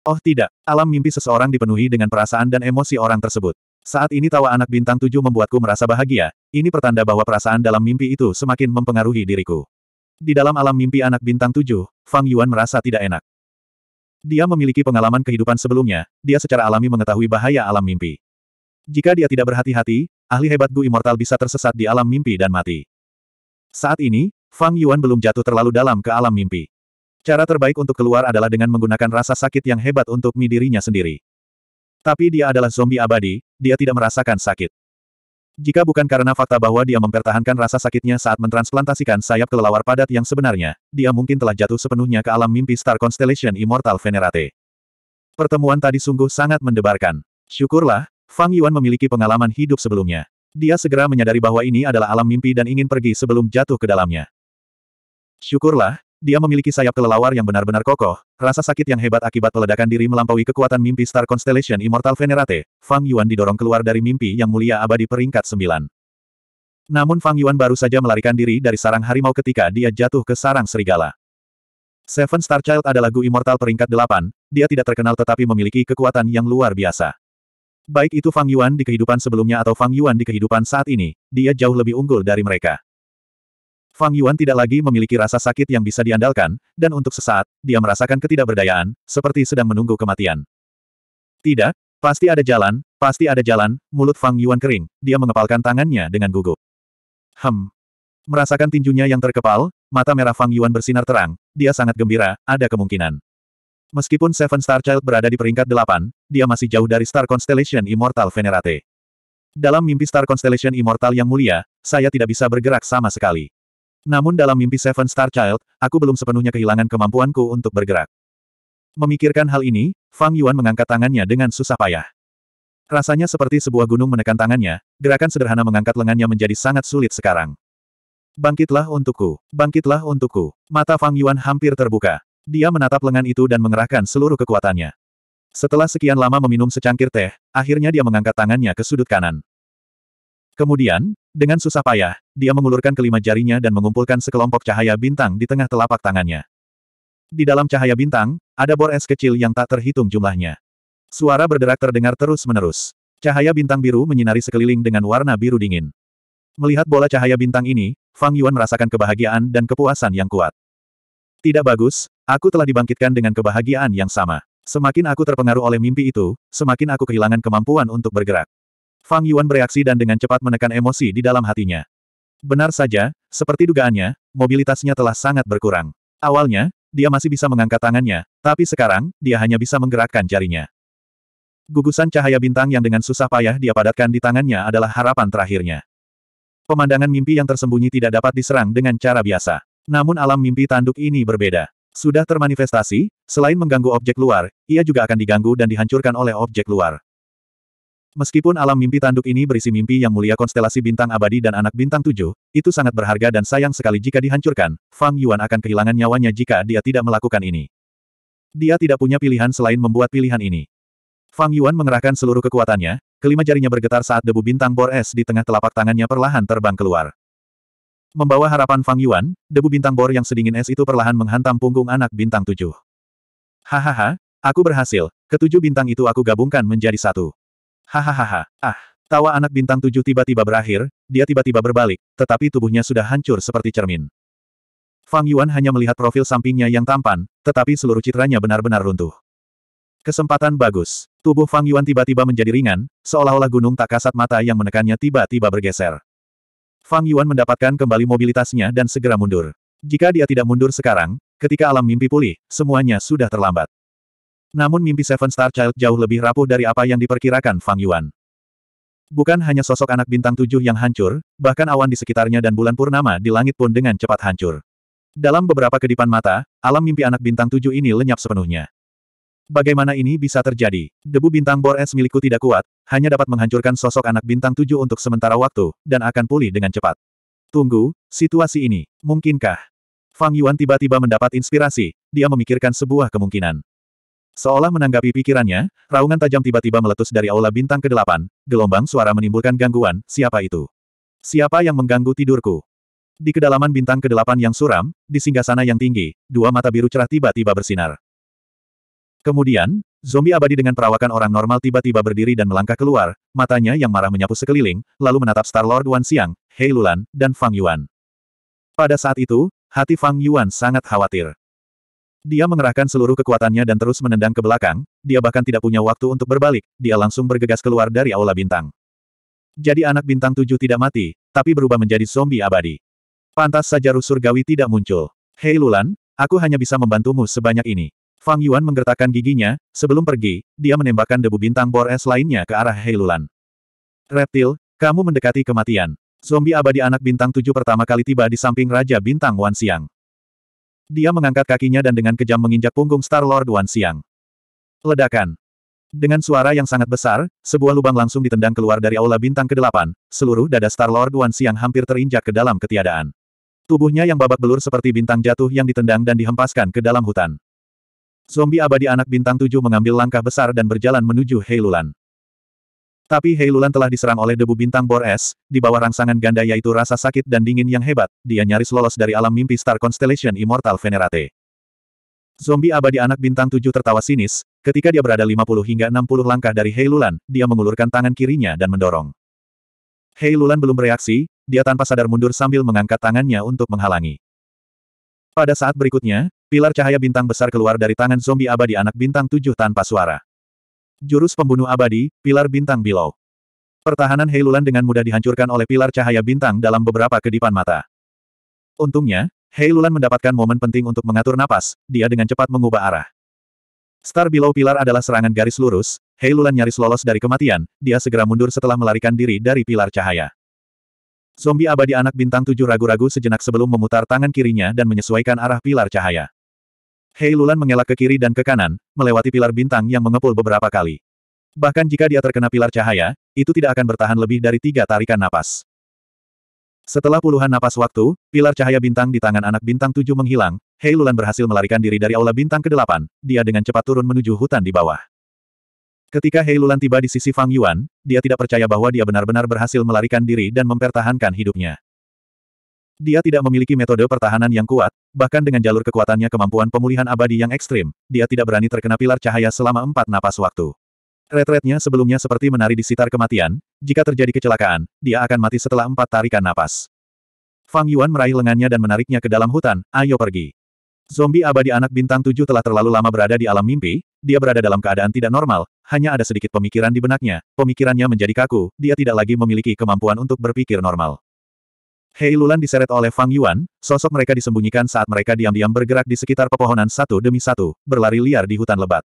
Oh tidak, alam mimpi seseorang dipenuhi dengan perasaan dan emosi orang tersebut. Saat ini tawa anak bintang tujuh membuatku merasa bahagia, ini pertanda bahwa perasaan dalam mimpi itu semakin mempengaruhi diriku. Di dalam alam mimpi anak bintang tujuh, Fang Yuan merasa tidak enak. Dia memiliki pengalaman kehidupan sebelumnya, dia secara alami mengetahui bahaya alam mimpi. Jika dia tidak berhati-hati, ahli hebat Gu Immortal bisa tersesat di alam mimpi dan mati. Saat ini, Fang Yuan belum jatuh terlalu dalam ke alam mimpi. Cara terbaik untuk keluar adalah dengan menggunakan rasa sakit yang hebat untuk mi dirinya sendiri. Tapi dia adalah zombie abadi, dia tidak merasakan sakit. Jika bukan karena fakta bahwa dia mempertahankan rasa sakitnya saat mentransplantasikan sayap kelelawar padat yang sebenarnya, dia mungkin telah jatuh sepenuhnya ke alam mimpi Star Constellation Immortal Venerate. Pertemuan tadi sungguh sangat mendebarkan. Syukurlah, Fang Yuan memiliki pengalaman hidup sebelumnya. Dia segera menyadari bahwa ini adalah alam mimpi dan ingin pergi sebelum jatuh ke dalamnya. Syukurlah, dia memiliki sayap kelelawar yang benar-benar kokoh, rasa sakit yang hebat akibat peledakan diri melampaui kekuatan mimpi Star Constellation Immortal Venerate, Fang Yuan didorong keluar dari mimpi yang mulia abadi peringkat 9. Namun Fang Yuan baru saja melarikan diri dari sarang harimau ketika dia jatuh ke sarang serigala. Seven Star Child adalah Gu Immortal peringkat 8, dia tidak terkenal tetapi memiliki kekuatan yang luar biasa. Baik itu Fang Yuan di kehidupan sebelumnya atau Fang Yuan di kehidupan saat ini, dia jauh lebih unggul dari mereka. Fang Yuan tidak lagi memiliki rasa sakit yang bisa diandalkan, dan untuk sesaat, dia merasakan ketidakberdayaan, seperti sedang menunggu kematian. Tidak, pasti ada jalan, pasti ada jalan, mulut Fang Yuan kering, dia mengepalkan tangannya dengan gugup. Hem. Merasakan tinjunya yang terkepal, mata merah Fang Yuan bersinar terang, dia sangat gembira, ada kemungkinan. Meskipun Seven Star Child berada di peringkat delapan, dia masih jauh dari Star Constellation Immortal Venerate. Dalam mimpi Star Constellation Immortal yang mulia, saya tidak bisa bergerak sama sekali. Namun dalam mimpi Seven Star Child, aku belum sepenuhnya kehilangan kemampuanku untuk bergerak. Memikirkan hal ini, Fang Yuan mengangkat tangannya dengan susah payah. Rasanya seperti sebuah gunung menekan tangannya, gerakan sederhana mengangkat lengannya menjadi sangat sulit sekarang. Bangkitlah untukku, bangkitlah untukku. Mata Fang Yuan hampir terbuka. Dia menatap lengan itu dan mengerahkan seluruh kekuatannya. Setelah sekian lama meminum secangkir teh, akhirnya dia mengangkat tangannya ke sudut kanan. Kemudian, dengan susah payah, dia mengulurkan kelima jarinya dan mengumpulkan sekelompok cahaya bintang di tengah telapak tangannya. Di dalam cahaya bintang, ada bor es kecil yang tak terhitung jumlahnya. Suara berderak terdengar terus-menerus. Cahaya bintang biru menyinari sekeliling dengan warna biru dingin. Melihat bola cahaya bintang ini, Fang Yuan merasakan kebahagiaan dan kepuasan yang kuat. Tidak bagus, aku telah dibangkitkan dengan kebahagiaan yang sama. Semakin aku terpengaruh oleh mimpi itu, semakin aku kehilangan kemampuan untuk bergerak. Fang Yuan bereaksi dan dengan cepat menekan emosi di dalam hatinya. Benar saja, seperti dugaannya, mobilitasnya telah sangat berkurang. Awalnya, dia masih bisa mengangkat tangannya, tapi sekarang, dia hanya bisa menggerakkan jarinya. Gugusan cahaya bintang yang dengan susah payah dia padatkan di tangannya adalah harapan terakhirnya. Pemandangan mimpi yang tersembunyi tidak dapat diserang dengan cara biasa. Namun alam mimpi tanduk ini berbeda. Sudah termanifestasi, selain mengganggu objek luar, ia juga akan diganggu dan dihancurkan oleh objek luar. Meskipun alam mimpi tanduk ini berisi mimpi yang mulia konstelasi bintang abadi dan anak bintang tujuh, itu sangat berharga dan sayang sekali jika dihancurkan, Fang Yuan akan kehilangan nyawanya jika dia tidak melakukan ini. Dia tidak punya pilihan selain membuat pilihan ini. Fang Yuan mengerahkan seluruh kekuatannya, kelima jarinya bergetar saat debu bintang bor es di tengah telapak tangannya perlahan terbang keluar. Membawa harapan Fang Yuan, debu bintang bor yang sedingin es itu perlahan menghantam punggung anak bintang tujuh. Hahaha, aku berhasil, ketujuh bintang itu aku gabungkan menjadi satu. Hahaha, ah. Tawa anak bintang tujuh tiba-tiba berakhir, dia tiba-tiba berbalik, tetapi tubuhnya sudah hancur seperti cermin. Fang Yuan hanya melihat profil sampingnya yang tampan, tetapi seluruh citranya benar-benar runtuh. Kesempatan bagus. Tubuh Fang Yuan tiba-tiba menjadi ringan, seolah-olah gunung tak kasat mata yang menekannya tiba-tiba bergeser. Fang Yuan mendapatkan kembali mobilitasnya dan segera mundur. Jika dia tidak mundur sekarang, ketika alam mimpi pulih, semuanya sudah terlambat. Namun mimpi Seven Star Child jauh lebih rapuh dari apa yang diperkirakan Fang Yuan. Bukan hanya sosok anak bintang tujuh yang hancur, bahkan awan di sekitarnya dan bulan purnama di langit pun dengan cepat hancur. Dalam beberapa kedipan mata, alam mimpi anak bintang tujuh ini lenyap sepenuhnya. Bagaimana ini bisa terjadi? Debu bintang bor es milikku tidak kuat, hanya dapat menghancurkan sosok anak bintang tujuh untuk sementara waktu, dan akan pulih dengan cepat. Tunggu, situasi ini, mungkinkah? Fang Yuan tiba-tiba mendapat inspirasi, dia memikirkan sebuah kemungkinan. Seolah menanggapi pikirannya, raungan tajam tiba-tiba meletus dari aula bintang ke-8, gelombang suara menimbulkan gangguan, siapa itu? Siapa yang mengganggu tidurku? Di kedalaman bintang ke-8 yang suram, di singgasana yang tinggi, dua mata biru cerah tiba-tiba bersinar. Kemudian, zombie abadi dengan perawakan orang normal tiba-tiba berdiri dan melangkah keluar, matanya yang marah menyapu sekeliling, lalu menatap Star-Lord Wan Xiang, Hei Lulan, dan Fang Yuan. Pada saat itu, hati Fang Yuan sangat khawatir. Dia mengerahkan seluruh kekuatannya dan terus menendang ke belakang, dia bahkan tidak punya waktu untuk berbalik, dia langsung bergegas keluar dari aula bintang. Jadi anak bintang tujuh tidak mati, tapi berubah menjadi zombie abadi. Pantas saja ruh surgawi tidak muncul. Hei Lulan, aku hanya bisa membantumu sebanyak ini. Fang Yuan menggertakkan giginya, sebelum pergi, dia menembakkan debu bintang bor es lainnya ke arah Hei Lulan. Reptil, kamu mendekati kematian. Zombie abadi anak bintang tujuh pertama kali tiba di samping Raja Bintang Wan Siang. Dia mengangkat kakinya dan dengan kejam menginjak punggung Star-Lord Wan Siang. Ledakan. Dengan suara yang sangat besar, sebuah lubang langsung ditendang keluar dari aula bintang ke-8, seluruh dada Star-Lord Wan Siang hampir terinjak ke dalam ketiadaan. Tubuhnya yang babak belur seperti bintang jatuh yang ditendang dan dihempaskan ke dalam hutan. Zombie abadi anak bintang Tujuh mengambil langkah besar dan berjalan menuju Heilulan. Tapi Heilulan telah diserang oleh debu bintang bor es, di bawah rangsangan ganda yaitu rasa sakit dan dingin yang hebat, dia nyaris lolos dari alam mimpi Star Constellation Immortal Venerate. Zombie abadi anak bintang tujuh tertawa sinis, ketika dia berada 50 hingga 60 langkah dari Heilulan, dia mengulurkan tangan kirinya dan mendorong. Heilulan belum bereaksi, dia tanpa sadar mundur sambil mengangkat tangannya untuk menghalangi. Pada saat berikutnya, pilar cahaya bintang besar keluar dari tangan zombie abadi anak bintang tujuh tanpa suara. Jurus pembunuh abadi, pilar bintang bilau. Pertahanan Heilulan dengan mudah dihancurkan oleh pilar cahaya bintang dalam beberapa kedipan mata. Untungnya, Heilulan mendapatkan momen penting untuk mengatur napas, dia dengan cepat mengubah arah. Star Bilau Pilar adalah serangan garis lurus, Heilulan nyaris lolos dari kematian, dia segera mundur setelah melarikan diri dari pilar cahaya. Zombie abadi anak bintang tujuh ragu-ragu sejenak sebelum memutar tangan kirinya dan menyesuaikan arah pilar cahaya. Hei Lulan mengelak ke kiri dan ke kanan, melewati pilar bintang yang mengepul beberapa kali. Bahkan jika dia terkena pilar cahaya, itu tidak akan bertahan lebih dari tiga tarikan napas. Setelah puluhan napas waktu, pilar cahaya bintang di tangan anak bintang tujuh menghilang, Hei Lulan berhasil melarikan diri dari aula bintang ke delapan, dia dengan cepat turun menuju hutan di bawah. Ketika Hei Lulan tiba di sisi Fang Yuan, dia tidak percaya bahwa dia benar-benar berhasil melarikan diri dan mempertahankan hidupnya. Dia tidak memiliki metode pertahanan yang kuat, bahkan dengan jalur kekuatannya kemampuan pemulihan abadi yang ekstrim, dia tidak berani terkena pilar cahaya selama empat napas waktu. Retretnya sebelumnya seperti menari di sitar kematian, jika terjadi kecelakaan, dia akan mati setelah empat tarikan napas. Fang Yuan meraih lengannya dan menariknya ke dalam hutan, ayo pergi. Zombie abadi anak bintang tujuh telah terlalu lama berada di alam mimpi, dia berada dalam keadaan tidak normal, hanya ada sedikit pemikiran di benaknya, pemikirannya menjadi kaku, dia tidak lagi memiliki kemampuan untuk berpikir normal. Hei Lulan diseret oleh Fang Yuan, sosok mereka disembunyikan saat mereka diam-diam bergerak di sekitar pepohonan satu demi satu, berlari liar di hutan lebat.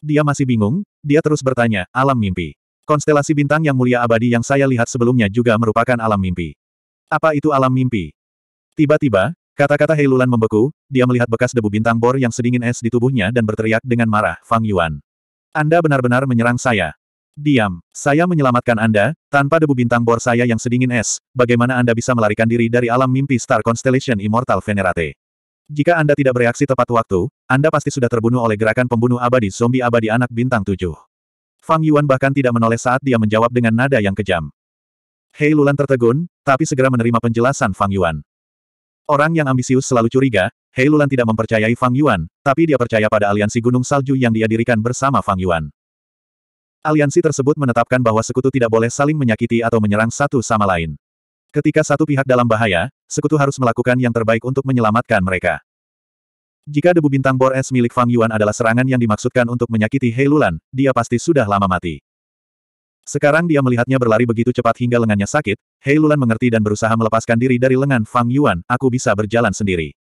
Dia masih bingung, dia terus bertanya, alam mimpi. Konstelasi bintang yang mulia abadi yang saya lihat sebelumnya juga merupakan alam mimpi. Apa itu alam mimpi? Tiba-tiba, kata-kata Hei Lulan membeku, dia melihat bekas debu bintang bor yang sedingin es di tubuhnya dan berteriak dengan marah, Fang Yuan. Anda benar-benar menyerang saya. Diam. Saya menyelamatkan Anda, tanpa debu bintang bor saya yang sedingin es, bagaimana Anda bisa melarikan diri dari alam mimpi Star Constellation Immortal Venerate? Jika Anda tidak bereaksi tepat waktu, Anda pasti sudah terbunuh oleh gerakan pembunuh abadi zombie abadi anak bintang tujuh. Fang Yuan bahkan tidak menoleh saat dia menjawab dengan nada yang kejam. Hei Lulan tertegun, tapi segera menerima penjelasan Fang Yuan. Orang yang ambisius selalu curiga, Hei Lulan tidak mempercayai Fang Yuan, tapi dia percaya pada aliansi Gunung Salju yang dia dirikan bersama Fang Yuan. Aliansi tersebut menetapkan bahwa sekutu tidak boleh saling menyakiti atau menyerang satu sama lain. Ketika satu pihak dalam bahaya, sekutu harus melakukan yang terbaik untuk menyelamatkan mereka. Jika debu bintang bor es milik Fang Yuan adalah serangan yang dimaksudkan untuk menyakiti Hei Lulan, dia pasti sudah lama mati. Sekarang dia melihatnya berlari begitu cepat hingga lengannya sakit, Hei Lulan mengerti dan berusaha melepaskan diri dari lengan Fang Yuan, aku bisa berjalan sendiri.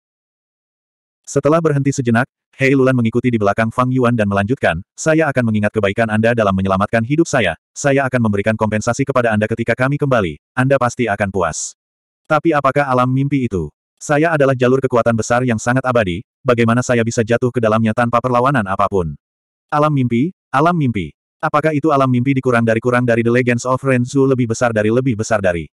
Setelah berhenti sejenak, Hei Lulan mengikuti di belakang Fang Yuan dan melanjutkan, saya akan mengingat kebaikan Anda dalam menyelamatkan hidup saya, saya akan memberikan kompensasi kepada Anda ketika kami kembali, Anda pasti akan puas. Tapi apakah alam mimpi itu? Saya adalah jalur kekuatan besar yang sangat abadi, bagaimana saya bisa jatuh ke dalamnya tanpa perlawanan apapun? Alam mimpi, alam mimpi. Apakah itu alam mimpi dikurang dari kurang dari The Legends of Renzu lebih besar dari lebih besar dari?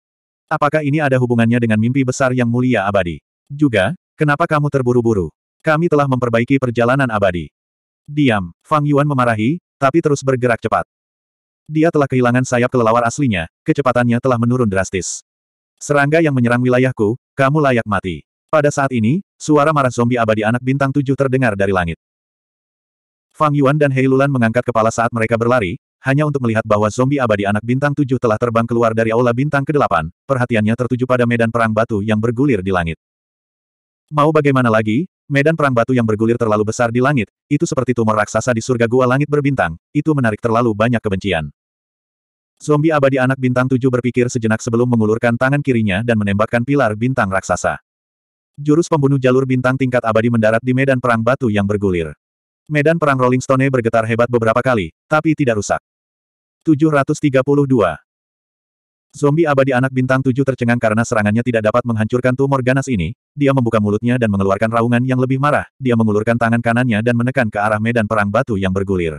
Apakah ini ada hubungannya dengan mimpi besar yang mulia abadi? Juga, kenapa kamu terburu-buru? Kami telah memperbaiki perjalanan abadi. Diam, Fang Yuan memarahi, tapi terus bergerak cepat. Dia telah kehilangan sayap kelelawar aslinya, kecepatannya telah menurun drastis. Serangga yang menyerang wilayahku, kamu layak mati. Pada saat ini, suara marah zombie abadi anak bintang tujuh terdengar dari langit. Fang Yuan dan Hei Lulan mengangkat kepala saat mereka berlari, hanya untuk melihat bahwa zombie abadi anak bintang tujuh telah terbang keluar dari aula bintang ke-8, perhatiannya tertuju pada medan perang batu yang bergulir di langit. Mau bagaimana lagi, Medan perang batu yang bergulir terlalu besar di langit, itu seperti tumor raksasa di surga gua langit berbintang, itu menarik terlalu banyak kebencian. Zombie abadi anak bintang tujuh berpikir sejenak sebelum mengulurkan tangan kirinya dan menembakkan pilar bintang raksasa. Jurus pembunuh jalur bintang tingkat abadi mendarat di medan perang batu yang bergulir. Medan perang Rolling Stone bergetar hebat beberapa kali, tapi tidak rusak. 732. Zombie abadi anak bintang tujuh tercengang karena serangannya tidak dapat menghancurkan tumor ganas ini, dia membuka mulutnya dan mengeluarkan raungan yang lebih marah, dia mengulurkan tangan kanannya dan menekan ke arah medan perang batu yang bergulir.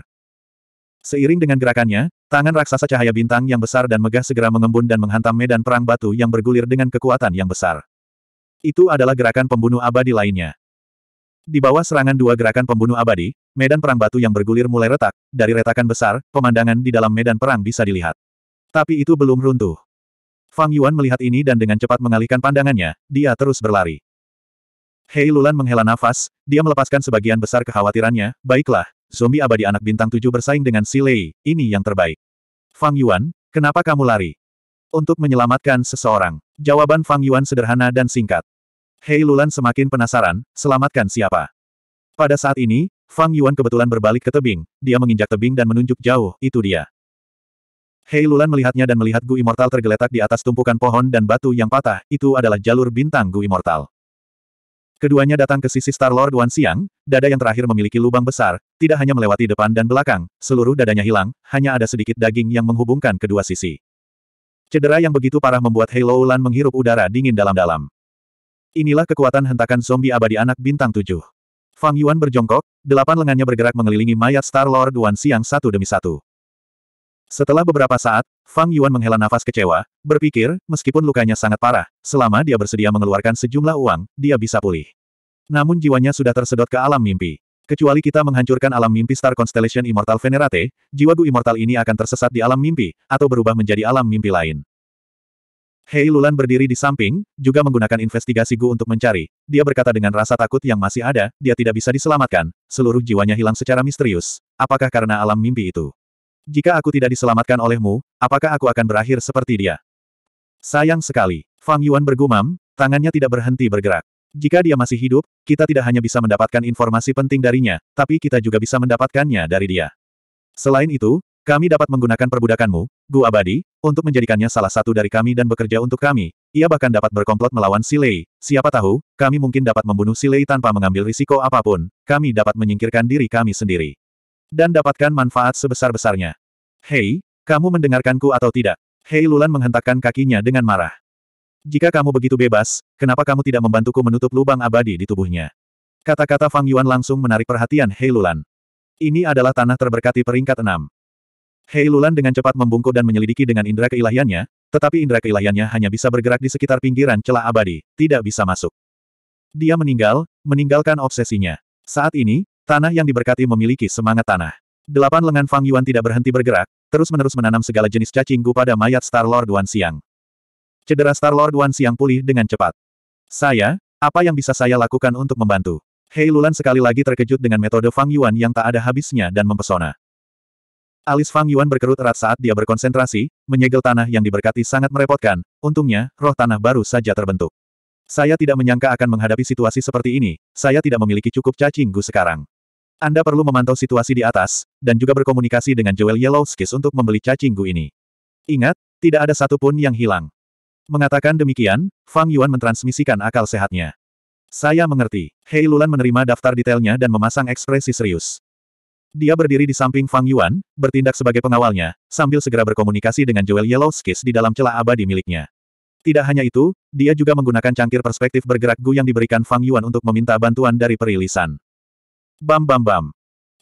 Seiring dengan gerakannya, tangan raksasa cahaya bintang yang besar dan megah segera mengembun dan menghantam medan perang batu yang bergulir dengan kekuatan yang besar. Itu adalah gerakan pembunuh abadi lainnya. Di bawah serangan dua gerakan pembunuh abadi, medan perang batu yang bergulir mulai retak, dari retakan besar, pemandangan di dalam medan perang bisa dilihat. Tapi itu belum runtuh. Fang Yuan melihat ini dan dengan cepat mengalihkan pandangannya, dia terus berlari. Hei Lulan menghela nafas, dia melepaskan sebagian besar kekhawatirannya, baiklah, zombie abadi anak bintang tujuh bersaing dengan si Lei, ini yang terbaik. Fang Yuan, kenapa kamu lari? Untuk menyelamatkan seseorang. Jawaban Fang Yuan sederhana dan singkat. Hei Lulan semakin penasaran, selamatkan siapa? Pada saat ini, Fang Yuan kebetulan berbalik ke tebing, dia menginjak tebing dan menunjuk jauh, itu dia. Hei Lulan melihatnya dan melihat Gu Immortal tergeletak di atas tumpukan pohon dan batu yang patah, itu adalah jalur bintang Gu Immortal. Keduanya datang ke sisi Star-Lord Wan Siang, dada yang terakhir memiliki lubang besar, tidak hanya melewati depan dan belakang, seluruh dadanya hilang, hanya ada sedikit daging yang menghubungkan kedua sisi. Cedera yang begitu parah membuat Hei Lulan menghirup udara dingin dalam-dalam. Inilah kekuatan hentakan zombie abadi anak bintang tujuh. Fang Yuan berjongkok, delapan lengannya bergerak mengelilingi mayat Star-Lord Wan Siang satu demi satu. Setelah beberapa saat, Fang Yuan menghela nafas kecewa, berpikir, meskipun lukanya sangat parah, selama dia bersedia mengeluarkan sejumlah uang, dia bisa pulih. Namun jiwanya sudah tersedot ke alam mimpi. Kecuali kita menghancurkan alam mimpi Star Constellation Immortal Venerate, jiwa Gu Immortal ini akan tersesat di alam mimpi, atau berubah menjadi alam mimpi lain. Hei Lulan berdiri di samping, juga menggunakan investigasi Gu untuk mencari. Dia berkata dengan rasa takut yang masih ada, dia tidak bisa diselamatkan, seluruh jiwanya hilang secara misterius. Apakah karena alam mimpi itu? Jika aku tidak diselamatkan olehmu, apakah aku akan berakhir seperti dia? Sayang sekali. Fang Yuan bergumam, tangannya tidak berhenti bergerak. Jika dia masih hidup, kita tidak hanya bisa mendapatkan informasi penting darinya, tapi kita juga bisa mendapatkannya dari dia. Selain itu, kami dapat menggunakan perbudakanmu, Gu Abadi, untuk menjadikannya salah satu dari kami dan bekerja untuk kami. Ia bahkan dapat berkomplot melawan Silei. Siapa tahu, kami mungkin dapat membunuh Silei tanpa mengambil risiko apapun. Kami dapat menyingkirkan diri kami sendiri. Dan dapatkan manfaat sebesar-besarnya. Hei, kamu mendengarkanku atau tidak? Hei Lulan menghentakkan kakinya dengan marah. Jika kamu begitu bebas, kenapa kamu tidak membantuku menutup lubang abadi di tubuhnya? Kata-kata Fang Yuan langsung menarik perhatian Hei Lulan. Ini adalah tanah terberkati peringkat enam. Hei Lulan dengan cepat membungkuk dan menyelidiki dengan indera keilahiannya, tetapi indera keilahiannya hanya bisa bergerak di sekitar pinggiran celah abadi, tidak bisa masuk. Dia meninggal, meninggalkan obsesinya. Saat ini, Tanah yang diberkati memiliki semangat tanah. Delapan lengan Fang Yuan tidak berhenti bergerak, terus-menerus menanam segala jenis cacing gu pada mayat Star Lord Wan Siang. Cedera Star Lord Wan Siang pulih dengan cepat. Saya, apa yang bisa saya lakukan untuk membantu? Hei Lulan sekali lagi terkejut dengan metode Fang Yuan yang tak ada habisnya dan mempesona. Alis Fang Yuan berkerut erat saat dia berkonsentrasi, menyegel tanah yang diberkati sangat merepotkan, untungnya, roh tanah baru saja terbentuk. Saya tidak menyangka akan menghadapi situasi seperti ini, saya tidak memiliki cukup cacing gu sekarang. Anda perlu memantau situasi di atas, dan juga berkomunikasi dengan Joel Yellow Skis untuk membeli cacing gu ini. Ingat, tidak ada satupun yang hilang. Mengatakan demikian, Fang Yuan mentransmisikan akal sehatnya. Saya mengerti. Hei Lulan menerima daftar detailnya dan memasang ekspresi serius. Dia berdiri di samping Fang Yuan, bertindak sebagai pengawalnya, sambil segera berkomunikasi dengan Joel Yellow Skis di dalam celah abadi miliknya. Tidak hanya itu, dia juga menggunakan cangkir perspektif bergerak Gu yang diberikan Fang Yuan untuk meminta bantuan dari perilisan. Bam bam bam.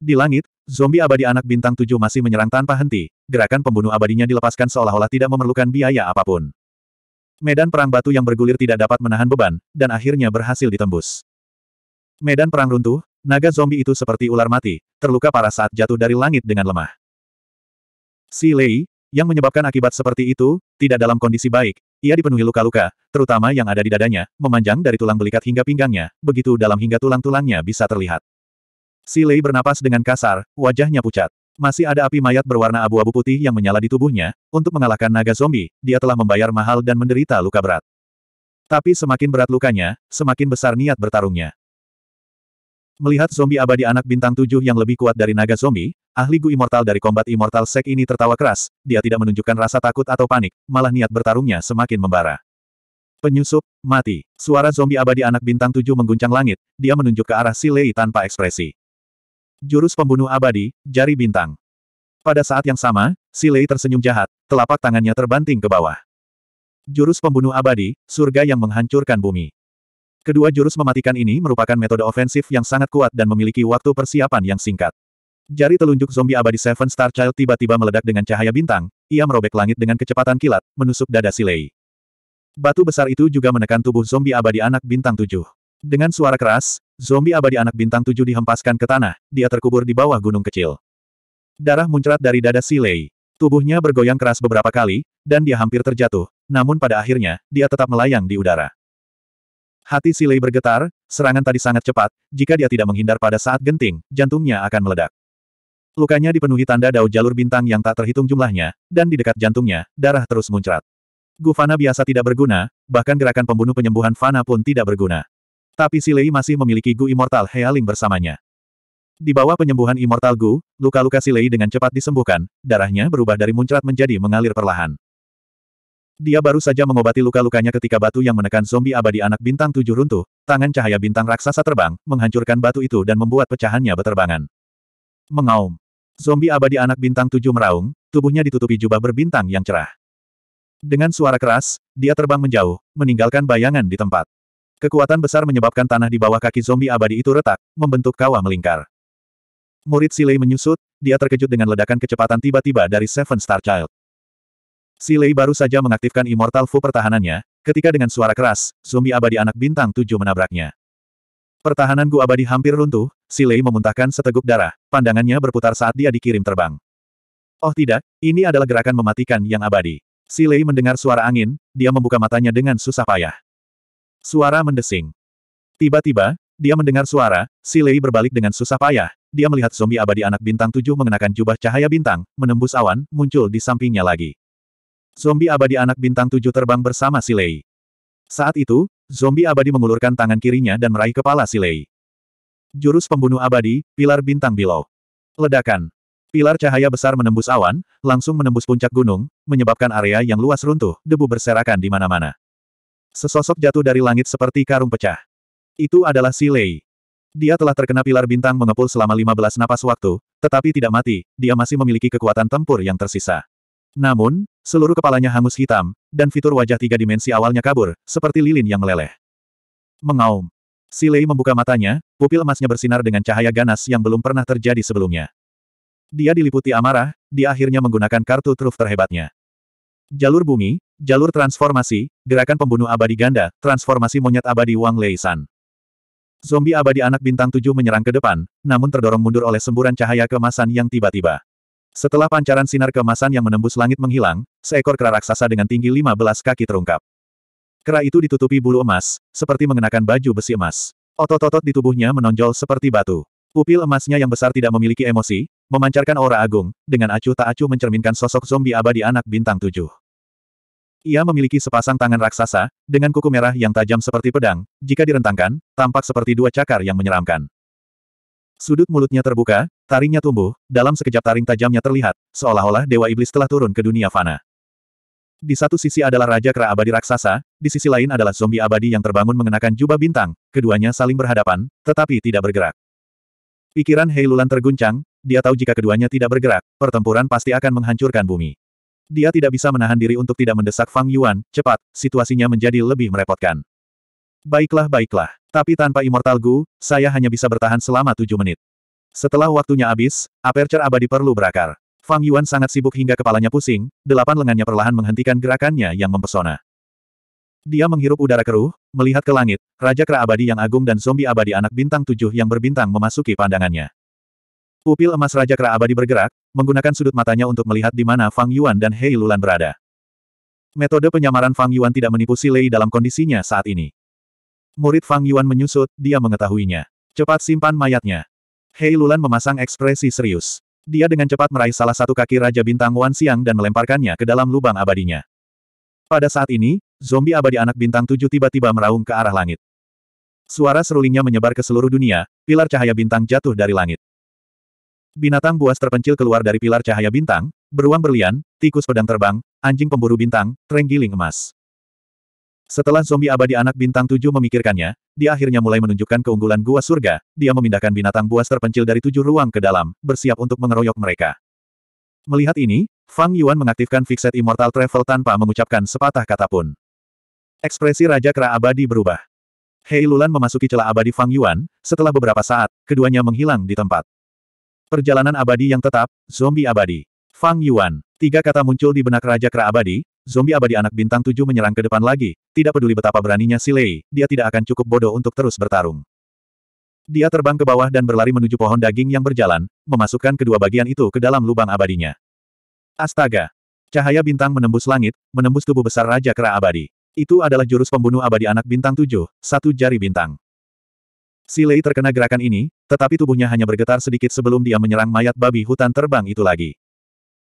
Di langit, zombie abadi anak bintang tujuh masih menyerang tanpa henti, gerakan pembunuh abadinya dilepaskan seolah-olah tidak memerlukan biaya apapun. Medan perang batu yang bergulir tidak dapat menahan beban, dan akhirnya berhasil ditembus. Medan perang runtuh, naga zombie itu seperti ular mati, terluka parah saat jatuh dari langit dengan lemah. Si Lei, yang menyebabkan akibat seperti itu, tidak dalam kondisi baik, ia dipenuhi luka-luka, terutama yang ada di dadanya, memanjang dari tulang belikat hingga pinggangnya, begitu dalam hingga tulang-tulangnya bisa terlihat. Si Lei bernapas dengan kasar, wajahnya pucat. Masih ada api mayat berwarna abu-abu putih yang menyala di tubuhnya, untuk mengalahkan naga zombie, dia telah membayar mahal dan menderita luka berat. Tapi semakin berat lukanya, semakin besar niat bertarungnya. Melihat zombie abadi anak bintang tujuh yang lebih kuat dari naga zombie, ahli Gu Immortal dari kombat Immortal Sek ini tertawa keras, dia tidak menunjukkan rasa takut atau panik, malah niat bertarungnya semakin membara. Penyusup, mati. Suara zombie abadi anak bintang tujuh mengguncang langit, dia menunjuk ke arah Silei tanpa ekspresi. Jurus pembunuh abadi, jari bintang. Pada saat yang sama, si Lei tersenyum jahat, telapak tangannya terbanting ke bawah. Jurus pembunuh abadi, surga yang menghancurkan bumi. Kedua jurus mematikan ini merupakan metode ofensif yang sangat kuat dan memiliki waktu persiapan yang singkat. Jari telunjuk zombie abadi Seven Star Child tiba-tiba meledak dengan cahaya bintang, ia merobek langit dengan kecepatan kilat, menusuk dada si Lei. Batu besar itu juga menekan tubuh zombie abadi anak bintang tujuh. Dengan suara keras, zombie abadi anak bintang tujuh dihempaskan ke tanah, dia terkubur di bawah gunung kecil. Darah muncrat dari dada si Lei. Tubuhnya bergoyang keras beberapa kali, dan dia hampir terjatuh, namun pada akhirnya, dia tetap melayang di udara. Hati si Lei bergetar, serangan tadi sangat cepat, jika dia tidak menghindar pada saat genting, jantungnya akan meledak. Lukanya dipenuhi tanda dao jalur bintang yang tak terhitung jumlahnya, dan di dekat jantungnya, darah terus muncrat. Gufana biasa tidak berguna, bahkan gerakan pembunuh penyembuhan Fana pun tidak berguna. Tapi Si Lei masih memiliki Gu Immortal Healing bersamanya. Di bawah penyembuhan Immortal Gu, luka-luka Si Lei dengan cepat disembuhkan, darahnya berubah dari muncrat menjadi mengalir perlahan. Dia baru saja mengobati luka-lukanya ketika batu yang menekan zombie abadi anak bintang tujuh runtuh, tangan cahaya bintang raksasa terbang, menghancurkan batu itu dan membuat pecahannya beterbangan. Mengaum. Zombie abadi anak bintang tujuh meraung, tubuhnya ditutupi jubah berbintang yang cerah. Dengan suara keras, dia terbang menjauh, meninggalkan bayangan di tempat. Kekuatan besar menyebabkan tanah di bawah kaki zombie abadi itu retak, membentuk kawah melingkar. Murid Silei menyusut, dia terkejut dengan ledakan kecepatan tiba-tiba dari Seven Star Child. Silei baru saja mengaktifkan Immortal Fu pertahanannya, ketika dengan suara keras, zombie abadi anak bintang tujuh menabraknya. Pertahanan Gu abadi hampir runtuh, Silei memuntahkan seteguk darah, pandangannya berputar saat dia dikirim terbang. Oh tidak, ini adalah gerakan mematikan yang abadi. Silei mendengar suara angin, dia membuka matanya dengan susah payah. Suara mendesing. Tiba-tiba, dia mendengar suara, si Lei berbalik dengan susah payah. Dia melihat zombie abadi anak bintang tujuh mengenakan jubah cahaya bintang, menembus awan, muncul di sampingnya lagi. Zombie abadi anak bintang tujuh terbang bersama si Lei. Saat itu, zombie abadi mengulurkan tangan kirinya dan meraih kepala si Lei. Jurus pembunuh abadi, pilar bintang bilau. Ledakan. Pilar cahaya besar menembus awan, langsung menembus puncak gunung, menyebabkan area yang luas runtuh, debu berserakan di mana-mana. Sesosok jatuh dari langit seperti karung pecah. Itu adalah si Lei. Dia telah terkena pilar bintang mengepul selama 15 napas waktu, tetapi tidak mati, dia masih memiliki kekuatan tempur yang tersisa. Namun, seluruh kepalanya hangus hitam, dan fitur wajah tiga dimensi awalnya kabur, seperti lilin yang meleleh. Mengaum. Si Lei membuka matanya, pupil emasnya bersinar dengan cahaya ganas yang belum pernah terjadi sebelumnya. Dia diliputi amarah, dia akhirnya menggunakan kartu truf terhebatnya. Jalur bumi, jalur transformasi, gerakan pembunuh abadi ganda, transformasi monyet abadi Wang Leisan. Zombie abadi anak bintang tujuh menyerang ke depan, namun terdorong mundur oleh semburan cahaya kemasan yang tiba-tiba. Setelah pancaran sinar kemasan yang menembus langit menghilang, seekor kera raksasa dengan tinggi 15 kaki terungkap. Kera itu ditutupi bulu emas, seperti mengenakan baju besi emas. Otot-otot di tubuhnya menonjol seperti batu. Pupil emasnya yang besar tidak memiliki emosi, memancarkan aura agung, dengan acuh tak acuh mencerminkan sosok zombie abadi anak bintang tujuh. Ia memiliki sepasang tangan raksasa, dengan kuku merah yang tajam seperti pedang, jika direntangkan, tampak seperti dua cakar yang menyeramkan. Sudut mulutnya terbuka, taringnya tumbuh, dalam sekejap taring tajamnya terlihat, seolah-olah Dewa Iblis telah turun ke dunia fana. Di satu sisi adalah Raja Kera Abadi Raksasa, di sisi lain adalah zombie abadi yang terbangun mengenakan jubah bintang, keduanya saling berhadapan, tetapi tidak bergerak. Pikiran Heilulan terguncang, dia tahu jika keduanya tidak bergerak, pertempuran pasti akan menghancurkan bumi. Dia tidak bisa menahan diri untuk tidak mendesak Fang Yuan, cepat, situasinya menjadi lebih merepotkan. Baiklah baiklah, tapi tanpa Immortal Gu, saya hanya bisa bertahan selama tujuh menit. Setelah waktunya habis, aperture abadi perlu berakar. Fang Yuan sangat sibuk hingga kepalanya pusing, delapan lengannya perlahan menghentikan gerakannya yang mempesona. Dia menghirup udara keruh, melihat ke langit, Raja Kera Abadi yang agung dan zombie abadi anak bintang tujuh yang berbintang memasuki pandangannya. Pupil emas Raja Kera Abadi bergerak, menggunakan sudut matanya untuk melihat di mana Fang Yuan dan Hei Lulan berada. Metode penyamaran Fang Yuan tidak menipu Si Lei dalam kondisinya saat ini. Murid Fang Yuan menyusut, dia mengetahuinya. Cepat simpan mayatnya. Hei Lulan memasang ekspresi serius. Dia dengan cepat meraih salah satu kaki Raja Bintang Wan Siang dan melemparkannya ke dalam lubang abadinya. Pada saat ini, zombie abadi anak bintang tujuh tiba-tiba meraung ke arah langit. Suara serulingnya menyebar ke seluruh dunia, pilar cahaya bintang jatuh dari langit. Binatang buas terpencil keluar dari pilar cahaya bintang, beruang berlian, tikus pedang terbang, anjing pemburu bintang, terenggiling emas. Setelah zombie abadi anak bintang tujuh memikirkannya, dia akhirnya mulai menunjukkan keunggulan gua surga, dia memindahkan binatang buas terpencil dari tujuh ruang ke dalam, bersiap untuk mengeroyok mereka. Melihat ini, Fang Yuan mengaktifkan Fixed Immortal Travel tanpa mengucapkan sepatah kata pun. Ekspresi Raja Kera Abadi berubah. Hei Lulan memasuki celah abadi Fang Yuan, setelah beberapa saat, keduanya menghilang di tempat. Perjalanan abadi yang tetap, zombie abadi. Fang Yuan. Tiga kata muncul di benak Raja Kera Abadi, zombie abadi anak bintang tujuh menyerang ke depan lagi, tidak peduli betapa beraninya Silei, dia tidak akan cukup bodoh untuk terus bertarung. Dia terbang ke bawah dan berlari menuju pohon daging yang berjalan, memasukkan kedua bagian itu ke dalam lubang abadinya. Astaga! Cahaya bintang menembus langit, menembus tubuh besar Raja Kera Abadi. Itu adalah jurus pembunuh abadi anak bintang tujuh, satu jari bintang. Si Lei terkena gerakan ini, tetapi tubuhnya hanya bergetar sedikit sebelum dia menyerang mayat babi hutan terbang itu lagi.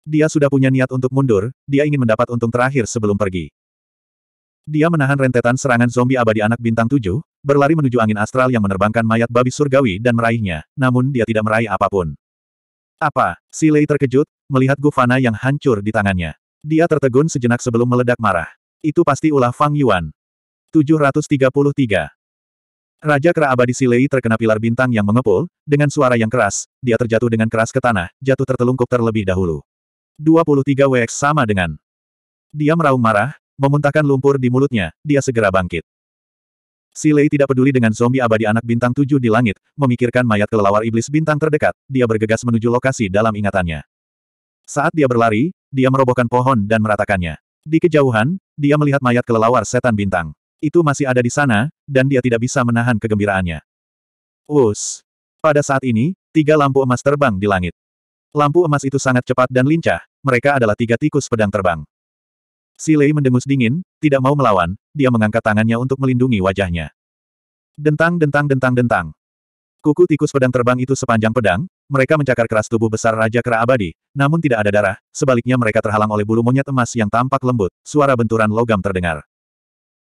Dia sudah punya niat untuk mundur, dia ingin mendapat untung terakhir sebelum pergi. Dia menahan rentetan serangan zombie abadi anak bintang tujuh, berlari menuju angin astral yang menerbangkan mayat babi surgawi dan meraihnya, namun dia tidak meraih apapun. Apa? Si Lei terkejut, melihat Gufana yang hancur di tangannya. Dia tertegun sejenak sebelum meledak marah. Itu pasti ulah Fang Yuan. 733. Raja Kera Abadi si Lei terkena pilar bintang yang mengepul, dengan suara yang keras, dia terjatuh dengan keras ke tanah, jatuh tertelungkup terlebih dahulu. 23 WX sama dengan. Dia meraung marah, memuntahkan lumpur di mulutnya, dia segera bangkit. Si Lei tidak peduli dengan zombie abadi anak bintang tujuh di langit, memikirkan mayat kelelawar iblis bintang terdekat, dia bergegas menuju lokasi dalam ingatannya. Saat dia berlari, dia merobohkan pohon dan meratakannya. Di kejauhan, dia melihat mayat kelelawar setan bintang. Itu masih ada di sana, dan dia tidak bisa menahan kegembiraannya. Us. Pada saat ini, tiga lampu emas terbang di langit. Lampu emas itu sangat cepat dan lincah, mereka adalah tiga tikus pedang terbang. Si Lei mendengus dingin, tidak mau melawan, dia mengangkat tangannya untuk melindungi wajahnya. Dentang dentang dentang dentang. Kuku tikus pedang terbang itu sepanjang pedang, mereka mencakar keras tubuh besar Raja Kera Abadi, namun tidak ada darah, sebaliknya mereka terhalang oleh bulu monyet emas yang tampak lembut, suara benturan logam terdengar.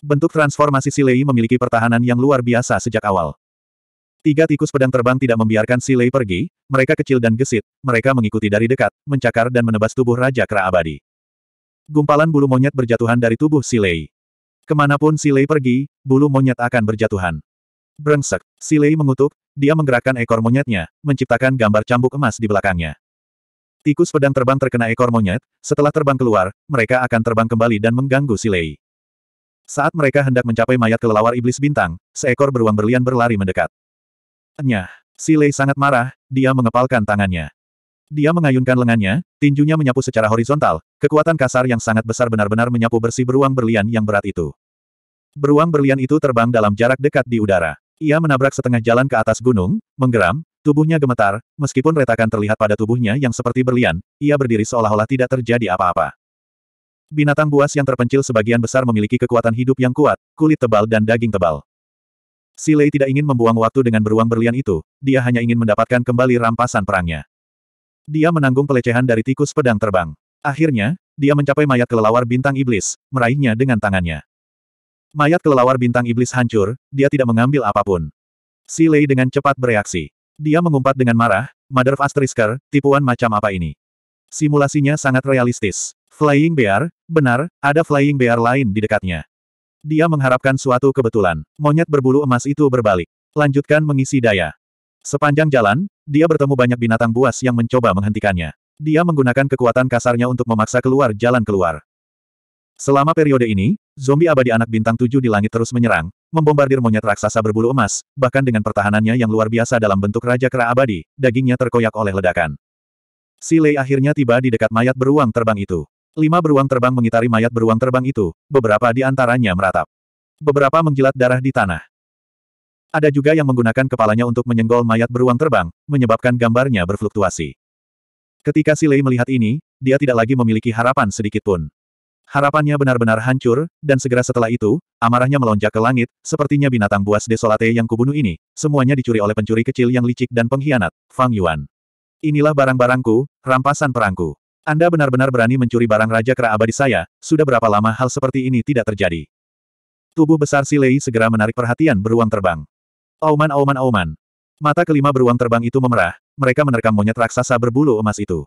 Bentuk transformasi Silei memiliki pertahanan yang luar biasa sejak awal. Tiga tikus pedang terbang tidak membiarkan Silei pergi, mereka kecil dan gesit, mereka mengikuti dari dekat, mencakar dan menebas tubuh Raja Kera Abadi. Gumpalan bulu monyet berjatuhan dari tubuh Silei. Kemanapun Silei pergi, bulu monyet akan berjatuhan. Brengsek, Silei mengutuk, dia menggerakkan ekor monyetnya, menciptakan gambar cambuk emas di belakangnya. Tikus pedang terbang terkena ekor monyet, setelah terbang keluar, mereka akan terbang kembali dan mengganggu Silei. Saat mereka hendak mencapai mayat kelelawar iblis bintang, seekor beruang berlian berlari mendekat. Enyah, Silei sangat marah, dia mengepalkan tangannya. Dia mengayunkan lengannya, tinjunya menyapu secara horizontal, kekuatan kasar yang sangat besar benar-benar menyapu bersih beruang berlian yang berat itu. Beruang berlian itu terbang dalam jarak dekat di udara. Ia menabrak setengah jalan ke atas gunung, menggeram, tubuhnya gemetar, meskipun retakan terlihat pada tubuhnya yang seperti berlian, ia berdiri seolah-olah tidak terjadi apa-apa. Binatang buas yang terpencil sebagian besar memiliki kekuatan hidup yang kuat, kulit tebal dan daging tebal. Silei tidak ingin membuang waktu dengan beruang berlian itu, dia hanya ingin mendapatkan kembali rampasan perangnya. Dia menanggung pelecehan dari tikus pedang terbang. Akhirnya, dia mencapai mayat kelelawar bintang iblis, meraihnya dengan tangannya. Mayat kelelawar bintang iblis hancur, dia tidak mengambil apapun. Si Lei dengan cepat bereaksi. Dia mengumpat dengan marah, Mother of Asterisker, tipuan macam apa ini? Simulasinya sangat realistis. Flying Bear, benar, ada Flying Bear lain di dekatnya. Dia mengharapkan suatu kebetulan. Monyet berbulu emas itu berbalik. Lanjutkan mengisi daya. Sepanjang jalan, dia bertemu banyak binatang buas yang mencoba menghentikannya. Dia menggunakan kekuatan kasarnya untuk memaksa keluar jalan keluar. Selama periode ini, zombie abadi anak bintang tujuh di langit terus menyerang, membombardir monyet raksasa berbulu emas, bahkan dengan pertahanannya yang luar biasa dalam bentuk Raja Kera Abadi, dagingnya terkoyak oleh ledakan. Si Lei akhirnya tiba di dekat mayat beruang terbang itu. Lima beruang terbang mengitari mayat beruang terbang itu, beberapa di antaranya meratap. Beberapa menjilat darah di tanah. Ada juga yang menggunakan kepalanya untuk menyenggol mayat beruang terbang, menyebabkan gambarnya berfluktuasi. Ketika Si Lei melihat ini, dia tidak lagi memiliki harapan sedikitpun. Harapannya benar-benar hancur, dan segera setelah itu, amarahnya melonjak ke langit, sepertinya binatang buas desolate yang kubunuh ini, semuanya dicuri oleh pencuri kecil yang licik dan pengkhianat, Fang Yuan. Inilah barang-barangku, rampasan perangku. Anda benar-benar berani mencuri barang Raja Kera Abadi saya, sudah berapa lama hal seperti ini tidak terjadi. Tubuh besar Si Lei segera menarik perhatian beruang terbang. Auman auman auman. Mata kelima beruang terbang itu memerah, mereka menerkam monyet raksasa berbulu emas itu.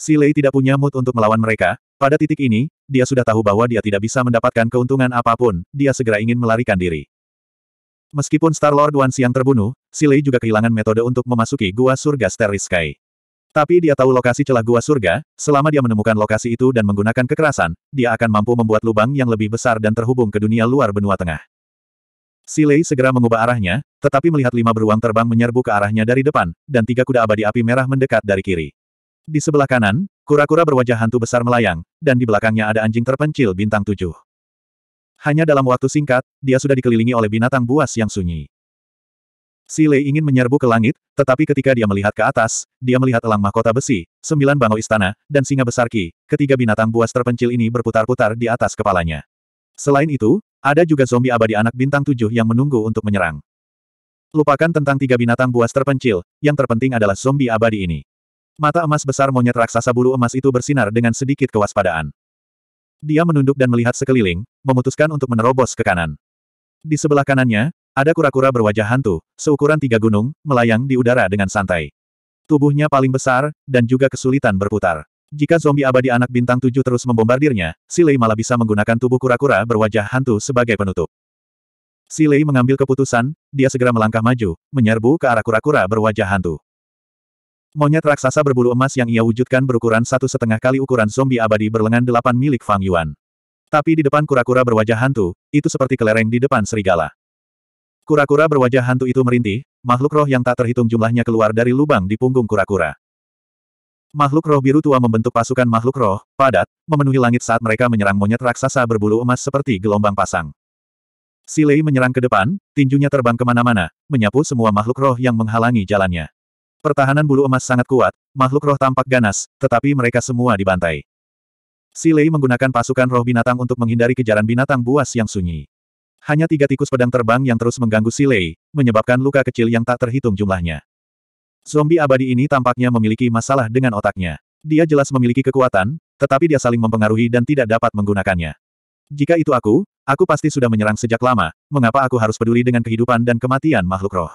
Silei tidak punya mood untuk melawan mereka, pada titik ini, dia sudah tahu bahwa dia tidak bisa mendapatkan keuntungan apapun, dia segera ingin melarikan diri. Meskipun Star Lord Wan Siang terbunuh, Silei juga kehilangan metode untuk memasuki gua surga Starry Sky. Tapi dia tahu lokasi celah gua surga, selama dia menemukan lokasi itu dan menggunakan kekerasan, dia akan mampu membuat lubang yang lebih besar dan terhubung ke dunia luar benua tengah. Silei segera mengubah arahnya, tetapi melihat lima beruang terbang menyerbu ke arahnya dari depan, dan tiga kuda abadi api merah mendekat dari kiri. Di sebelah kanan, kura-kura berwajah hantu besar melayang, dan di belakangnya ada anjing terpencil bintang tujuh. Hanya dalam waktu singkat, dia sudah dikelilingi oleh binatang buas yang sunyi. Silei ingin menyerbu ke langit, tetapi ketika dia melihat ke atas, dia melihat elang mahkota besi, sembilan bangau istana, dan singa besar Ki, ketiga binatang buas terpencil ini berputar-putar di atas kepalanya. Selain itu, ada juga zombie abadi anak bintang tujuh yang menunggu untuk menyerang. Lupakan tentang tiga binatang buas terpencil, yang terpenting adalah zombie abadi ini. Mata emas besar monyet raksasa bulu emas itu bersinar dengan sedikit kewaspadaan. Dia menunduk dan melihat sekeliling, memutuskan untuk menerobos ke kanan. Di sebelah kanannya, ada kura-kura berwajah hantu, seukuran tiga gunung, melayang di udara dengan santai. Tubuhnya paling besar, dan juga kesulitan berputar. Jika zombie abadi anak bintang tujuh terus membombardirnya, Silei malah bisa menggunakan tubuh kura-kura berwajah hantu sebagai penutup. Silei mengambil keputusan, dia segera melangkah maju, menyerbu ke arah kura-kura berwajah hantu. Monyet raksasa berbulu emas yang ia wujudkan berukuran satu setengah kali ukuran zombie abadi berlengan delapan milik Fang Yuan. Tapi di depan kura-kura berwajah hantu, itu seperti kelereng di depan serigala. Kura-kura berwajah hantu itu merintih, makhluk roh yang tak terhitung jumlahnya keluar dari lubang di punggung kura-kura. Makhluk roh biru tua membentuk pasukan makhluk roh, padat, memenuhi langit saat mereka menyerang monyet raksasa berbulu emas seperti gelombang pasang. Silei menyerang ke depan, tinjunya terbang kemana-mana, menyapu semua makhluk roh yang menghalangi jalannya. Pertahanan bulu emas sangat kuat, makhluk roh tampak ganas, tetapi mereka semua dibantai. Silei menggunakan pasukan roh binatang untuk menghindari kejaran binatang buas yang sunyi. Hanya tiga tikus pedang terbang yang terus mengganggu Silei, menyebabkan luka kecil yang tak terhitung jumlahnya. Zombie abadi ini tampaknya memiliki masalah dengan otaknya. Dia jelas memiliki kekuatan, tetapi dia saling mempengaruhi dan tidak dapat menggunakannya. Jika itu aku, aku pasti sudah menyerang sejak lama, mengapa aku harus peduli dengan kehidupan dan kematian makhluk roh?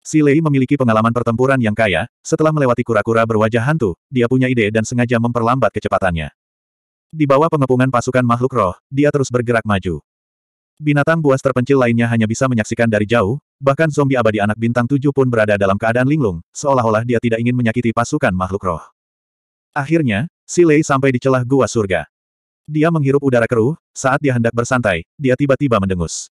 Si Lei memiliki pengalaman pertempuran yang kaya, setelah melewati kura-kura berwajah hantu, dia punya ide dan sengaja memperlambat kecepatannya. Di bawah pengepungan pasukan makhluk roh, dia terus bergerak maju. Binatang buas terpencil lainnya hanya bisa menyaksikan dari jauh, Bahkan zombie abadi anak bintang tujuh pun berada dalam keadaan linglung, seolah-olah dia tidak ingin menyakiti pasukan makhluk roh. Akhirnya, si Lei sampai di celah gua surga. Dia menghirup udara keruh, saat dia hendak bersantai, dia tiba-tiba mendengus.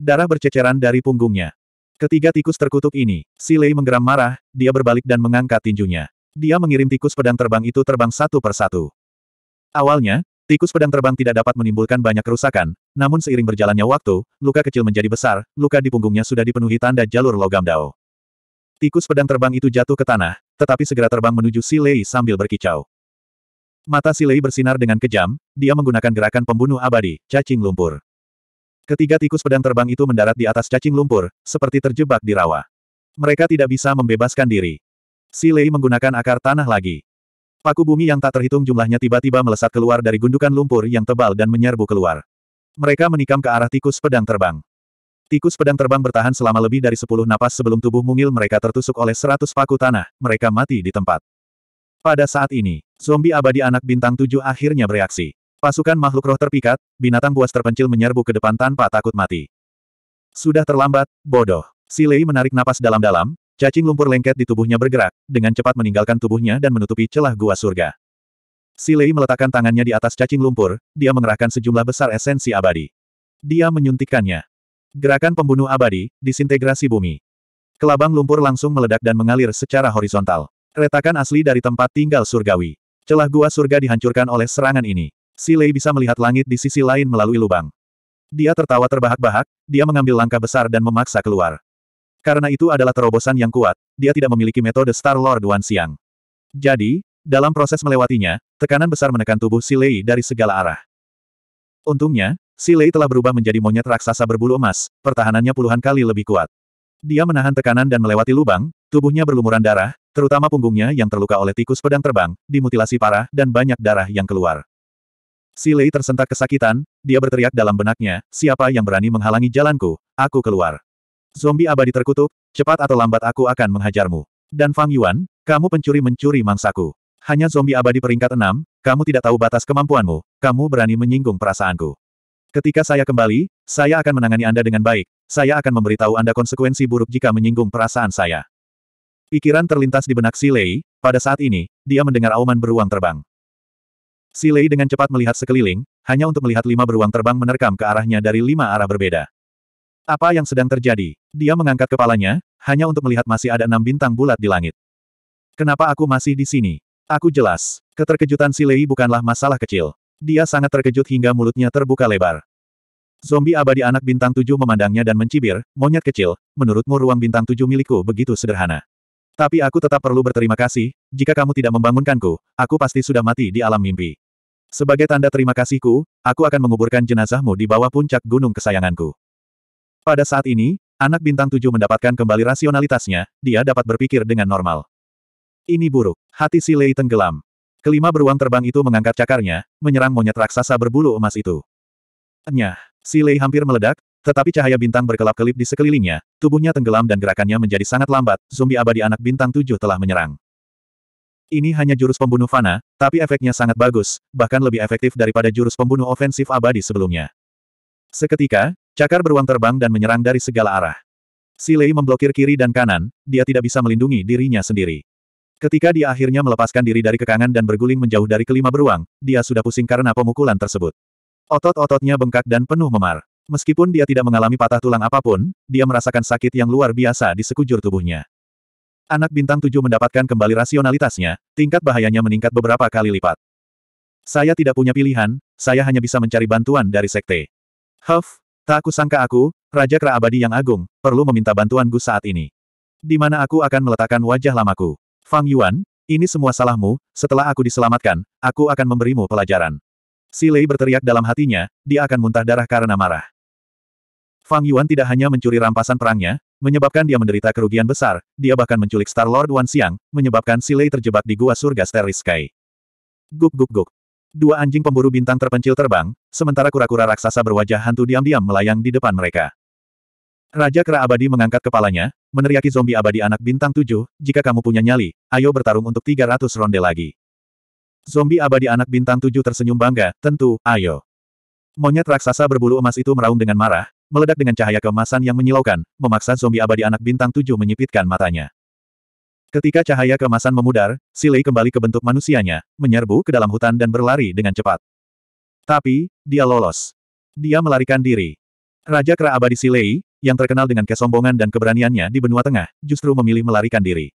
Darah berceceran dari punggungnya. Ketiga tikus terkutuk ini, si Lei menggeram marah, dia berbalik dan mengangkat tinjunya. Dia mengirim tikus pedang terbang itu terbang satu persatu. Awalnya, Tikus pedang terbang tidak dapat menimbulkan banyak kerusakan, namun seiring berjalannya waktu, luka kecil menjadi besar, luka di punggungnya sudah dipenuhi tanda jalur logam dao. Tikus pedang terbang itu jatuh ke tanah, tetapi segera terbang menuju Silei sambil berkicau. Mata Silei bersinar dengan kejam, dia menggunakan gerakan pembunuh abadi, cacing lumpur. Ketiga tikus pedang terbang itu mendarat di atas cacing lumpur, seperti terjebak di rawa. Mereka tidak bisa membebaskan diri. Silei menggunakan akar tanah lagi. Paku bumi yang tak terhitung jumlahnya tiba-tiba melesat keluar dari gundukan lumpur yang tebal dan menyerbu keluar. Mereka menikam ke arah tikus pedang terbang. Tikus pedang terbang bertahan selama lebih dari sepuluh napas sebelum tubuh mungil mereka tertusuk oleh seratus paku tanah, mereka mati di tempat. Pada saat ini, zombie abadi anak bintang tujuh akhirnya bereaksi. Pasukan makhluk roh terpikat, binatang buas terpencil menyerbu ke depan tanpa takut mati. Sudah terlambat, bodoh. Silei menarik napas dalam-dalam, Cacing lumpur lengket di tubuhnya bergerak, dengan cepat meninggalkan tubuhnya dan menutupi celah gua surga. Si Lei meletakkan tangannya di atas cacing lumpur, dia mengerahkan sejumlah besar esensi abadi. Dia menyuntikkannya. Gerakan pembunuh abadi, disintegrasi bumi. Kelabang lumpur langsung meledak dan mengalir secara horizontal. Retakan asli dari tempat tinggal surgawi. Celah gua surga dihancurkan oleh serangan ini. Si Lei bisa melihat langit di sisi lain melalui lubang. Dia tertawa terbahak-bahak, dia mengambil langkah besar dan memaksa keluar. Karena itu adalah terobosan yang kuat, dia tidak memiliki metode Star Lord Wan Xiang. Jadi, dalam proses melewatinya, tekanan besar menekan tubuh Si Lei dari segala arah. Untungnya, Si Lei telah berubah menjadi monyet raksasa berbulu emas, pertahanannya puluhan kali lebih kuat. Dia menahan tekanan dan melewati lubang, tubuhnya berlumuran darah, terutama punggungnya yang terluka oleh tikus pedang terbang, dimutilasi parah dan banyak darah yang keluar. Si Lei tersentak kesakitan, dia berteriak dalam benaknya, siapa yang berani menghalangi jalanku, aku keluar. Zombie abadi terkutuk, cepat atau lambat aku akan menghajarmu. Dan Fang Yuan, kamu pencuri mencuri mangsaku. Hanya zombie abadi peringkat enam, kamu tidak tahu batas kemampuanmu, kamu berani menyinggung perasaanku. Ketika saya kembali, saya akan menangani Anda dengan baik, saya akan memberitahu Anda konsekuensi buruk jika menyinggung perasaan saya. Pikiran terlintas di benak Si Lei, pada saat ini, dia mendengar auman beruang terbang. Si Lei dengan cepat melihat sekeliling, hanya untuk melihat lima beruang terbang menerkam ke arahnya dari lima arah berbeda. Apa yang sedang terjadi? Dia mengangkat kepalanya, hanya untuk melihat masih ada enam bintang bulat di langit. Kenapa aku masih di sini? Aku jelas. Keterkejutan si Lei bukanlah masalah kecil. Dia sangat terkejut hingga mulutnya terbuka lebar. Zombie abadi anak bintang tujuh memandangnya dan mencibir, monyet kecil, menurutmu ruang bintang tujuh milikku begitu sederhana. Tapi aku tetap perlu berterima kasih, jika kamu tidak membangunkanku, aku pasti sudah mati di alam mimpi. Sebagai tanda terima kasihku, aku akan menguburkan jenazahmu di bawah puncak gunung kesayanganku. Pada saat ini, anak bintang tujuh mendapatkan kembali rasionalitasnya, dia dapat berpikir dengan normal. Ini buruk. Hati si Lei tenggelam. Kelima beruang terbang itu mengangkat cakarnya, menyerang monyet raksasa berbulu emas itu. Nyah, si Lei hampir meledak, tetapi cahaya bintang berkelap-kelip di sekelilingnya, tubuhnya tenggelam dan gerakannya menjadi sangat lambat, zombie abadi anak bintang tujuh telah menyerang. Ini hanya jurus pembunuh fana, tapi efeknya sangat bagus, bahkan lebih efektif daripada jurus pembunuh ofensif abadi sebelumnya. Seketika, Cakar beruang terbang dan menyerang dari segala arah. Silei memblokir kiri dan kanan, dia tidak bisa melindungi dirinya sendiri. Ketika dia akhirnya melepaskan diri dari kekangan dan berguling menjauh dari kelima beruang, dia sudah pusing karena pemukulan tersebut. Otot-ototnya bengkak dan penuh memar. Meskipun dia tidak mengalami patah tulang apapun, dia merasakan sakit yang luar biasa di sekujur tubuhnya. Anak bintang tujuh mendapatkan kembali rasionalitasnya, tingkat bahayanya meningkat beberapa kali lipat. Saya tidak punya pilihan, saya hanya bisa mencari bantuan dari sekte. Huff, Tak aku sangka aku, Raja Kera Abadi yang agung, perlu meminta bantuan Gu saat ini. Di mana aku akan meletakkan wajah lamaku. Fang Yuan, ini semua salahmu, setelah aku diselamatkan, aku akan memberimu pelajaran. Si Lei berteriak dalam hatinya, dia akan muntah darah karena marah. Fang Yuan tidak hanya mencuri rampasan perangnya, menyebabkan dia menderita kerugian besar, dia bahkan menculik Star Lord Wan Xiang, menyebabkan si Lei terjebak di gua surga Starry Sky. Guk guk guk. Dua anjing pemburu bintang terpencil terbang, sementara kura-kura raksasa berwajah hantu diam-diam melayang di depan mereka. Raja Kera Abadi mengangkat kepalanya, meneriaki zombie abadi anak bintang tujuh, jika kamu punya nyali, ayo bertarung untuk 300 ronde lagi. Zombie abadi anak bintang tujuh tersenyum bangga, tentu, ayo. Monyet raksasa berbulu emas itu meraung dengan marah, meledak dengan cahaya keemasan yang menyilaukan, memaksa zombie abadi anak bintang tujuh menyipitkan matanya. Ketika cahaya kemasan memudar, Silei kembali ke bentuk manusianya, menyerbu ke dalam hutan dan berlari dengan cepat. Tapi, dia lolos. Dia melarikan diri. Raja Kera Abadi Silei, yang terkenal dengan kesombongan dan keberaniannya di benua tengah, justru memilih melarikan diri.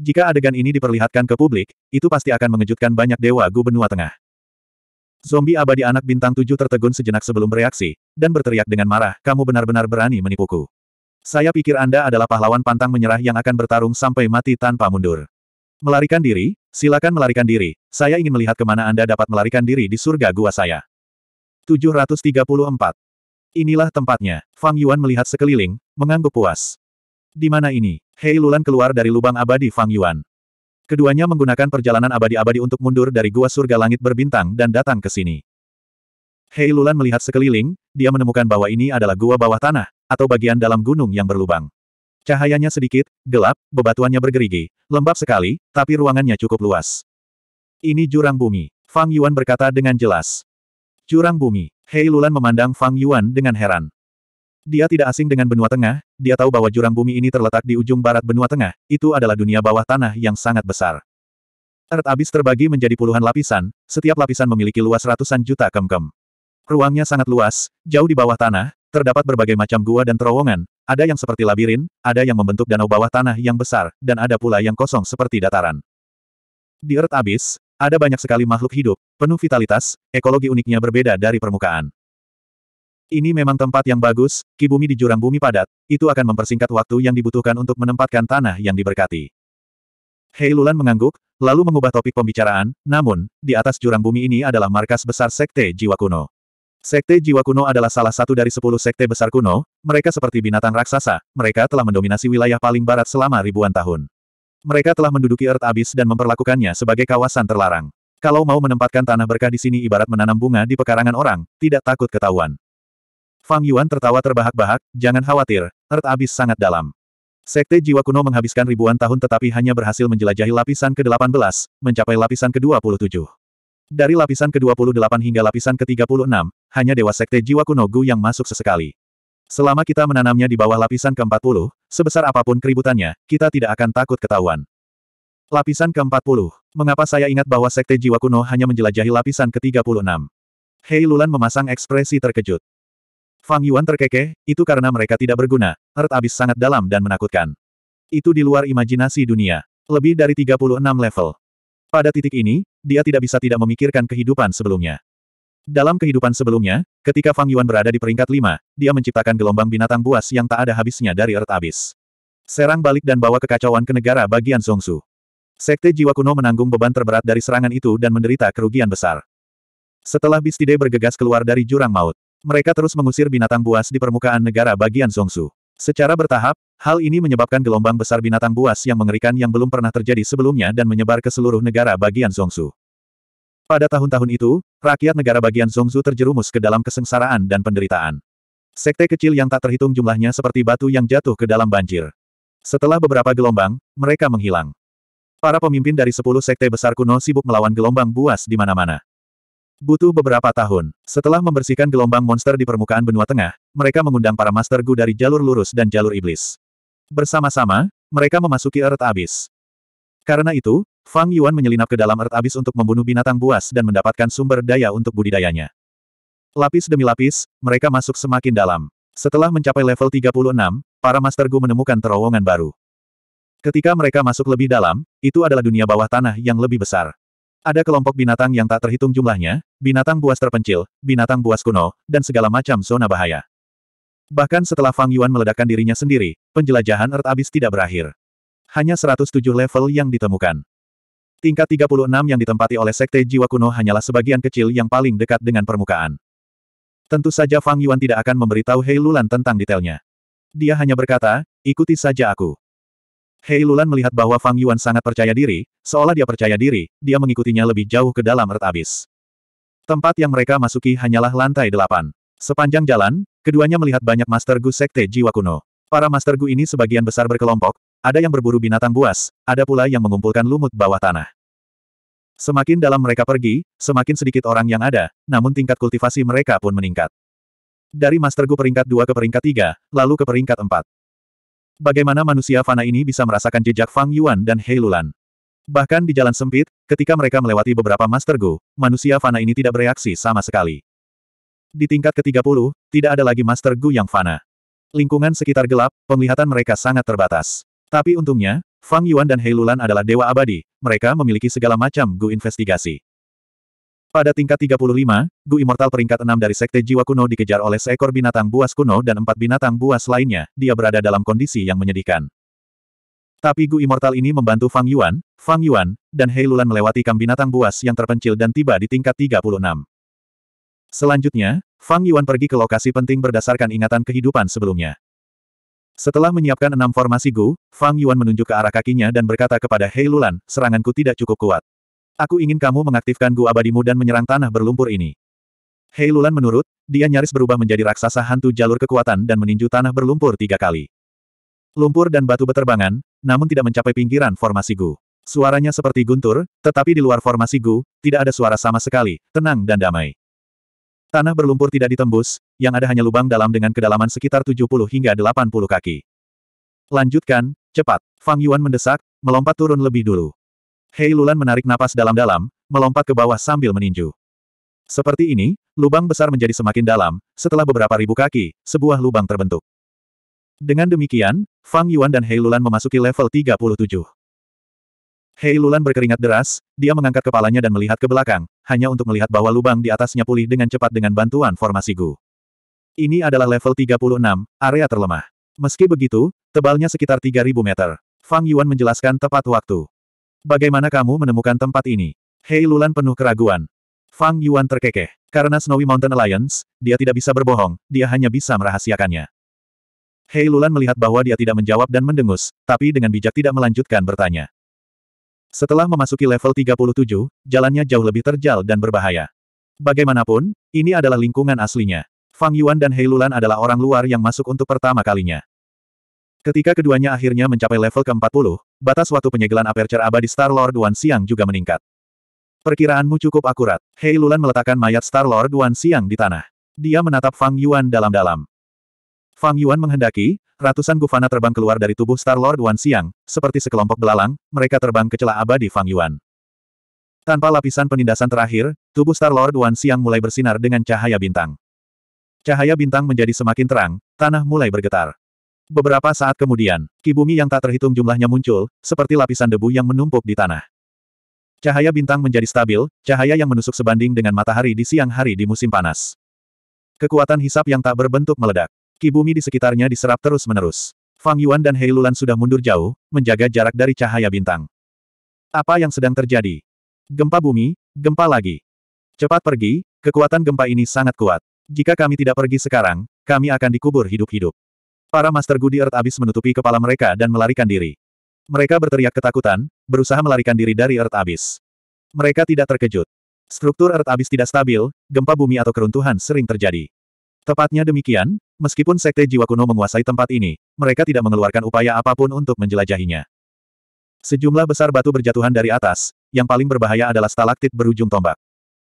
Jika adegan ini diperlihatkan ke publik, itu pasti akan mengejutkan banyak dewa gu benua tengah. Zombie abadi anak bintang tujuh tertegun sejenak sebelum bereaksi, dan berteriak dengan marah, kamu benar-benar berani menipuku. Saya pikir Anda adalah pahlawan pantang menyerah yang akan bertarung sampai mati tanpa mundur. Melarikan diri, silakan melarikan diri, saya ingin melihat kemana Anda dapat melarikan diri di surga gua saya. 734. Inilah tempatnya. Fang Yuan melihat sekeliling, mengangguk puas. Di mana ini? Hei Lulan keluar dari lubang abadi Fang Yuan. Keduanya menggunakan perjalanan abadi-abadi untuk mundur dari gua surga langit berbintang dan datang ke sini. Hei Lulan melihat sekeliling, dia menemukan bahwa ini adalah gua bawah tanah, atau bagian dalam gunung yang berlubang. Cahayanya sedikit, gelap, bebatuannya bergerigi, lembab sekali, tapi ruangannya cukup luas. Ini jurang bumi. Fang Yuan berkata dengan jelas. Jurang bumi. Hei Lulan memandang Fang Yuan dengan heran. Dia tidak asing dengan benua tengah, dia tahu bahwa jurang bumi ini terletak di ujung barat benua tengah, itu adalah dunia bawah tanah yang sangat besar. Earth Abyss terbagi menjadi puluhan lapisan, setiap lapisan memiliki luas ratusan juta kemkem. -kem. Ruangnya sangat luas, jauh di bawah tanah, terdapat berbagai macam gua dan terowongan, ada yang seperti labirin, ada yang membentuk danau bawah tanah yang besar, dan ada pula yang kosong seperti dataran. Di Earth Abyss, ada banyak sekali makhluk hidup, penuh vitalitas, ekologi uniknya berbeda dari permukaan. Ini memang tempat yang bagus, ki bumi di jurang bumi padat, itu akan mempersingkat waktu yang dibutuhkan untuk menempatkan tanah yang diberkati. Hei Lulan mengangguk, lalu mengubah topik pembicaraan, namun, di atas jurang bumi ini adalah markas besar Sekte Jiwa Kuno. Sekte Jiwa Kuno adalah salah satu dari sepuluh sekte besar kuno, mereka seperti binatang raksasa, mereka telah mendominasi wilayah paling barat selama ribuan tahun. Mereka telah menduduki Earth Abyss dan memperlakukannya sebagai kawasan terlarang. Kalau mau menempatkan tanah berkah di sini ibarat menanam bunga di pekarangan orang, tidak takut ketahuan. Fang Yuan tertawa terbahak-bahak, jangan khawatir, Earth Abyss sangat dalam. Sekte Jiwa Kuno menghabiskan ribuan tahun tetapi hanya berhasil menjelajahi lapisan ke-18, mencapai lapisan ke-27. Dari lapisan ke-28 hingga lapisan ke-36, hanya Dewa Sekte Jiwa Kuno Gu yang masuk sesekali. Selama kita menanamnya di bawah lapisan ke-40, sebesar apapun keributannya, kita tidak akan takut ketahuan. Lapisan ke-40. Mengapa saya ingat bahwa Sekte Jiwa Kuno hanya menjelajahi lapisan ke-36? Hei Lulan memasang ekspresi terkejut. Fang Yuan terkekeh, itu karena mereka tidak berguna, Earth Abyss sangat dalam dan menakutkan. Itu di luar imajinasi dunia. Lebih dari 36 level. Pada titik ini, dia tidak bisa tidak memikirkan kehidupan sebelumnya. Dalam kehidupan sebelumnya, ketika Fang Yuan berada di peringkat 5, dia menciptakan gelombang binatang buas yang tak ada habisnya dari Earth Abyss. Serang balik dan bawa kekacauan ke negara bagian Zongsu. Sekte Jiwa Kuno menanggung beban terberat dari serangan itu dan menderita kerugian besar. Setelah Bistide bergegas keluar dari jurang maut, mereka terus mengusir binatang buas di permukaan negara bagian Zongsu. Secara bertahap, hal ini menyebabkan gelombang besar binatang buas yang mengerikan yang belum pernah terjadi sebelumnya dan menyebar ke seluruh negara bagian Zongsu. Pada tahun-tahun itu, rakyat negara bagian Zongsu terjerumus ke dalam kesengsaraan dan penderitaan. Sekte kecil yang tak terhitung jumlahnya seperti batu yang jatuh ke dalam banjir. Setelah beberapa gelombang, mereka menghilang. Para pemimpin dari sepuluh sekte besar kuno sibuk melawan gelombang buas di mana-mana. Butuh beberapa tahun. Setelah membersihkan gelombang monster di permukaan benua tengah, mereka mengundang para Master Gu dari jalur lurus dan jalur iblis. Bersama-sama, mereka memasuki Earth Abyss. Karena itu, Fang Yuan menyelinap ke dalam Earth Abyss untuk membunuh binatang buas dan mendapatkan sumber daya untuk budidayanya. Lapis demi lapis, mereka masuk semakin dalam. Setelah mencapai level 36, para Master Gu menemukan terowongan baru. Ketika mereka masuk lebih dalam, itu adalah dunia bawah tanah yang lebih besar. Ada kelompok binatang yang tak terhitung jumlahnya, binatang buas terpencil, binatang buas kuno, dan segala macam zona bahaya. Bahkan setelah Fang Yuan meledakkan dirinya sendiri, penjelajahan Earth Abyss tidak berakhir. Hanya 107 level yang ditemukan. Tingkat 36 yang ditempati oleh Sekte Jiwa Kuno hanyalah sebagian kecil yang paling dekat dengan permukaan. Tentu saja Fang Yuan tidak akan memberitahu Hei Lulan tentang detailnya. Dia hanya berkata, ikuti saja aku. Hei Lulan melihat bahwa Fang Yuan sangat percaya diri, seolah dia percaya diri, dia mengikutinya lebih jauh ke dalam ret abis. Tempat yang mereka masuki hanyalah lantai delapan. Sepanjang jalan, keduanya melihat banyak Master Gu Sekte Jiwa Kuno. Para Master Gu ini sebagian besar berkelompok, ada yang berburu binatang buas, ada pula yang mengumpulkan lumut bawah tanah. Semakin dalam mereka pergi, semakin sedikit orang yang ada, namun tingkat kultivasi mereka pun meningkat. Dari Master Gu peringkat 2 ke peringkat 3, lalu ke peringkat 4. Bagaimana manusia fana ini bisa merasakan jejak Fang Yuan dan Hei Lulan? Bahkan di jalan sempit, ketika mereka melewati beberapa Master Gu, manusia fana ini tidak bereaksi sama sekali. Di tingkat ke-30, tidak ada lagi Master Gu yang fana. Lingkungan sekitar gelap, penglihatan mereka sangat terbatas. Tapi untungnya, Fang Yuan dan Hei Lulan adalah dewa abadi, mereka memiliki segala macam Gu investigasi. Pada tingkat 35, Gu Immortal peringkat 6 dari Sekte Jiwa Kuno dikejar oleh seekor binatang buas kuno dan empat binatang buas lainnya, dia berada dalam kondisi yang menyedihkan. Tapi Gu Immortal ini membantu Fang Yuan, Fang Yuan, dan Hei Lulan melewati kam binatang buas yang terpencil dan tiba di tingkat 36. Selanjutnya, Fang Yuan pergi ke lokasi penting berdasarkan ingatan kehidupan sebelumnya. Setelah menyiapkan enam formasi Gu, Fang Yuan menunjuk ke arah kakinya dan berkata kepada Hei Lulan, seranganku tidak cukup kuat. Aku ingin kamu mengaktifkan gua abadimu dan menyerang tanah berlumpur ini. Hei Lulan menurut, dia nyaris berubah menjadi raksasa hantu jalur kekuatan dan meninju tanah berlumpur tiga kali. Lumpur dan batu beterbangan, namun tidak mencapai pinggiran formasi Gu. Suaranya seperti guntur, tetapi di luar formasi Gu, tidak ada suara sama sekali, tenang dan damai. Tanah berlumpur tidak ditembus, yang ada hanya lubang dalam dengan kedalaman sekitar 70 hingga 80 kaki. Lanjutkan, cepat. Fang Yuan mendesak, melompat turun lebih dulu. Hei Lulan menarik napas dalam-dalam, melompat ke bawah sambil meninju. Seperti ini, lubang besar menjadi semakin dalam, setelah beberapa ribu kaki, sebuah lubang terbentuk. Dengan demikian, Fang Yuan dan Hei Lulan memasuki level 37. Hei Lulan berkeringat deras, dia mengangkat kepalanya dan melihat ke belakang, hanya untuk melihat bahwa lubang di atasnya pulih dengan cepat dengan bantuan formasi Gu. Ini adalah level 36, area terlemah. Meski begitu, tebalnya sekitar 3000 meter. Fang Yuan menjelaskan tepat waktu. Bagaimana kamu menemukan tempat ini? Hei Lulan penuh keraguan. Fang Yuan terkekeh. Karena Snowy Mountain Alliance, dia tidak bisa berbohong, dia hanya bisa merahasiakannya. Hei Lulan melihat bahwa dia tidak menjawab dan mendengus, tapi dengan bijak tidak melanjutkan bertanya. Setelah memasuki level 37, jalannya jauh lebih terjal dan berbahaya. Bagaimanapun, ini adalah lingkungan aslinya. Fang Yuan dan Hei Lulan adalah orang luar yang masuk untuk pertama kalinya. Ketika keduanya akhirnya mencapai level ke-40, batas waktu penyegelan aperture abadi Star-Lord Wan Xiang juga meningkat. Perkiraanmu cukup akurat. Hei Lulan meletakkan mayat Star-Lord Wan Xiang di tanah. Dia menatap Fang Yuan dalam-dalam. Fang Yuan menghendaki, ratusan gufana terbang keluar dari tubuh Star-Lord Wan Xiang, seperti sekelompok belalang, mereka terbang ke celah abadi Fang Yuan. Tanpa lapisan penindasan terakhir, tubuh Star-Lord Wan Xiang mulai bersinar dengan cahaya bintang. Cahaya bintang menjadi semakin terang, tanah mulai bergetar. Beberapa saat kemudian, kibumi yang tak terhitung jumlahnya muncul, seperti lapisan debu yang menumpuk di tanah. Cahaya bintang menjadi stabil, cahaya yang menusuk sebanding dengan matahari di siang hari di musim panas. Kekuatan hisap yang tak berbentuk meledak. Kibumi di sekitarnya diserap terus-menerus. Fang Yuan dan Hei Lulan sudah mundur jauh, menjaga jarak dari cahaya bintang. Apa yang sedang terjadi? Gempa bumi, gempa lagi. Cepat pergi, kekuatan gempa ini sangat kuat. Jika kami tidak pergi sekarang, kami akan dikubur hidup-hidup. Para Master Gudi Earth Abyss menutupi kepala mereka dan melarikan diri. Mereka berteriak ketakutan, berusaha melarikan diri dari Earth Abyss. Mereka tidak terkejut. Struktur Earth Abyss tidak stabil, gempa bumi atau keruntuhan sering terjadi. Tepatnya demikian, meskipun Sekte Jiwa Kuno menguasai tempat ini, mereka tidak mengeluarkan upaya apapun untuk menjelajahinya. Sejumlah besar batu berjatuhan dari atas, yang paling berbahaya adalah stalaktit berujung tombak.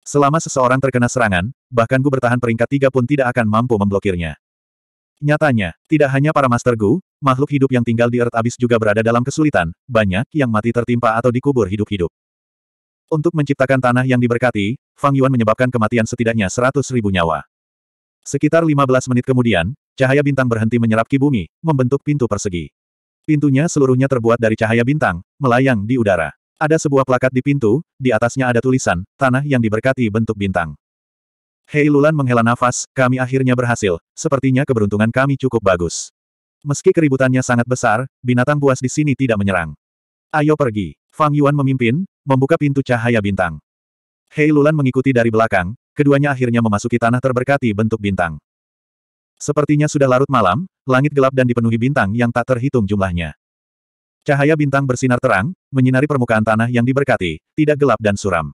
Selama seseorang terkena serangan, bahkan Gu bertahan peringkat tiga pun tidak akan mampu memblokirnya. Nyatanya, tidak hanya para Master Gu, makhluk hidup yang tinggal di Earth Abyss juga berada dalam kesulitan, banyak yang mati tertimpa atau dikubur hidup-hidup. Untuk menciptakan tanah yang diberkati, Fang Yuan menyebabkan kematian setidaknya seratus ribu nyawa. Sekitar 15 menit kemudian, cahaya bintang berhenti menyerap ki bumi, membentuk pintu persegi. Pintunya seluruhnya terbuat dari cahaya bintang, melayang di udara. Ada sebuah plakat di pintu, di atasnya ada tulisan, tanah yang diberkati bentuk bintang. Hei Lulan menghela nafas, kami akhirnya berhasil, sepertinya keberuntungan kami cukup bagus. Meski keributannya sangat besar, binatang buas di sini tidak menyerang. Ayo pergi. Fang Yuan memimpin, membuka pintu cahaya bintang. Hei Lulan mengikuti dari belakang, keduanya akhirnya memasuki tanah terberkati bentuk bintang. Sepertinya sudah larut malam, langit gelap dan dipenuhi bintang yang tak terhitung jumlahnya. Cahaya bintang bersinar terang, menyinari permukaan tanah yang diberkati, tidak gelap dan suram.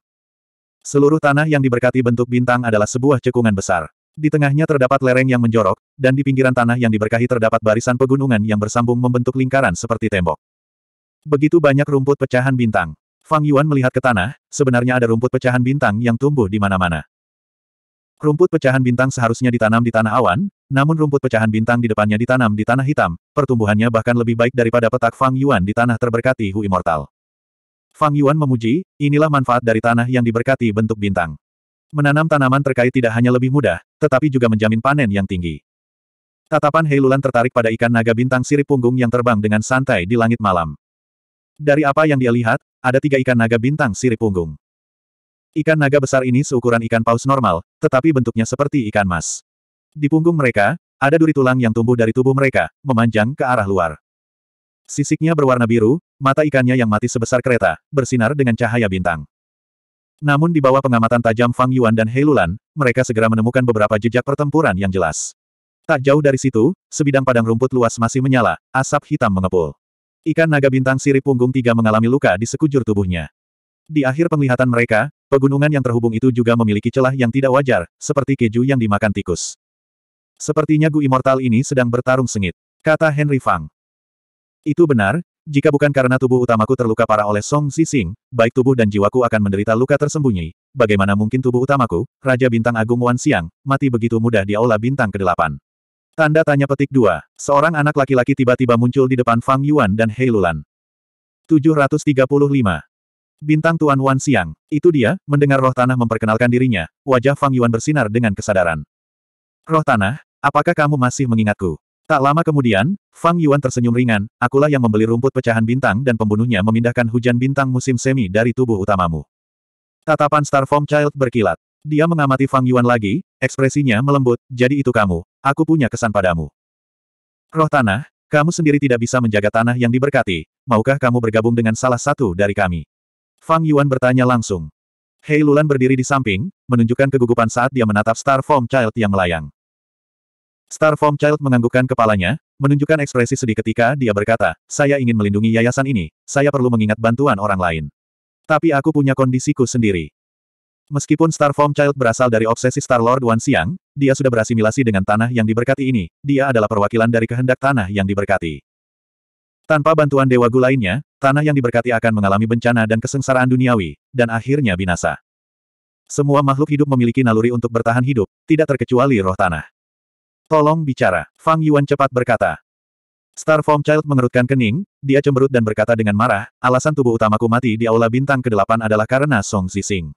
Seluruh tanah yang diberkati bentuk bintang adalah sebuah cekungan besar. Di tengahnya terdapat lereng yang menjorok, dan di pinggiran tanah yang diberkahi terdapat barisan pegunungan yang bersambung membentuk lingkaran seperti tembok. Begitu banyak rumput pecahan bintang. Fang Yuan melihat ke tanah, sebenarnya ada rumput pecahan bintang yang tumbuh di mana-mana. Rumput pecahan bintang seharusnya ditanam di tanah awan, namun rumput pecahan bintang di depannya ditanam di tanah hitam, pertumbuhannya bahkan lebih baik daripada petak Fang Yuan di tanah terberkati Hu Immortal. Fang Yuan memuji, inilah manfaat dari tanah yang diberkati bentuk bintang. Menanam tanaman terkait tidak hanya lebih mudah, tetapi juga menjamin panen yang tinggi. Tatapan Heilulan tertarik pada ikan naga bintang sirip punggung yang terbang dengan santai di langit malam. Dari apa yang dia lihat, ada tiga ikan naga bintang sirip punggung. Ikan naga besar ini seukuran ikan paus normal, tetapi bentuknya seperti ikan mas. Di punggung mereka, ada duri tulang yang tumbuh dari tubuh mereka, memanjang ke arah luar. Sisiknya berwarna biru, mata ikannya yang mati sebesar kereta, bersinar dengan cahaya bintang. Namun di bawah pengamatan tajam Fang Yuan dan Hei Lulan, mereka segera menemukan beberapa jejak pertempuran yang jelas. Tak jauh dari situ, sebidang padang rumput luas masih menyala, asap hitam mengepul. Ikan naga bintang sirip punggung tiga mengalami luka di sekujur tubuhnya. Di akhir penglihatan mereka, pegunungan yang terhubung itu juga memiliki celah yang tidak wajar, seperti keju yang dimakan tikus. Sepertinya Gu Immortal ini sedang bertarung sengit, kata Henry Fang. Itu benar, jika bukan karena tubuh utamaku terluka parah oleh Song Sising, baik tubuh dan jiwaku akan menderita luka tersembunyi. Bagaimana mungkin tubuh utamaku, Raja Bintang Agung Wan Siang, mati begitu mudah di Aula Bintang ke-8. Tanda tanya petik dua. Seorang anak laki-laki tiba-tiba muncul di depan Fang Yuan dan Hei Lulan. 735. Bintang Tuan Wan Siang, Itu dia, mendengar roh tanah memperkenalkan dirinya, wajah Fang Yuan bersinar dengan kesadaran. Roh tanah, apakah kamu masih mengingatku? Tak lama kemudian, Fang Yuan tersenyum ringan, akulah yang membeli rumput pecahan bintang dan pembunuhnya memindahkan hujan bintang musim semi dari tubuh utamamu. Tatapan Star Form Child berkilat. Dia mengamati Fang Yuan lagi, ekspresinya melembut, jadi itu kamu, aku punya kesan padamu. Roh tanah, kamu sendiri tidak bisa menjaga tanah yang diberkati, maukah kamu bergabung dengan salah satu dari kami? Fang Yuan bertanya langsung. Hei Lulan berdiri di samping, menunjukkan kegugupan saat dia menatap Star Form Child yang melayang. Starform Child menganggukkan kepalanya, menunjukkan ekspresi sedih ketika dia berkata, saya ingin melindungi yayasan ini, saya perlu mengingat bantuan orang lain. Tapi aku punya kondisiku sendiri. Meskipun Starform Child berasal dari obsesi Star Lord Wan Siang, dia sudah berasimilasi dengan tanah yang diberkati ini, dia adalah perwakilan dari kehendak tanah yang diberkati. Tanpa bantuan Dewa Gu lainnya, tanah yang diberkati akan mengalami bencana dan kesengsaraan duniawi, dan akhirnya binasa. Semua makhluk hidup memiliki naluri untuk bertahan hidup, tidak terkecuali roh tanah. Tolong bicara. Fang Yuan cepat berkata. Star Form Child mengerutkan kening, dia cemberut dan berkata dengan marah, alasan tubuh utamaku mati di Aula Bintang ke-8 adalah karena Song Zixing.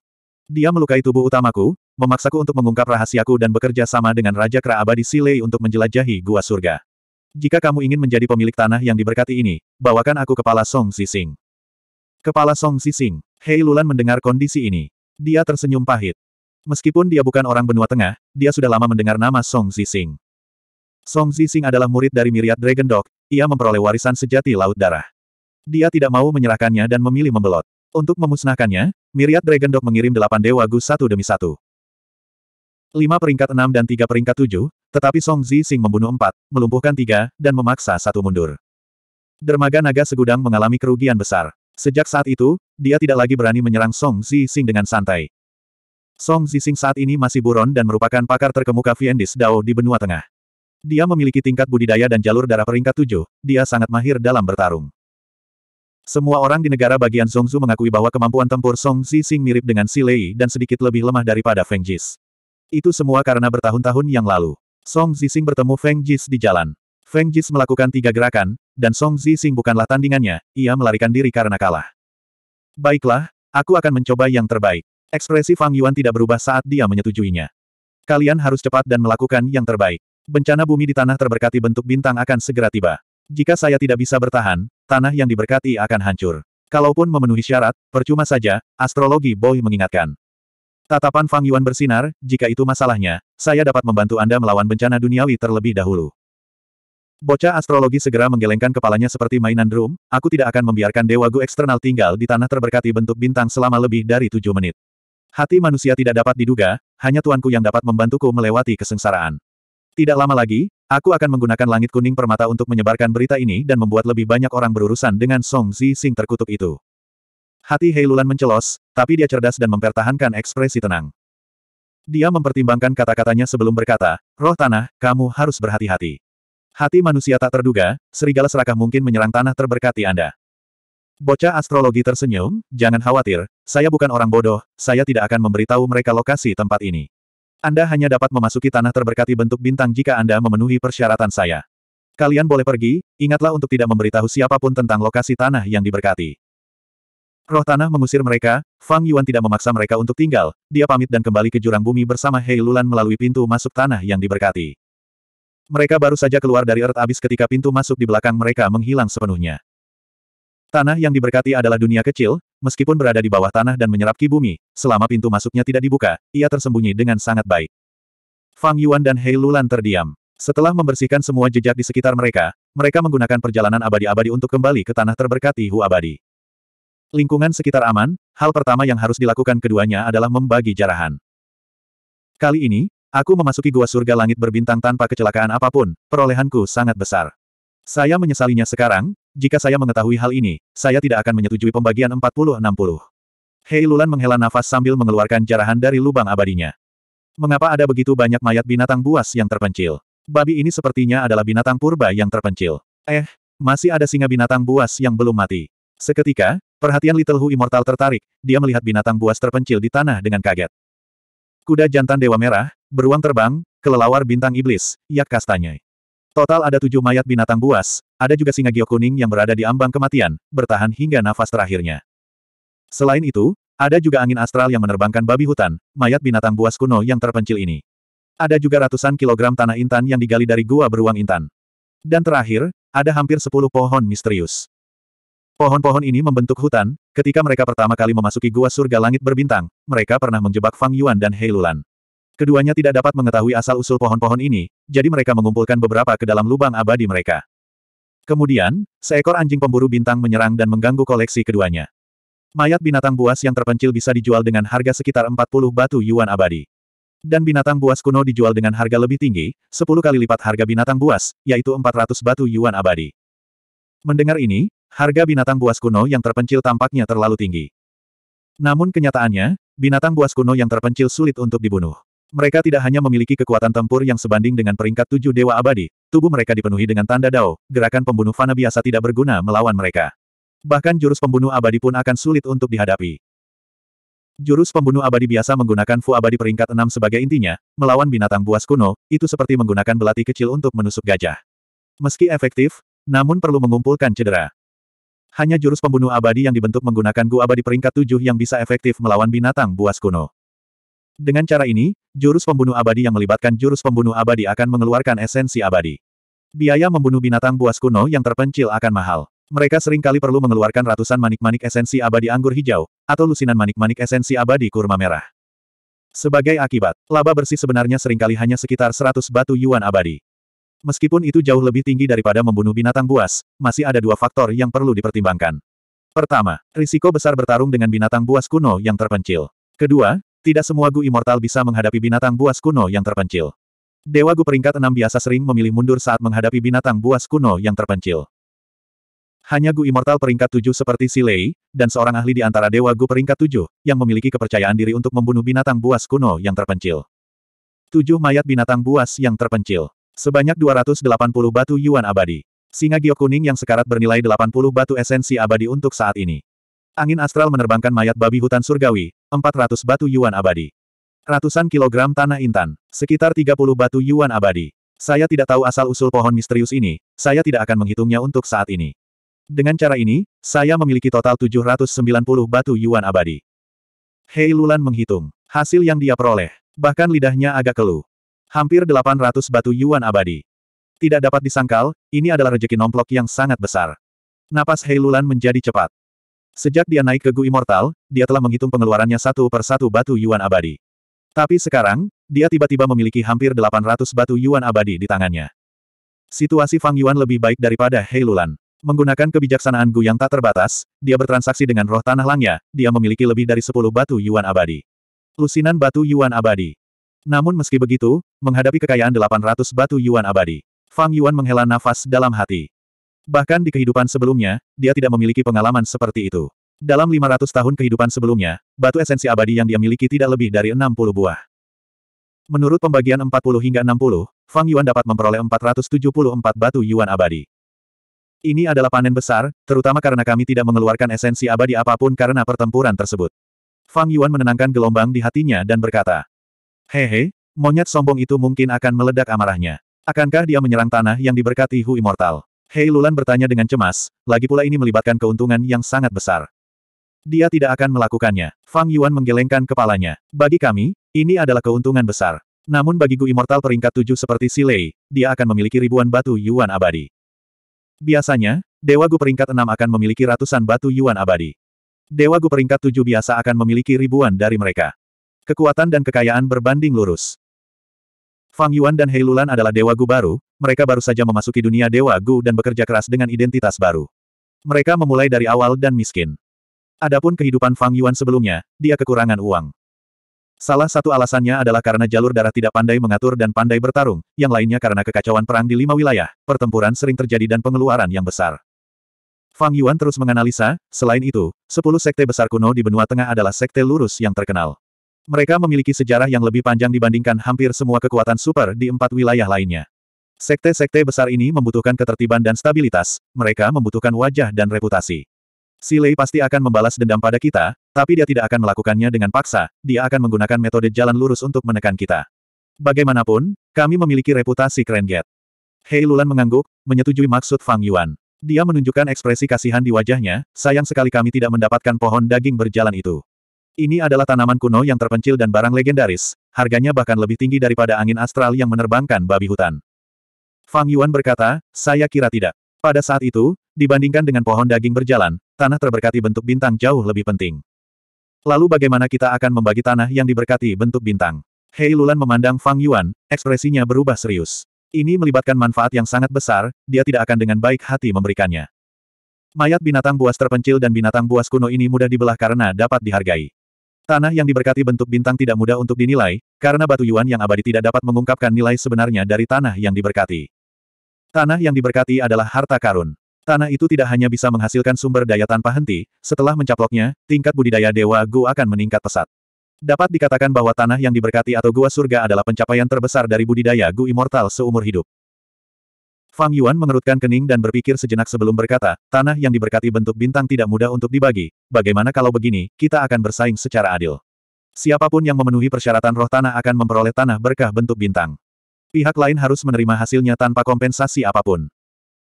Dia melukai tubuh utamaku, memaksaku untuk mengungkap rahasiaku dan bekerja sama dengan Raja Kera Abadi Silei untuk menjelajahi Gua Surga. Jika kamu ingin menjadi pemilik tanah yang diberkati ini, bawakan aku kepala Song Zixing. Kepala Song Zixing, Hei Lulan mendengar kondisi ini. Dia tersenyum pahit. Meskipun dia bukan orang benua tengah, dia sudah lama mendengar nama Song Zixing. Song Zixing adalah murid dari Myriad Dragon Dog, ia memperoleh warisan sejati Laut Darah. Dia tidak mau menyerahkannya dan memilih membelot. Untuk memusnahkannya, Myriad Dragon Dog mengirim delapan dewa gus satu demi satu. Lima peringkat enam dan tiga peringkat tujuh, tetapi Song Zixing membunuh empat, melumpuhkan tiga, dan memaksa satu mundur. Dermaga naga segudang mengalami kerugian besar. Sejak saat itu, dia tidak lagi berani menyerang Song Zixing dengan santai. Song Zixing saat ini masih buron dan merupakan pakar terkemuka Viendis Dao di benua tengah. Dia memiliki tingkat budidaya dan jalur darah peringkat tujuh, dia sangat mahir dalam bertarung. Semua orang di negara bagian Zongzu mengakui bahwa kemampuan tempur Song Zixing mirip dengan Si Lei dan sedikit lebih lemah daripada Feng Jis. Itu semua karena bertahun-tahun yang lalu. Song Zixing bertemu Feng Jis di jalan. Feng Jis melakukan tiga gerakan, dan Song Zixing bukanlah tandingannya, ia melarikan diri karena kalah. Baiklah, aku akan mencoba yang terbaik. Ekspresi Fang Yuan tidak berubah saat dia menyetujuinya. Kalian harus cepat dan melakukan yang terbaik. Bencana bumi di tanah terberkati bentuk bintang akan segera tiba. Jika saya tidak bisa bertahan, tanah yang diberkati akan hancur. Kalaupun memenuhi syarat, percuma saja, astrologi Boy mengingatkan. Tatapan Fang Yuan bersinar, jika itu masalahnya, saya dapat membantu Anda melawan bencana duniawi terlebih dahulu. Bocah astrologi segera menggelengkan kepalanya seperti mainan drum, aku tidak akan membiarkan Dewa Gu eksternal tinggal di tanah terberkati bentuk bintang selama lebih dari tujuh menit. Hati manusia tidak dapat diduga, hanya tuanku yang dapat membantuku melewati kesengsaraan. Tidak lama lagi, aku akan menggunakan langit kuning permata untuk menyebarkan berita ini dan membuat lebih banyak orang berurusan dengan Song Zi Sing terkutuk itu. Hati Heilulan mencelos, tapi dia cerdas dan mempertahankan ekspresi tenang. Dia mempertimbangkan kata-katanya sebelum berkata, Roh Tanah, kamu harus berhati-hati. Hati manusia tak terduga, serigala serakah mungkin menyerang tanah terberkati Anda. Bocah astrologi tersenyum, jangan khawatir, saya bukan orang bodoh, saya tidak akan memberitahu mereka lokasi tempat ini. Anda hanya dapat memasuki tanah terberkati bentuk bintang jika Anda memenuhi persyaratan saya. Kalian boleh pergi, ingatlah untuk tidak memberitahu siapapun tentang lokasi tanah yang diberkati. Roh tanah mengusir mereka, Fang Yuan tidak memaksa mereka untuk tinggal, dia pamit dan kembali ke jurang bumi bersama Hei Lulan melalui pintu masuk tanah yang diberkati. Mereka baru saja keluar dari Earth abis ketika pintu masuk di belakang mereka menghilang sepenuhnya. Tanah yang diberkati adalah dunia kecil, meskipun berada di bawah tanah dan menyerap ki bumi, selama pintu masuknya tidak dibuka, ia tersembunyi dengan sangat baik. Fang Yuan dan Hei Lulan terdiam. Setelah membersihkan semua jejak di sekitar mereka, mereka menggunakan perjalanan abadi-abadi untuk kembali ke tanah terberkati Hu Abadi. Lingkungan sekitar aman, hal pertama yang harus dilakukan keduanya adalah membagi jarahan. Kali ini, aku memasuki gua surga langit berbintang tanpa kecelakaan apapun, perolehanku sangat besar. Saya menyesalinya sekarang, jika saya mengetahui hal ini, saya tidak akan menyetujui pembagian 40-60. Hei Lulan menghela nafas sambil mengeluarkan jarahan dari lubang abadinya. Mengapa ada begitu banyak mayat binatang buas yang terpencil? Babi ini sepertinya adalah binatang purba yang terpencil. Eh, masih ada singa binatang buas yang belum mati. Seketika, perhatian Little Hu Immortal tertarik, dia melihat binatang buas terpencil di tanah dengan kaget. Kuda jantan Dewa Merah, beruang terbang, kelelawar bintang iblis, yak kastanya. Total ada tujuh mayat binatang buas, ada juga singa giok kuning yang berada di ambang kematian, bertahan hingga nafas terakhirnya. Selain itu, ada juga angin astral yang menerbangkan babi hutan, mayat binatang buas kuno yang terpencil ini. Ada juga ratusan kilogram tanah intan yang digali dari gua beruang intan. Dan terakhir, ada hampir sepuluh pohon misterius. Pohon-pohon ini membentuk hutan, ketika mereka pertama kali memasuki gua surga langit berbintang, mereka pernah menjebak Fang Yuan dan Hei Lulan. Keduanya tidak dapat mengetahui asal-usul pohon-pohon ini, jadi mereka mengumpulkan beberapa ke dalam lubang abadi mereka. Kemudian, seekor anjing pemburu bintang menyerang dan mengganggu koleksi keduanya. Mayat binatang buas yang terpencil bisa dijual dengan harga sekitar 40 batu yuan abadi. Dan binatang buas kuno dijual dengan harga lebih tinggi, 10 kali lipat harga binatang buas, yaitu 400 batu yuan abadi. Mendengar ini, harga binatang buas kuno yang terpencil tampaknya terlalu tinggi. Namun kenyataannya, binatang buas kuno yang terpencil sulit untuk dibunuh. Mereka tidak hanya memiliki kekuatan tempur yang sebanding dengan peringkat tujuh dewa abadi, tubuh mereka dipenuhi dengan tanda dao, gerakan pembunuh fana biasa tidak berguna melawan mereka. Bahkan jurus pembunuh abadi pun akan sulit untuk dihadapi. Jurus pembunuh abadi biasa menggunakan fu abadi peringkat enam sebagai intinya, melawan binatang buas kuno, itu seperti menggunakan belati kecil untuk menusuk gajah. Meski efektif, namun perlu mengumpulkan cedera. Hanya jurus pembunuh abadi yang dibentuk menggunakan gu abadi peringkat tujuh yang bisa efektif melawan binatang buas kuno. Dengan cara ini, jurus pembunuh abadi yang melibatkan jurus pembunuh abadi akan mengeluarkan esensi abadi. Biaya membunuh binatang buas kuno yang terpencil akan mahal. Mereka seringkali perlu mengeluarkan ratusan manik-manik esensi abadi anggur hijau, atau lusinan manik-manik esensi abadi kurma merah. Sebagai akibat, laba bersih sebenarnya seringkali hanya sekitar 100 batu yuan abadi. Meskipun itu jauh lebih tinggi daripada membunuh binatang buas, masih ada dua faktor yang perlu dipertimbangkan. Pertama, risiko besar bertarung dengan binatang buas kuno yang terpencil. Kedua, tidak semua Gu Immortal bisa menghadapi binatang buas kuno yang terpencil. Dewa Gu peringkat enam biasa sering memilih mundur saat menghadapi binatang buas kuno yang terpencil. Hanya Gu Immortal peringkat tujuh seperti Si Lei dan seorang ahli di antara Dewa Gu peringkat tujuh, yang memiliki kepercayaan diri untuk membunuh binatang buas kuno yang terpencil. Tujuh mayat binatang buas yang terpencil. Sebanyak 280 batu yuan abadi. Singa giok kuning yang sekarat bernilai 80 batu esensi abadi untuk saat ini. Angin astral menerbangkan mayat babi hutan surgawi, 400 batu yuan abadi. Ratusan kilogram tanah intan, sekitar 30 batu yuan abadi. Saya tidak tahu asal-usul pohon misterius ini, saya tidak akan menghitungnya untuk saat ini. Dengan cara ini, saya memiliki total 790 batu yuan abadi. Hei Lulan menghitung. Hasil yang dia peroleh. Bahkan lidahnya agak keluh. Hampir 800 batu yuan abadi. Tidak dapat disangkal, ini adalah rejeki nomplok yang sangat besar. Napas Hei Lulan menjadi cepat. Sejak dia naik ke Gu Immortal, dia telah menghitung pengeluarannya satu per satu batu Yuan abadi. Tapi sekarang, dia tiba-tiba memiliki hampir 800 batu Yuan abadi di tangannya. Situasi Fang Yuan lebih baik daripada Hei Lulan. Menggunakan kebijaksanaan Gu yang tak terbatas, dia bertransaksi dengan roh tanah langnya, dia memiliki lebih dari 10 batu Yuan abadi. Lusinan batu Yuan abadi. Namun meski begitu, menghadapi kekayaan 800 batu Yuan abadi, Fang Yuan menghela nafas dalam hati. Bahkan di kehidupan sebelumnya, dia tidak memiliki pengalaman seperti itu. Dalam 500 tahun kehidupan sebelumnya, batu esensi abadi yang dia miliki tidak lebih dari 60 buah. Menurut pembagian 40 hingga 60, Fang Yuan dapat memperoleh 474 batu Yuan abadi. Ini adalah panen besar, terutama karena kami tidak mengeluarkan esensi abadi apapun karena pertempuran tersebut. Fang Yuan menenangkan gelombang di hatinya dan berkata, Hehe, monyet sombong itu mungkin akan meledak amarahnya. Akankah dia menyerang tanah yang diberkati Hu Immortal? Hei Lulan bertanya dengan cemas, lagi pula ini melibatkan keuntungan yang sangat besar. Dia tidak akan melakukannya. Fang Yuan menggelengkan kepalanya. Bagi kami, ini adalah keuntungan besar. Namun bagi Gu Immortal peringkat tujuh seperti Si Lei, dia akan memiliki ribuan batu Yuan abadi. Biasanya, Dewa Gu peringkat enam akan memiliki ratusan batu Yuan abadi. Dewa Gu peringkat tujuh biasa akan memiliki ribuan dari mereka. Kekuatan dan kekayaan berbanding lurus. Fang Yuan dan Hei Lulan adalah Dewa Gu baru, mereka baru saja memasuki dunia Dewa Gu dan bekerja keras dengan identitas baru. Mereka memulai dari awal dan miskin. Adapun kehidupan Fang Yuan sebelumnya, dia kekurangan uang. Salah satu alasannya adalah karena jalur darah tidak pandai mengatur dan pandai bertarung, yang lainnya karena kekacauan perang di lima wilayah, pertempuran sering terjadi dan pengeluaran yang besar. Fang Yuan terus menganalisa, selain itu, sepuluh sekte besar kuno di benua tengah adalah sekte lurus yang terkenal. Mereka memiliki sejarah yang lebih panjang dibandingkan hampir semua kekuatan super di empat wilayah lainnya. Sekte-sekte besar ini membutuhkan ketertiban dan stabilitas, mereka membutuhkan wajah dan reputasi. Si Lei pasti akan membalas dendam pada kita, tapi dia tidak akan melakukannya dengan paksa, dia akan menggunakan metode jalan lurus untuk menekan kita. Bagaimanapun, kami memiliki reputasi keren get. Hei Lulan mengangguk, menyetujui maksud Fang Yuan. Dia menunjukkan ekspresi kasihan di wajahnya, sayang sekali kami tidak mendapatkan pohon daging berjalan itu. Ini adalah tanaman kuno yang terpencil dan barang legendaris, harganya bahkan lebih tinggi daripada angin astral yang menerbangkan babi hutan. Fang Yuan berkata, saya kira tidak. Pada saat itu, dibandingkan dengan pohon daging berjalan, tanah terberkati bentuk bintang jauh lebih penting. Lalu bagaimana kita akan membagi tanah yang diberkati bentuk bintang? Hei Lulan memandang Fang Yuan, ekspresinya berubah serius. Ini melibatkan manfaat yang sangat besar, dia tidak akan dengan baik hati memberikannya. Mayat binatang buas terpencil dan binatang buas kuno ini mudah dibelah karena dapat dihargai. Tanah yang diberkati bentuk bintang tidak mudah untuk dinilai, karena batu yuan yang abadi tidak dapat mengungkapkan nilai sebenarnya dari tanah yang diberkati. Tanah yang diberkati adalah harta karun. Tanah itu tidak hanya bisa menghasilkan sumber daya tanpa henti, setelah mencaploknya, tingkat budidaya Dewa Gu akan meningkat pesat. Dapat dikatakan bahwa tanah yang diberkati atau gua surga adalah pencapaian terbesar dari budidaya Gu Immortal seumur hidup. Fang Yuan mengerutkan kening dan berpikir sejenak sebelum berkata, tanah yang diberkati bentuk bintang tidak mudah untuk dibagi, bagaimana kalau begini, kita akan bersaing secara adil. Siapapun yang memenuhi persyaratan roh tanah akan memperoleh tanah berkah bentuk bintang. Pihak lain harus menerima hasilnya tanpa kompensasi apapun.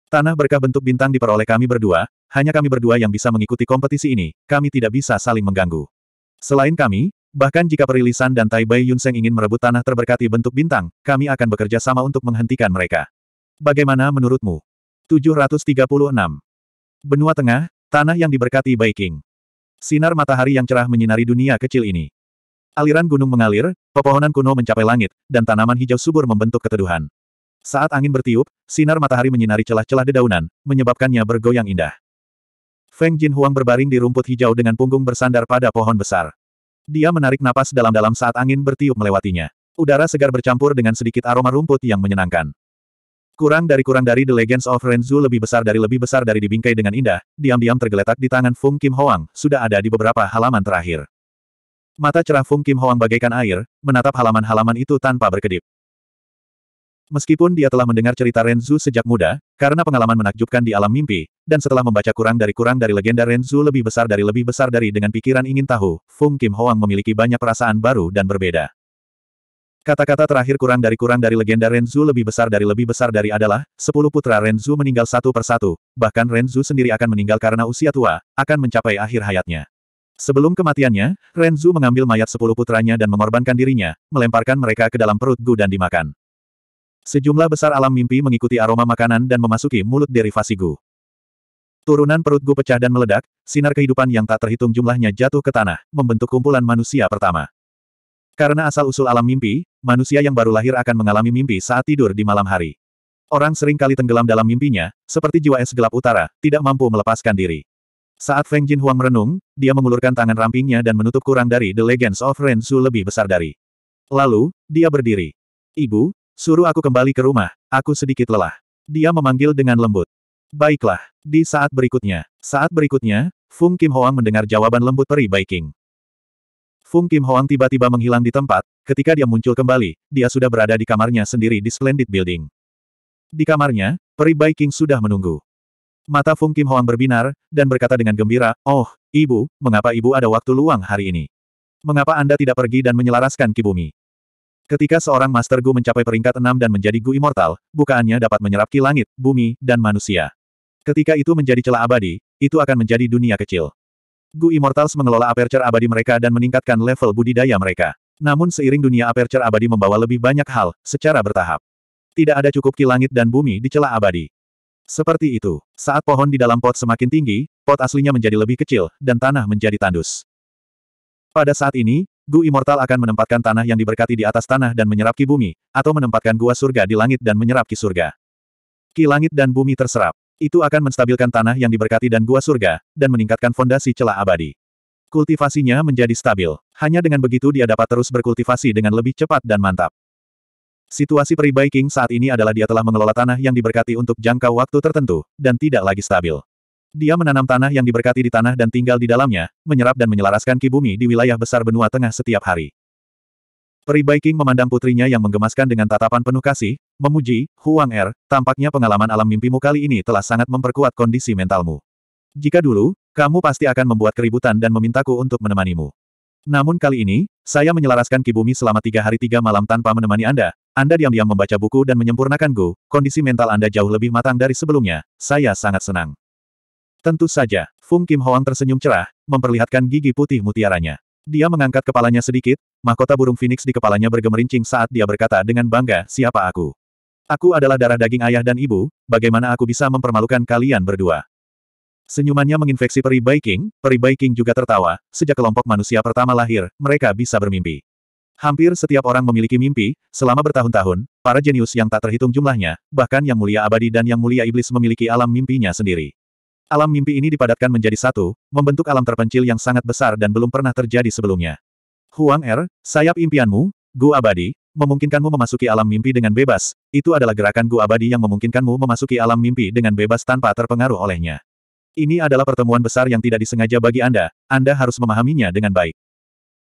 Tanah berkah bentuk bintang diperoleh kami berdua, hanya kami berdua yang bisa mengikuti kompetisi ini, kami tidak bisa saling mengganggu. Selain kami, bahkan jika perilisan dan Tai Bai Yunseng ingin merebut tanah terberkati bentuk bintang, kami akan bekerja sama untuk menghentikan mereka. Bagaimana menurutmu? 736. Benua Tengah, tanah yang diberkati Baiking. Sinar matahari yang cerah menyinari dunia kecil ini. Aliran gunung mengalir, pepohonan kuno mencapai langit, dan tanaman hijau subur membentuk keteduhan. Saat angin bertiup, sinar matahari menyinari celah-celah dedaunan, menyebabkannya bergoyang indah. Feng Jin Huang berbaring di rumput hijau dengan punggung bersandar pada pohon besar. Dia menarik napas dalam-dalam saat angin bertiup melewatinya. Udara segar bercampur dengan sedikit aroma rumput yang menyenangkan. Kurang dari kurang dari The Legends of Renzu lebih besar dari lebih besar dari dibingkai dengan indah, diam-diam tergeletak di tangan Fung Kim Hoang, sudah ada di beberapa halaman terakhir. Mata cerah Fung Kim Hoang bagaikan air, menatap halaman-halaman itu tanpa berkedip. Meskipun dia telah mendengar cerita Renzu sejak muda, karena pengalaman menakjubkan di alam mimpi, dan setelah membaca kurang dari kurang dari legenda Renzu lebih besar dari lebih besar dari dengan pikiran ingin tahu, Fung Kim Hoang memiliki banyak perasaan baru dan berbeda. Kata-kata terakhir kurang dari kurang dari legenda Renzu lebih besar dari lebih besar dari adalah, sepuluh putra Renzu meninggal satu persatu, bahkan Renzu sendiri akan meninggal karena usia tua, akan mencapai akhir hayatnya. Sebelum kematiannya, Renzu mengambil mayat sepuluh putranya dan mengorbankan dirinya, melemparkan mereka ke dalam perut Gu dan dimakan. Sejumlah besar alam mimpi mengikuti aroma makanan dan memasuki mulut derivasi Gu. Turunan perut Gu pecah dan meledak, sinar kehidupan yang tak terhitung jumlahnya jatuh ke tanah, membentuk kumpulan manusia pertama. Karena asal-usul alam mimpi, manusia yang baru lahir akan mengalami mimpi saat tidur di malam hari. Orang sering kali tenggelam dalam mimpinya, seperti jiwa es gelap utara, tidak mampu melepaskan diri. Saat Feng Jinhuang merenung, dia mengulurkan tangan rampingnya dan menutup kurang dari The Legends of Ren Zhu lebih besar dari. Lalu, dia berdiri. Ibu, suruh aku kembali ke rumah, aku sedikit lelah. Dia memanggil dengan lembut. Baiklah, di saat berikutnya. Saat berikutnya, Fung Kim Hoang mendengar jawaban lembut peri Baiking. Fung Kim Hoang tiba-tiba menghilang di tempat, ketika dia muncul kembali, dia sudah berada di kamarnya sendiri di Splendid Building. Di kamarnya, Peri Baiking sudah menunggu. Mata Fung Kim Hoang berbinar, dan berkata dengan gembira, Oh, Ibu, mengapa Ibu ada waktu luang hari ini? Mengapa Anda tidak pergi dan menyelaraskan Kibumi? Ketika seorang Master Gu mencapai peringkat enam dan menjadi Gu Immortal, bukaannya dapat menyerap ki langit, bumi, dan manusia. Ketika itu menjadi celah abadi, itu akan menjadi dunia kecil. Gu Immortals mengelola aperture abadi mereka dan meningkatkan level budidaya mereka. Namun seiring dunia aperture abadi membawa lebih banyak hal, secara bertahap. Tidak ada cukup ki langit dan bumi di celah abadi. Seperti itu, saat pohon di dalam pot semakin tinggi, pot aslinya menjadi lebih kecil, dan tanah menjadi tandus. Pada saat ini, Gu Immortal akan menempatkan tanah yang diberkati di atas tanah dan menyerap ki bumi, atau menempatkan gua surga di langit dan menyerap ki surga. Ki langit dan bumi terserap. Itu akan menstabilkan tanah yang diberkati dan gua surga, dan meningkatkan fondasi celah abadi. Kultivasinya menjadi stabil. Hanya dengan begitu dia dapat terus berkultivasi dengan lebih cepat dan mantap. Situasi peribai King saat ini adalah dia telah mengelola tanah yang diberkati untuk jangka waktu tertentu, dan tidak lagi stabil. Dia menanam tanah yang diberkati di tanah dan tinggal di dalamnya, menyerap dan menyelaraskan ki bumi di wilayah besar benua tengah setiap hari. Peribai King memandang putrinya yang menggemaskan dengan tatapan penuh kasih, memuji, Huang Er, tampaknya pengalaman alam mimpimu kali ini telah sangat memperkuat kondisi mentalmu. Jika dulu, kamu pasti akan membuat keributan dan memintaku untuk menemanimu. Namun kali ini, saya menyelaraskan kibumi selama tiga hari tiga malam tanpa menemani Anda, anda diam-diam membaca buku dan menyempurnakan Go, kondisi mental Anda jauh lebih matang dari sebelumnya, saya sangat senang. Tentu saja, Fung Kim Hoang tersenyum cerah, memperlihatkan gigi putih mutiaranya. Dia mengangkat kepalanya sedikit, mahkota burung phoenix di kepalanya bergemerincing saat dia berkata dengan bangga, siapa aku? Aku adalah darah daging ayah dan ibu, bagaimana aku bisa mempermalukan kalian berdua? Senyumannya menginfeksi peri Baiking, peri Baiking juga tertawa, sejak kelompok manusia pertama lahir, mereka bisa bermimpi. Hampir setiap orang memiliki mimpi, selama bertahun-tahun, para jenius yang tak terhitung jumlahnya, bahkan yang mulia abadi dan yang mulia iblis memiliki alam mimpinya sendiri. Alam mimpi ini dipadatkan menjadi satu, membentuk alam terpencil yang sangat besar dan belum pernah terjadi sebelumnya. Huang Er, sayap impianmu, Gu Abadi, memungkinkanmu memasuki alam mimpi dengan bebas, itu adalah gerakan Gu Abadi yang memungkinkanmu memasuki alam mimpi dengan bebas tanpa terpengaruh olehnya. Ini adalah pertemuan besar yang tidak disengaja bagi Anda, Anda harus memahaminya dengan baik.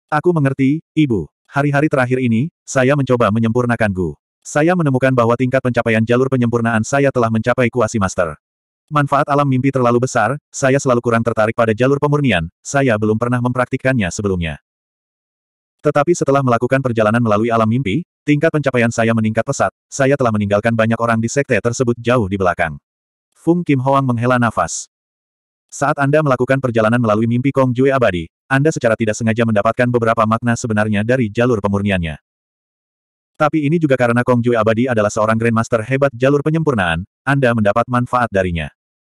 Aku mengerti, Ibu. Hari-hari terakhir ini, saya mencoba menyempurnakan Gu. Saya menemukan bahwa tingkat pencapaian jalur penyempurnaan saya telah mencapai kuasi master. Manfaat alam mimpi terlalu besar, saya selalu kurang tertarik pada jalur pemurnian, saya belum pernah mempraktikkannya sebelumnya. Tetapi setelah melakukan perjalanan melalui alam mimpi, tingkat pencapaian saya meningkat pesat, saya telah meninggalkan banyak orang di sekte tersebut jauh di belakang. Fung Kim Hoang menghela nafas. Saat Anda melakukan perjalanan melalui mimpi Kong Jue abadi, anda secara tidak sengaja mendapatkan beberapa makna sebenarnya dari jalur pemurniannya. Tapi ini juga karena Kong Jui Abadi adalah seorang Grandmaster hebat jalur penyempurnaan, Anda mendapat manfaat darinya.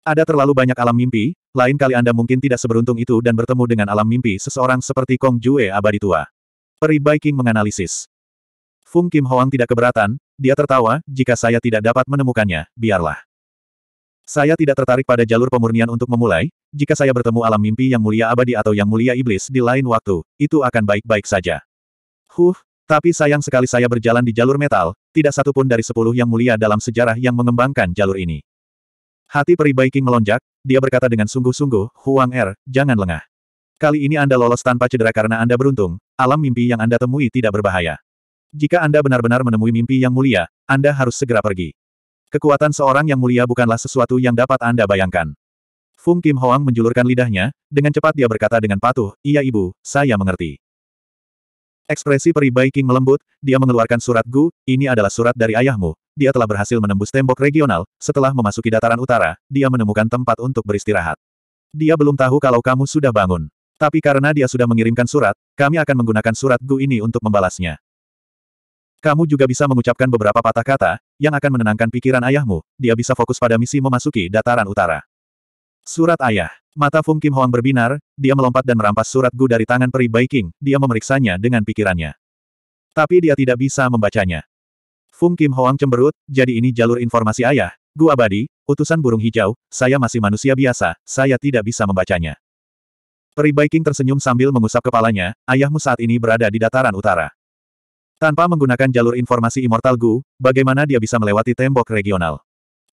Ada terlalu banyak alam mimpi, lain kali Anda mungkin tidak seberuntung itu dan bertemu dengan alam mimpi seseorang seperti Kong Jue Abadi Tua. Peri Baiking menganalisis. Fung Kim Hoang tidak keberatan, dia tertawa, jika saya tidak dapat menemukannya, biarlah. Saya tidak tertarik pada jalur pemurnian untuk memulai, jika saya bertemu alam mimpi yang mulia abadi atau yang mulia iblis di lain waktu, itu akan baik-baik saja. Huh, tapi sayang sekali saya berjalan di jalur metal, tidak satu pun dari sepuluh yang mulia dalam sejarah yang mengembangkan jalur ini. Hati peri Baiking melonjak, dia berkata dengan sungguh-sungguh, Huang Er, jangan lengah. Kali ini Anda lolos tanpa cedera karena Anda beruntung, alam mimpi yang Anda temui tidak berbahaya. Jika Anda benar-benar menemui mimpi yang mulia, Anda harus segera pergi. Kekuatan seorang yang mulia bukanlah sesuatu yang dapat Anda bayangkan. Fung Kim Hoang menjulurkan lidahnya, dengan cepat dia berkata dengan patuh, Iya ibu, saya mengerti. Ekspresi peri Bai King melembut, dia mengeluarkan surat Gu, ini adalah surat dari ayahmu, dia telah berhasil menembus tembok regional, setelah memasuki dataran utara, dia menemukan tempat untuk beristirahat. Dia belum tahu kalau kamu sudah bangun. Tapi karena dia sudah mengirimkan surat, kami akan menggunakan surat Gu ini untuk membalasnya. Kamu juga bisa mengucapkan beberapa patah kata, yang akan menenangkan pikiran ayahmu, dia bisa fokus pada misi memasuki dataran utara. Surat ayah. Mata Fung Kim Hoang berbinar, dia melompat dan merampas surat Gu dari tangan peri Baiking, dia memeriksanya dengan pikirannya. Tapi dia tidak bisa membacanya. Fung Kim Hoang cemberut, jadi ini jalur informasi ayah, Gu abadi, utusan burung hijau, saya masih manusia biasa, saya tidak bisa membacanya. Peri Baiking tersenyum sambil mengusap kepalanya, ayahmu saat ini berada di dataran utara. Tanpa menggunakan jalur informasi Immortal Gu, bagaimana dia bisa melewati tembok regional?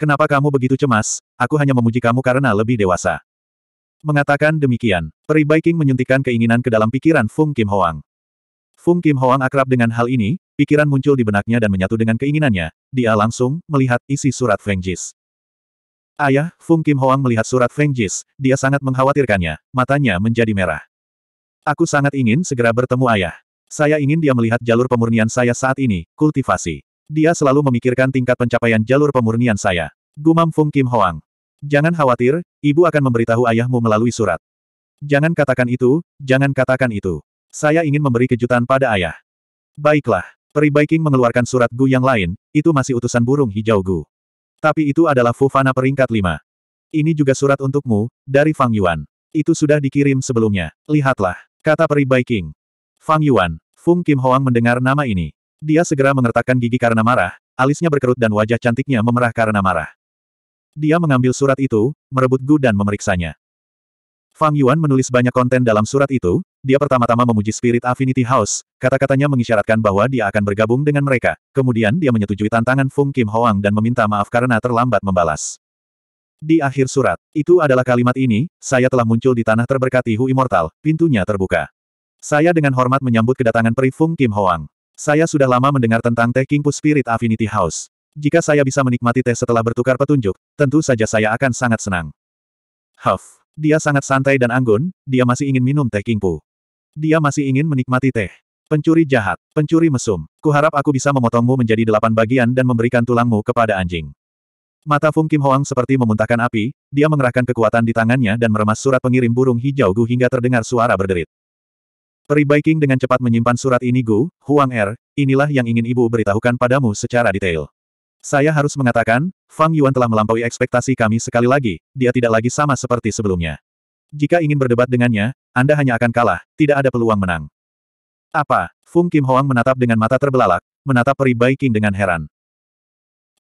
Kenapa kamu begitu cemas? Aku hanya memuji kamu karena lebih dewasa. Mengatakan demikian, Peri King menyuntikkan keinginan ke dalam pikiran Fung Kim Hoang. Fung Kim Hoang akrab dengan hal ini, pikiran muncul di benaknya dan menyatu dengan keinginannya. Dia langsung melihat isi surat Feng Jis. Ayah, Fung Kim Hoang melihat surat Feng Jis, dia sangat mengkhawatirkannya, matanya menjadi merah. Aku sangat ingin segera bertemu ayah. Saya ingin dia melihat jalur pemurnian saya saat ini, kultivasi. Dia selalu memikirkan tingkat pencapaian jalur pemurnian saya. Gumam Fung Kim Hoang. Jangan khawatir, ibu akan memberitahu ayahmu melalui surat. Jangan katakan itu, jangan katakan itu. Saya ingin memberi kejutan pada ayah. Baiklah. Peribaiking mengeluarkan surat Gu yang lain, itu masih utusan burung hijau Gu. Tapi itu adalah Fufana peringkat 5. Ini juga surat untukmu, dari Fang Yuan. Itu sudah dikirim sebelumnya. Lihatlah, kata Peribaiking. Fang Yuan, Fung Kim Hoang mendengar nama ini. Dia segera mengertakkan gigi karena marah, alisnya berkerut dan wajah cantiknya memerah karena marah. Dia mengambil surat itu, merebut Gu dan memeriksanya. Fang Yuan menulis banyak konten dalam surat itu, dia pertama-tama memuji Spirit Affinity House, kata-katanya mengisyaratkan bahwa dia akan bergabung dengan mereka, kemudian dia menyetujui tantangan Fung Kim Hoang dan meminta maaf karena terlambat membalas. Di akhir surat, itu adalah kalimat ini, saya telah muncul di tanah terberkati Hu Immortal, pintunya terbuka. Saya dengan hormat menyambut kedatangan Perifung Kim Hoang. Saya sudah lama mendengar tentang teh King Pu Spirit Affinity House. Jika saya bisa menikmati teh setelah bertukar petunjuk, tentu saja saya akan sangat senang. Huff. Dia sangat santai dan anggun, dia masih ingin minum teh King Pu. Dia masih ingin menikmati teh. Pencuri jahat, pencuri mesum, kuharap aku bisa memotongmu menjadi delapan bagian dan memberikan tulangmu kepada anjing. Mata Fung Kim Hoang seperti memuntahkan api, dia mengerahkan kekuatan di tangannya dan meremas surat pengirim burung hijau Gu hingga terdengar suara berderit. Baiking dengan cepat menyimpan surat ini Gu, Huang Er, inilah yang ingin ibu beritahukan padamu secara detail. Saya harus mengatakan, Fang Yuan telah melampaui ekspektasi kami sekali lagi, dia tidak lagi sama seperti sebelumnya. Jika ingin berdebat dengannya, Anda hanya akan kalah, tidak ada peluang menang. Apa? Fung Kim Hoang menatap dengan mata terbelalak, menatap Baiking dengan heran.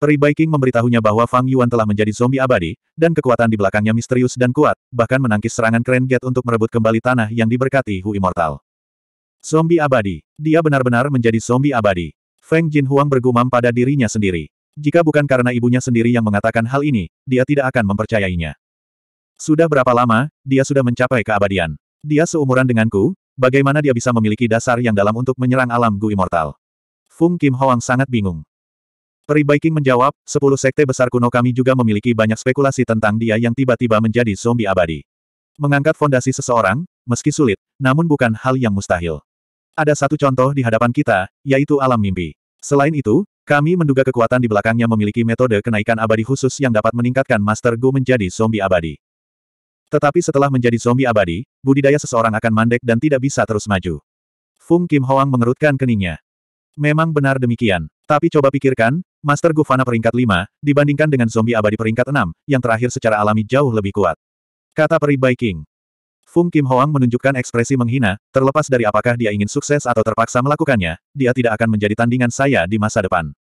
Baiking memberitahunya bahwa Fang Yuan telah menjadi zombie abadi, dan kekuatan di belakangnya misterius dan kuat, bahkan menangkis serangan Keren Gate untuk merebut kembali tanah yang diberkati Hu Immortal. Zombie abadi. Dia benar-benar menjadi zombie abadi. Feng Jinhuang bergumam pada dirinya sendiri. Jika bukan karena ibunya sendiri yang mengatakan hal ini, dia tidak akan mempercayainya. Sudah berapa lama, dia sudah mencapai keabadian. Dia seumuran denganku, bagaimana dia bisa memiliki dasar yang dalam untuk menyerang alam Gu Immortal? Fung Kim Hoang sangat bingung. Peri Peribaiking menjawab, sepuluh sekte besar kuno kami juga memiliki banyak spekulasi tentang dia yang tiba-tiba menjadi zombie abadi. Mengangkat fondasi seseorang, meski sulit, namun bukan hal yang mustahil. Ada satu contoh di hadapan kita, yaitu alam mimpi. Selain itu, kami menduga kekuatan di belakangnya memiliki metode kenaikan abadi khusus yang dapat meningkatkan Master Gu menjadi zombie abadi. Tetapi setelah menjadi zombie abadi, budidaya seseorang akan mandek dan tidak bisa terus maju. Fung Kim Hoang mengerutkan keningnya. Memang benar demikian. Tapi coba pikirkan, Master Gu Fana peringkat 5, dibandingkan dengan zombie abadi peringkat 6, yang terakhir secara alami jauh lebih kuat. Kata Peri Baiking. Fung Kim Hoang menunjukkan ekspresi menghina, terlepas dari apakah dia ingin sukses atau terpaksa melakukannya, dia tidak akan menjadi tandingan saya di masa depan.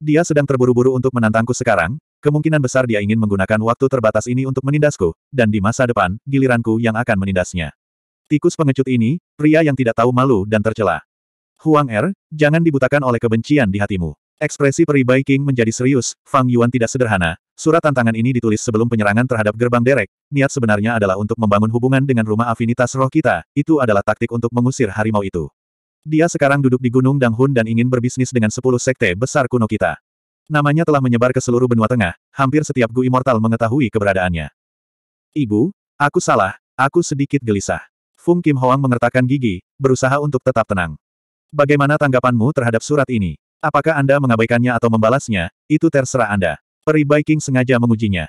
Dia sedang terburu-buru untuk menantangku sekarang, kemungkinan besar dia ingin menggunakan waktu terbatas ini untuk menindasku, dan di masa depan, giliranku yang akan menindasnya. Tikus pengecut ini, pria yang tidak tahu malu dan tercela. Huang Er, jangan dibutakan oleh kebencian di hatimu. Ekspresi peri King menjadi serius, Fang Yuan tidak sederhana, Surat tantangan ini ditulis sebelum penyerangan terhadap gerbang derek. Niat sebenarnya adalah untuk membangun hubungan dengan rumah afinitas roh kita, itu adalah taktik untuk mengusir harimau itu. Dia sekarang duduk di Gunung Danghun dan ingin berbisnis dengan 10 sekte besar kuno kita. Namanya telah menyebar ke seluruh benua tengah, hampir setiap Gu Immortal mengetahui keberadaannya. Ibu, aku salah, aku sedikit gelisah. Fung Kim Hoang mengertakkan gigi, berusaha untuk tetap tenang. Bagaimana tanggapanmu terhadap surat ini? Apakah Anda mengabaikannya atau membalasnya, itu terserah Anda. Peri Baiking sengaja mengujinya.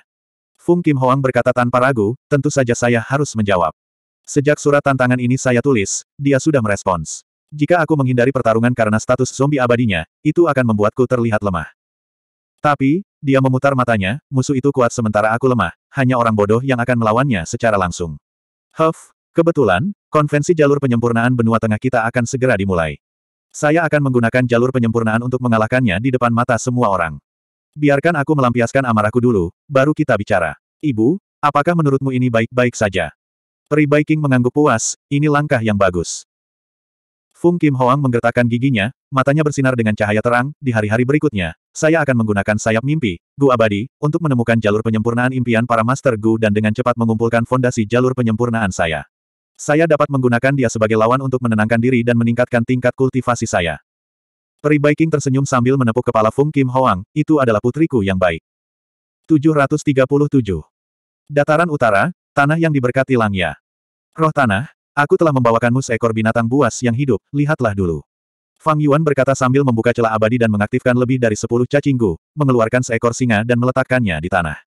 Fung Kim Hoang berkata tanpa ragu, tentu saja saya harus menjawab. Sejak surat tantangan ini saya tulis, dia sudah merespons. Jika aku menghindari pertarungan karena status zombie abadinya, itu akan membuatku terlihat lemah. Tapi, dia memutar matanya, musuh itu kuat sementara aku lemah, hanya orang bodoh yang akan melawannya secara langsung. Huff, kebetulan, konvensi jalur penyempurnaan benua tengah kita akan segera dimulai. Saya akan menggunakan jalur penyempurnaan untuk mengalahkannya di depan mata semua orang. Biarkan aku melampiaskan amarahku dulu, baru kita bicara. Ibu, apakah menurutmu ini baik-baik saja? Peri Baiking mengangguk puas, ini langkah yang bagus. Fung Kim Hoang menggertakkan giginya, matanya bersinar dengan cahaya terang, di hari-hari berikutnya, saya akan menggunakan sayap mimpi, Gu Abadi, untuk menemukan jalur penyempurnaan impian para Master Gu dan dengan cepat mengumpulkan fondasi jalur penyempurnaan saya. Saya dapat menggunakan dia sebagai lawan untuk menenangkan diri dan meningkatkan tingkat kultivasi saya. Peri Baiking tersenyum sambil menepuk kepala Fung Kim Hoang, itu adalah putriku yang baik. 737. Dataran utara, tanah yang diberkati Langya. Roh tanah, aku telah membawakanmu seekor binatang buas yang hidup, lihatlah dulu. Fang Yuan berkata sambil membuka celah abadi dan mengaktifkan lebih dari sepuluh cacinggu, mengeluarkan seekor singa dan meletakkannya di tanah.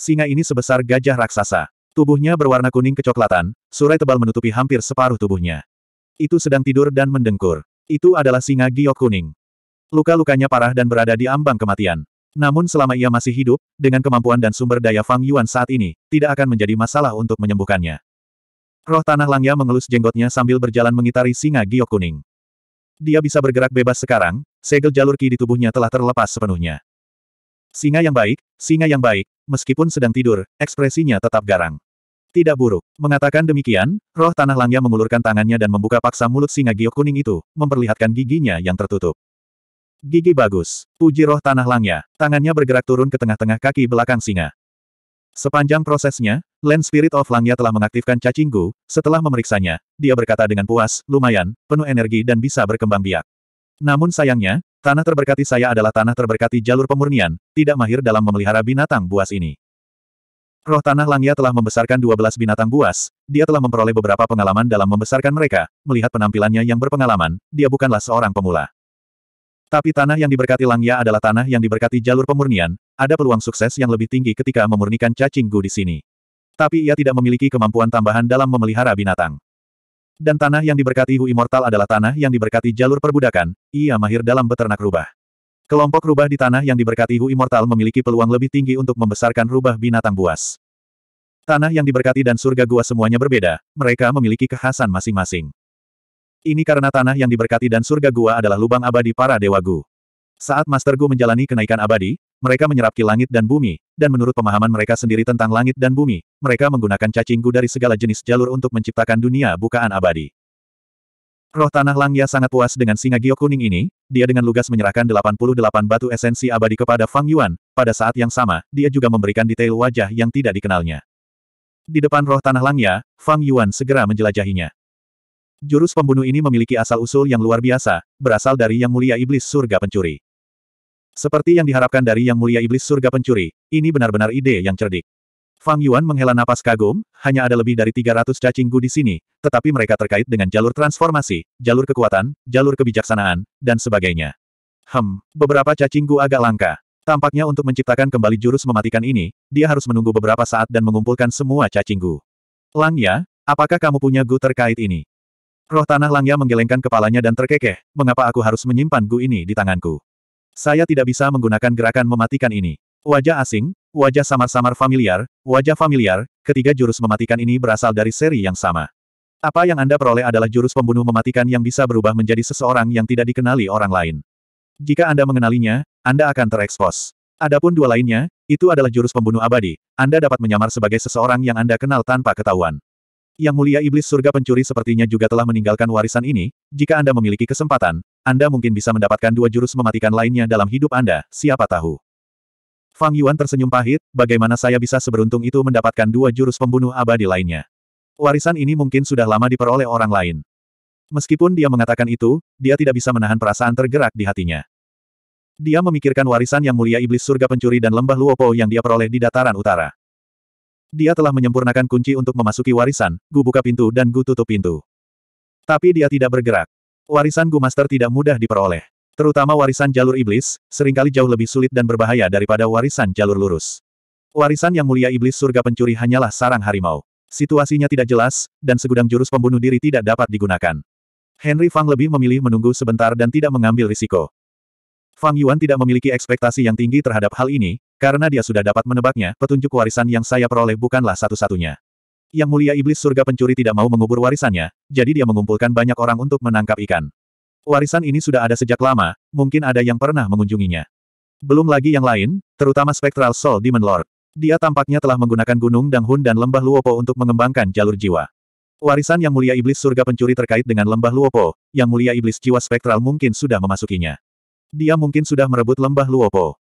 Singa ini sebesar gajah raksasa. Tubuhnya berwarna kuning kecoklatan, surai tebal menutupi hampir separuh tubuhnya. Itu sedang tidur dan mendengkur. Itu adalah singa giok kuning. Luka-lukanya parah dan berada di ambang kematian. Namun selama ia masih hidup, dengan kemampuan dan sumber daya Fang Yuan saat ini, tidak akan menjadi masalah untuk menyembuhkannya. Roh Tanah Langya mengelus jenggotnya sambil berjalan mengitari singa giok kuning. Dia bisa bergerak bebas sekarang, segel jalur ki di tubuhnya telah terlepas sepenuhnya. Singa yang baik, singa yang baik, meskipun sedang tidur, ekspresinya tetap garang. Tidak buruk. Mengatakan demikian, roh tanah langnya mengulurkan tangannya dan membuka paksa mulut singa giok kuning itu, memperlihatkan giginya yang tertutup. Gigi bagus. Puji roh tanah langnya. Tangannya bergerak turun ke tengah-tengah kaki belakang singa. Sepanjang prosesnya, Land Spirit of Langya telah mengaktifkan cacinggu, setelah memeriksanya, dia berkata dengan puas, lumayan, penuh energi dan bisa berkembang biak. Namun sayangnya, tanah terberkati saya adalah tanah terberkati jalur pemurnian, tidak mahir dalam memelihara binatang buas ini. Roh Tanah Langya telah membesarkan 12 binatang buas, dia telah memperoleh beberapa pengalaman dalam membesarkan mereka, melihat penampilannya yang berpengalaman, dia bukanlah seorang pemula. Tapi tanah yang diberkati Langya adalah tanah yang diberkati jalur pemurnian, ada peluang sukses yang lebih tinggi ketika memurnikan cacing gu di sini. Tapi ia tidak memiliki kemampuan tambahan dalam memelihara binatang. Dan tanah yang diberkati Hu Immortal adalah tanah yang diberkati jalur perbudakan, ia mahir dalam beternak rubah. Kelompok rubah di tanah yang diberkati Hu Immortal memiliki peluang lebih tinggi untuk membesarkan rubah binatang buas. Tanah yang diberkati dan surga gua semuanya berbeda, mereka memiliki kekhasan masing-masing. Ini karena tanah yang diberkati dan surga gua adalah lubang abadi para dewa gu. Saat Master Gu menjalani kenaikan abadi, mereka menyerap ki langit dan bumi, dan menurut pemahaman mereka sendiri tentang langit dan bumi, mereka menggunakan cacing Gu dari segala jenis jalur untuk menciptakan dunia bukaan abadi. Roh Tanah Langya sangat puas dengan singa giok kuning ini, dia dengan lugas menyerahkan 88 batu esensi abadi kepada Fang Yuan, pada saat yang sama, dia juga memberikan detail wajah yang tidak dikenalnya. Di depan roh tanah langnya, Fang Yuan segera menjelajahinya. Jurus pembunuh ini memiliki asal-usul yang luar biasa, berasal dari Yang Mulia Iblis Surga Pencuri. Seperti yang diharapkan dari Yang Mulia Iblis Surga Pencuri, ini benar-benar ide yang cerdik. Fang Yuan menghela napas kagum, hanya ada lebih dari 300 Gu di sini, tetapi mereka terkait dengan jalur transformasi, jalur kekuatan, jalur kebijaksanaan, dan sebagainya. Hem, beberapa cacing Gu agak langka. Tampaknya untuk menciptakan kembali jurus mematikan ini, dia harus menunggu beberapa saat dan mengumpulkan semua cacing Gu. Langya, apakah kamu punya gu terkait ini? Roh tanah Langya menggelengkan kepalanya dan terkekeh, mengapa aku harus menyimpan gu ini di tanganku? Saya tidak bisa menggunakan gerakan mematikan ini. Wajah asing, wajah samar-samar familiar, wajah familiar, ketiga jurus mematikan ini berasal dari seri yang sama. Apa yang Anda peroleh adalah jurus pembunuh mematikan yang bisa berubah menjadi seseorang yang tidak dikenali orang lain. Jika Anda mengenalinya, Anda akan terekspos. Adapun dua lainnya, itu adalah jurus pembunuh abadi. Anda dapat menyamar sebagai seseorang yang Anda kenal tanpa ketahuan. Yang mulia iblis surga pencuri sepertinya juga telah meninggalkan warisan ini. Jika Anda memiliki kesempatan, Anda mungkin bisa mendapatkan dua jurus mematikan lainnya dalam hidup Anda, siapa tahu. Fang Yuan tersenyum pahit, bagaimana saya bisa seberuntung itu mendapatkan dua jurus pembunuh abadi lainnya. Warisan ini mungkin sudah lama diperoleh orang lain. Meskipun dia mengatakan itu, dia tidak bisa menahan perasaan tergerak di hatinya. Dia memikirkan warisan yang mulia iblis surga pencuri dan lembah Luopo yang dia peroleh di dataran utara. Dia telah menyempurnakan kunci untuk memasuki warisan, Gu buka pintu dan Gu tutup pintu. Tapi dia tidak bergerak. Warisan Gu Master tidak mudah diperoleh. Terutama warisan jalur iblis, seringkali jauh lebih sulit dan berbahaya daripada warisan jalur lurus. Warisan yang mulia iblis surga pencuri hanyalah sarang harimau. Situasinya tidak jelas, dan segudang jurus pembunuh diri tidak dapat digunakan. Henry Fang lebih memilih menunggu sebentar dan tidak mengambil risiko. Fang Yuan tidak memiliki ekspektasi yang tinggi terhadap hal ini, karena dia sudah dapat menebaknya, petunjuk warisan yang saya peroleh bukanlah satu-satunya. Yang mulia iblis surga pencuri tidak mau mengubur warisannya, jadi dia mengumpulkan banyak orang untuk menangkap ikan. Warisan ini sudah ada sejak lama, mungkin ada yang pernah mengunjunginya. Belum lagi yang lain, terutama Spectral Soul Demon Lord. Dia tampaknya telah menggunakan Gunung Danghun dan Lembah Luopo untuk mengembangkan jalur jiwa. Warisan yang mulia iblis surga pencuri terkait dengan Lembah Luopo, yang mulia iblis jiwa spektral mungkin sudah memasukinya. Dia mungkin sudah merebut Lembah Luopo.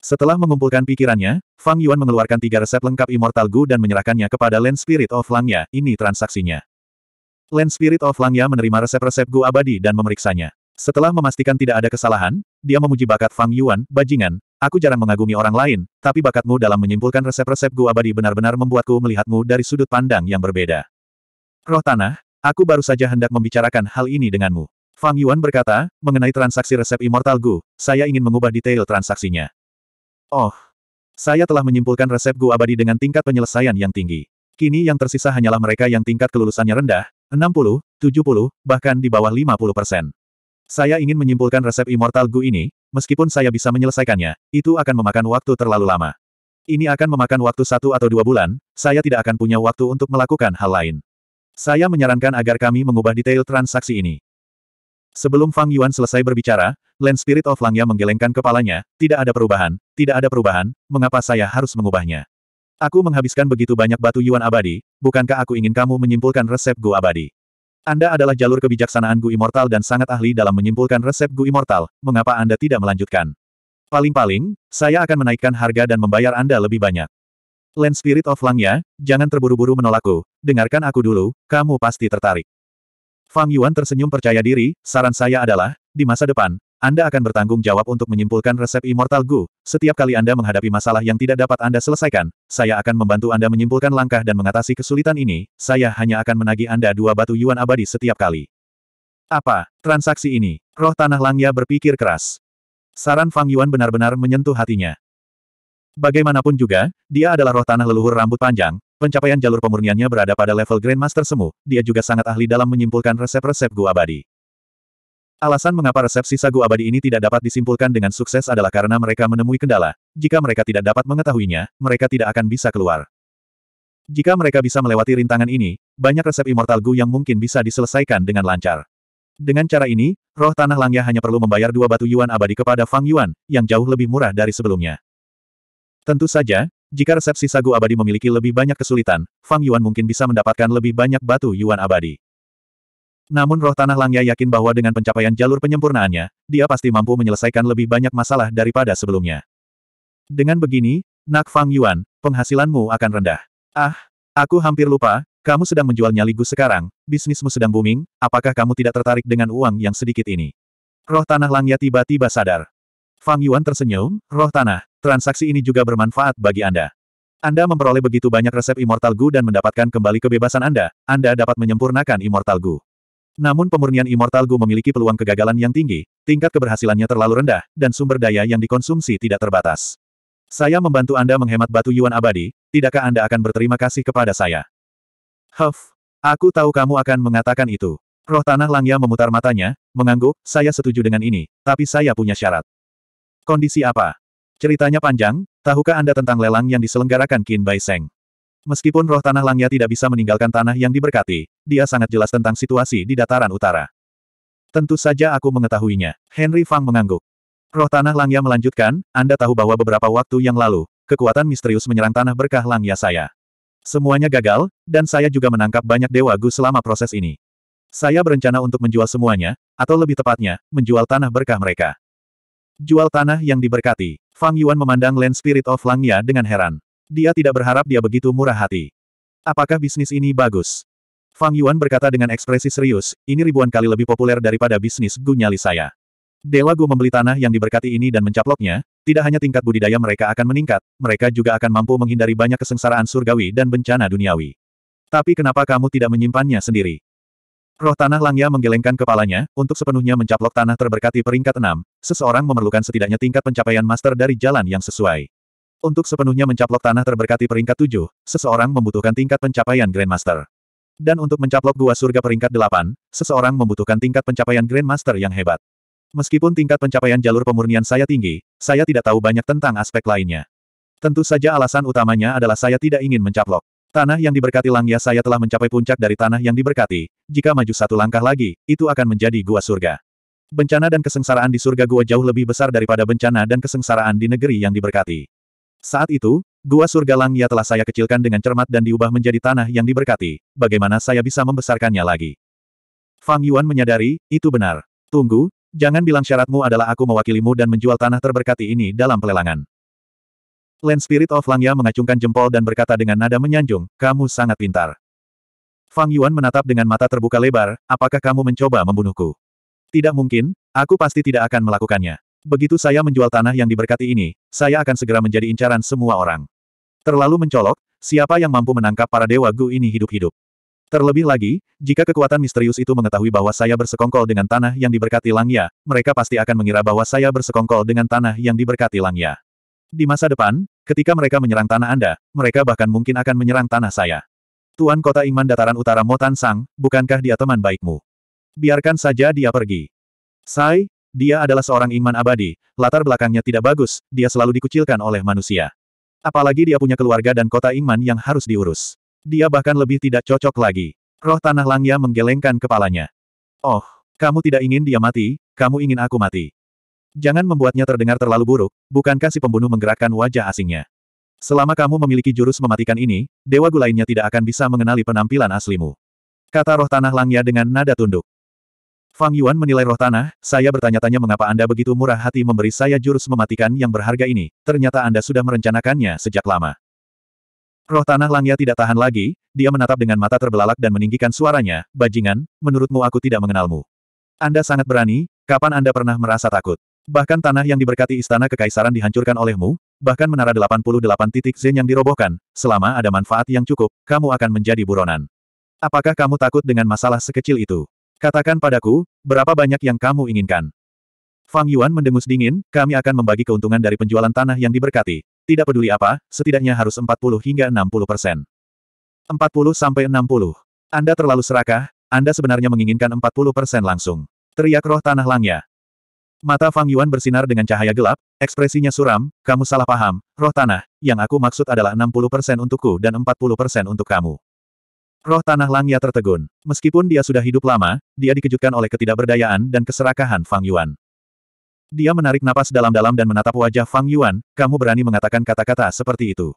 Setelah mengumpulkan pikirannya, Fang Yuan mengeluarkan tiga resep lengkap Immortal Gu dan menyerahkannya kepada Land Spirit of Langnya. ini transaksinya. Land Spirit of Langya menerima resep-resep Gu Abadi dan memeriksanya. Setelah memastikan tidak ada kesalahan, dia memuji bakat Fang Yuan, bajingan, aku jarang mengagumi orang lain, tapi bakatmu dalam menyimpulkan resep-resep Gu Abadi benar-benar membuatku melihatmu dari sudut pandang yang berbeda. Roh Tanah, aku baru saja hendak membicarakan hal ini denganmu. Fang Yuan berkata, mengenai transaksi resep Immortal Gu, saya ingin mengubah detail transaksinya. Oh, saya telah menyimpulkan resep Gu Abadi dengan tingkat penyelesaian yang tinggi. Kini yang tersisa hanyalah mereka yang tingkat kelulusannya rendah, 60, 70, bahkan di bawah 50 persen. Saya ingin menyimpulkan resep Immortal Gu ini, meskipun saya bisa menyelesaikannya, itu akan memakan waktu terlalu lama. Ini akan memakan waktu satu atau dua bulan, saya tidak akan punya waktu untuk melakukan hal lain. Saya menyarankan agar kami mengubah detail transaksi ini. Sebelum Fang Yuan selesai berbicara, Land Spirit of Langya menggelengkan kepalanya, tidak ada perubahan, tidak ada perubahan, mengapa saya harus mengubahnya? Aku menghabiskan begitu banyak batu Yuan abadi, bukankah aku ingin kamu menyimpulkan resep Gu abadi? Anda adalah jalur kebijaksanaan Gu Immortal dan sangat ahli dalam menyimpulkan resep Gu Immortal, mengapa Anda tidak melanjutkan? Paling-paling, saya akan menaikkan harga dan membayar Anda lebih banyak. Land Spirit of Langya, jangan terburu-buru menolakku, dengarkan aku dulu, kamu pasti tertarik. Fang Yuan tersenyum percaya diri, saran saya adalah, di masa depan, anda akan bertanggung jawab untuk menyimpulkan resep Immortal Gu. Setiap kali Anda menghadapi masalah yang tidak dapat Anda selesaikan, saya akan membantu Anda menyimpulkan langkah dan mengatasi kesulitan ini, saya hanya akan menagih Anda dua batu yuan abadi setiap kali. Apa? Transaksi ini? Roh Tanah Langya berpikir keras. Saran Fang Yuan benar-benar menyentuh hatinya. Bagaimanapun juga, dia adalah roh tanah leluhur rambut panjang, pencapaian jalur pemurniannya berada pada level Grandmaster Semu, dia juga sangat ahli dalam menyimpulkan resep-resep gua abadi. Alasan mengapa resepsi sagu abadi ini tidak dapat disimpulkan dengan sukses adalah karena mereka menemui kendala. Jika mereka tidak dapat mengetahuinya, mereka tidak akan bisa keluar. Jika mereka bisa melewati rintangan ini, banyak resep Immortal Gu yang mungkin bisa diselesaikan dengan lancar. Dengan cara ini, roh tanah langnya hanya perlu membayar dua batu yuan abadi kepada Fang Yuan, yang jauh lebih murah dari sebelumnya. Tentu saja, jika resepsi sagu abadi memiliki lebih banyak kesulitan, Fang Yuan mungkin bisa mendapatkan lebih banyak batu yuan abadi. Namun roh tanah Langya yakin bahwa dengan pencapaian jalur penyempurnaannya, dia pasti mampu menyelesaikan lebih banyak masalah daripada sebelumnya. Dengan begini, Nak Fang Yuan, penghasilanmu akan rendah. Ah, aku hampir lupa, kamu sedang menjual nyaligu sekarang, bisnismu sedang booming, apakah kamu tidak tertarik dengan uang yang sedikit ini? Roh tanah Langya tiba-tiba sadar. Fang Yuan tersenyum, roh tanah, transaksi ini juga bermanfaat bagi Anda. Anda memperoleh begitu banyak resep Immortal Gu dan mendapatkan kembali kebebasan Anda, Anda dapat menyempurnakan Immortal Gu. Namun pemurnian Immortal Gu memiliki peluang kegagalan yang tinggi, tingkat keberhasilannya terlalu rendah, dan sumber daya yang dikonsumsi tidak terbatas. Saya membantu Anda menghemat batu yuan abadi, tidakkah Anda akan berterima kasih kepada saya? Huff, aku tahu kamu akan mengatakan itu. Roh Tanah Langya memutar matanya, mengangguk, saya setuju dengan ini, tapi saya punya syarat. Kondisi apa? Ceritanya panjang, tahukah Anda tentang lelang yang diselenggarakan Qin Bai Seng? Meskipun roh tanah Langya tidak bisa meninggalkan tanah yang diberkati, dia sangat jelas tentang situasi di dataran utara. Tentu saja aku mengetahuinya. Henry Fang mengangguk. Roh tanah Langya melanjutkan, Anda tahu bahwa beberapa waktu yang lalu, kekuatan misterius menyerang tanah berkah Langya saya. Semuanya gagal, dan saya juga menangkap banyak dewa gu selama proses ini. Saya berencana untuk menjual semuanya, atau lebih tepatnya, menjual tanah berkah mereka. Jual tanah yang diberkati. Fang Yuan memandang Land Spirit of Langya dengan heran. Dia tidak berharap dia begitu murah hati. Apakah bisnis ini bagus? Fang Yuan berkata dengan ekspresi serius, ini ribuan kali lebih populer daripada bisnis Gu Nyali Dewa Gu membeli tanah yang diberkati ini dan mencaploknya, tidak hanya tingkat budidaya mereka akan meningkat, mereka juga akan mampu menghindari banyak kesengsaraan surgawi dan bencana duniawi. Tapi kenapa kamu tidak menyimpannya sendiri? Roh Tanah Langya menggelengkan kepalanya, untuk sepenuhnya mencaplok tanah terberkati peringkat enam. seseorang memerlukan setidaknya tingkat pencapaian master dari jalan yang sesuai. Untuk sepenuhnya mencaplok tanah terberkati peringkat 7, seseorang membutuhkan tingkat pencapaian Grandmaster. Dan untuk mencaplok gua surga peringkat 8, seseorang membutuhkan tingkat pencapaian Grandmaster yang hebat. Meskipun tingkat pencapaian jalur pemurnian saya tinggi, saya tidak tahu banyak tentang aspek lainnya. Tentu saja alasan utamanya adalah saya tidak ingin mencaplok. Tanah yang diberkati Langya saya telah mencapai puncak dari tanah yang diberkati, jika maju satu langkah lagi, itu akan menjadi gua surga. Bencana dan kesengsaraan di surga gua jauh lebih besar daripada bencana dan kesengsaraan di negeri yang diberkati. Saat itu, gua surga Langya telah saya kecilkan dengan cermat dan diubah menjadi tanah yang diberkati. Bagaimana saya bisa membesarkannya lagi? Fang Yuan menyadari, itu benar. Tunggu, jangan bilang syaratmu adalah aku mewakilimu dan menjual tanah terberkati ini dalam pelelangan. Land Spirit of Langya mengacungkan jempol dan berkata dengan nada menyanjung, kamu sangat pintar. Fang Yuan menatap dengan mata terbuka lebar, apakah kamu mencoba membunuhku? Tidak mungkin, aku pasti tidak akan melakukannya. Begitu saya menjual tanah yang diberkati ini, saya akan segera menjadi incaran semua orang. Terlalu mencolok, siapa yang mampu menangkap para dewa Gu ini hidup-hidup? Terlebih lagi, jika kekuatan misterius itu mengetahui bahwa saya bersekongkol dengan tanah yang diberkati Langya, mereka pasti akan mengira bahwa saya bersekongkol dengan tanah yang diberkati Langya. Di masa depan, ketika mereka menyerang tanah Anda, mereka bahkan mungkin akan menyerang tanah saya. Tuan Kota Iman Dataran Utara Motan Sang, bukankah dia teman baikmu? Biarkan saja dia pergi. Sai, dia adalah seorang iman abadi, latar belakangnya tidak bagus, dia selalu dikucilkan oleh manusia. Apalagi dia punya keluarga dan kota iman yang harus diurus. Dia bahkan lebih tidak cocok lagi. Roh Tanah Langya menggelengkan kepalanya. Oh, kamu tidak ingin dia mati, kamu ingin aku mati. Jangan membuatnya terdengar terlalu buruk, bukankah si pembunuh menggerakkan wajah asingnya? Selama kamu memiliki jurus mematikan ini, dewa gulainnya tidak akan bisa mengenali penampilan aslimu. Kata roh tanah langya dengan nada tunduk. Fang Yuan menilai roh tanah, saya bertanya-tanya mengapa Anda begitu murah hati memberi saya jurus mematikan yang berharga ini, ternyata Anda sudah merencanakannya sejak lama. Roh tanah Langya tidak tahan lagi, dia menatap dengan mata terbelalak dan meninggikan suaranya, bajingan, menurutmu aku tidak mengenalmu. Anda sangat berani, kapan Anda pernah merasa takut? Bahkan tanah yang diberkati istana kekaisaran dihancurkan olehmu, bahkan menara 88 titik Zen yang dirobohkan, selama ada manfaat yang cukup, kamu akan menjadi buronan. Apakah kamu takut dengan masalah sekecil itu? Katakan padaku, berapa banyak yang kamu inginkan? Fang Yuan mendengus dingin, kami akan membagi keuntungan dari penjualan tanah yang diberkati. Tidak peduli apa, setidaknya harus 40 hingga 60 persen. 40 sampai 60. Anda terlalu serakah, Anda sebenarnya menginginkan 40 persen langsung. Teriak roh tanah langnya. Mata Fang Yuan bersinar dengan cahaya gelap, ekspresinya suram, kamu salah paham, roh tanah, yang aku maksud adalah 60 persen untukku dan 40 persen untuk kamu. Roh Tanah Langya tertegun. Meskipun dia sudah hidup lama, dia dikejutkan oleh ketidakberdayaan dan keserakahan Fang Yuan. Dia menarik napas dalam-dalam dan menatap wajah Fang Yuan, kamu berani mengatakan kata-kata seperti itu.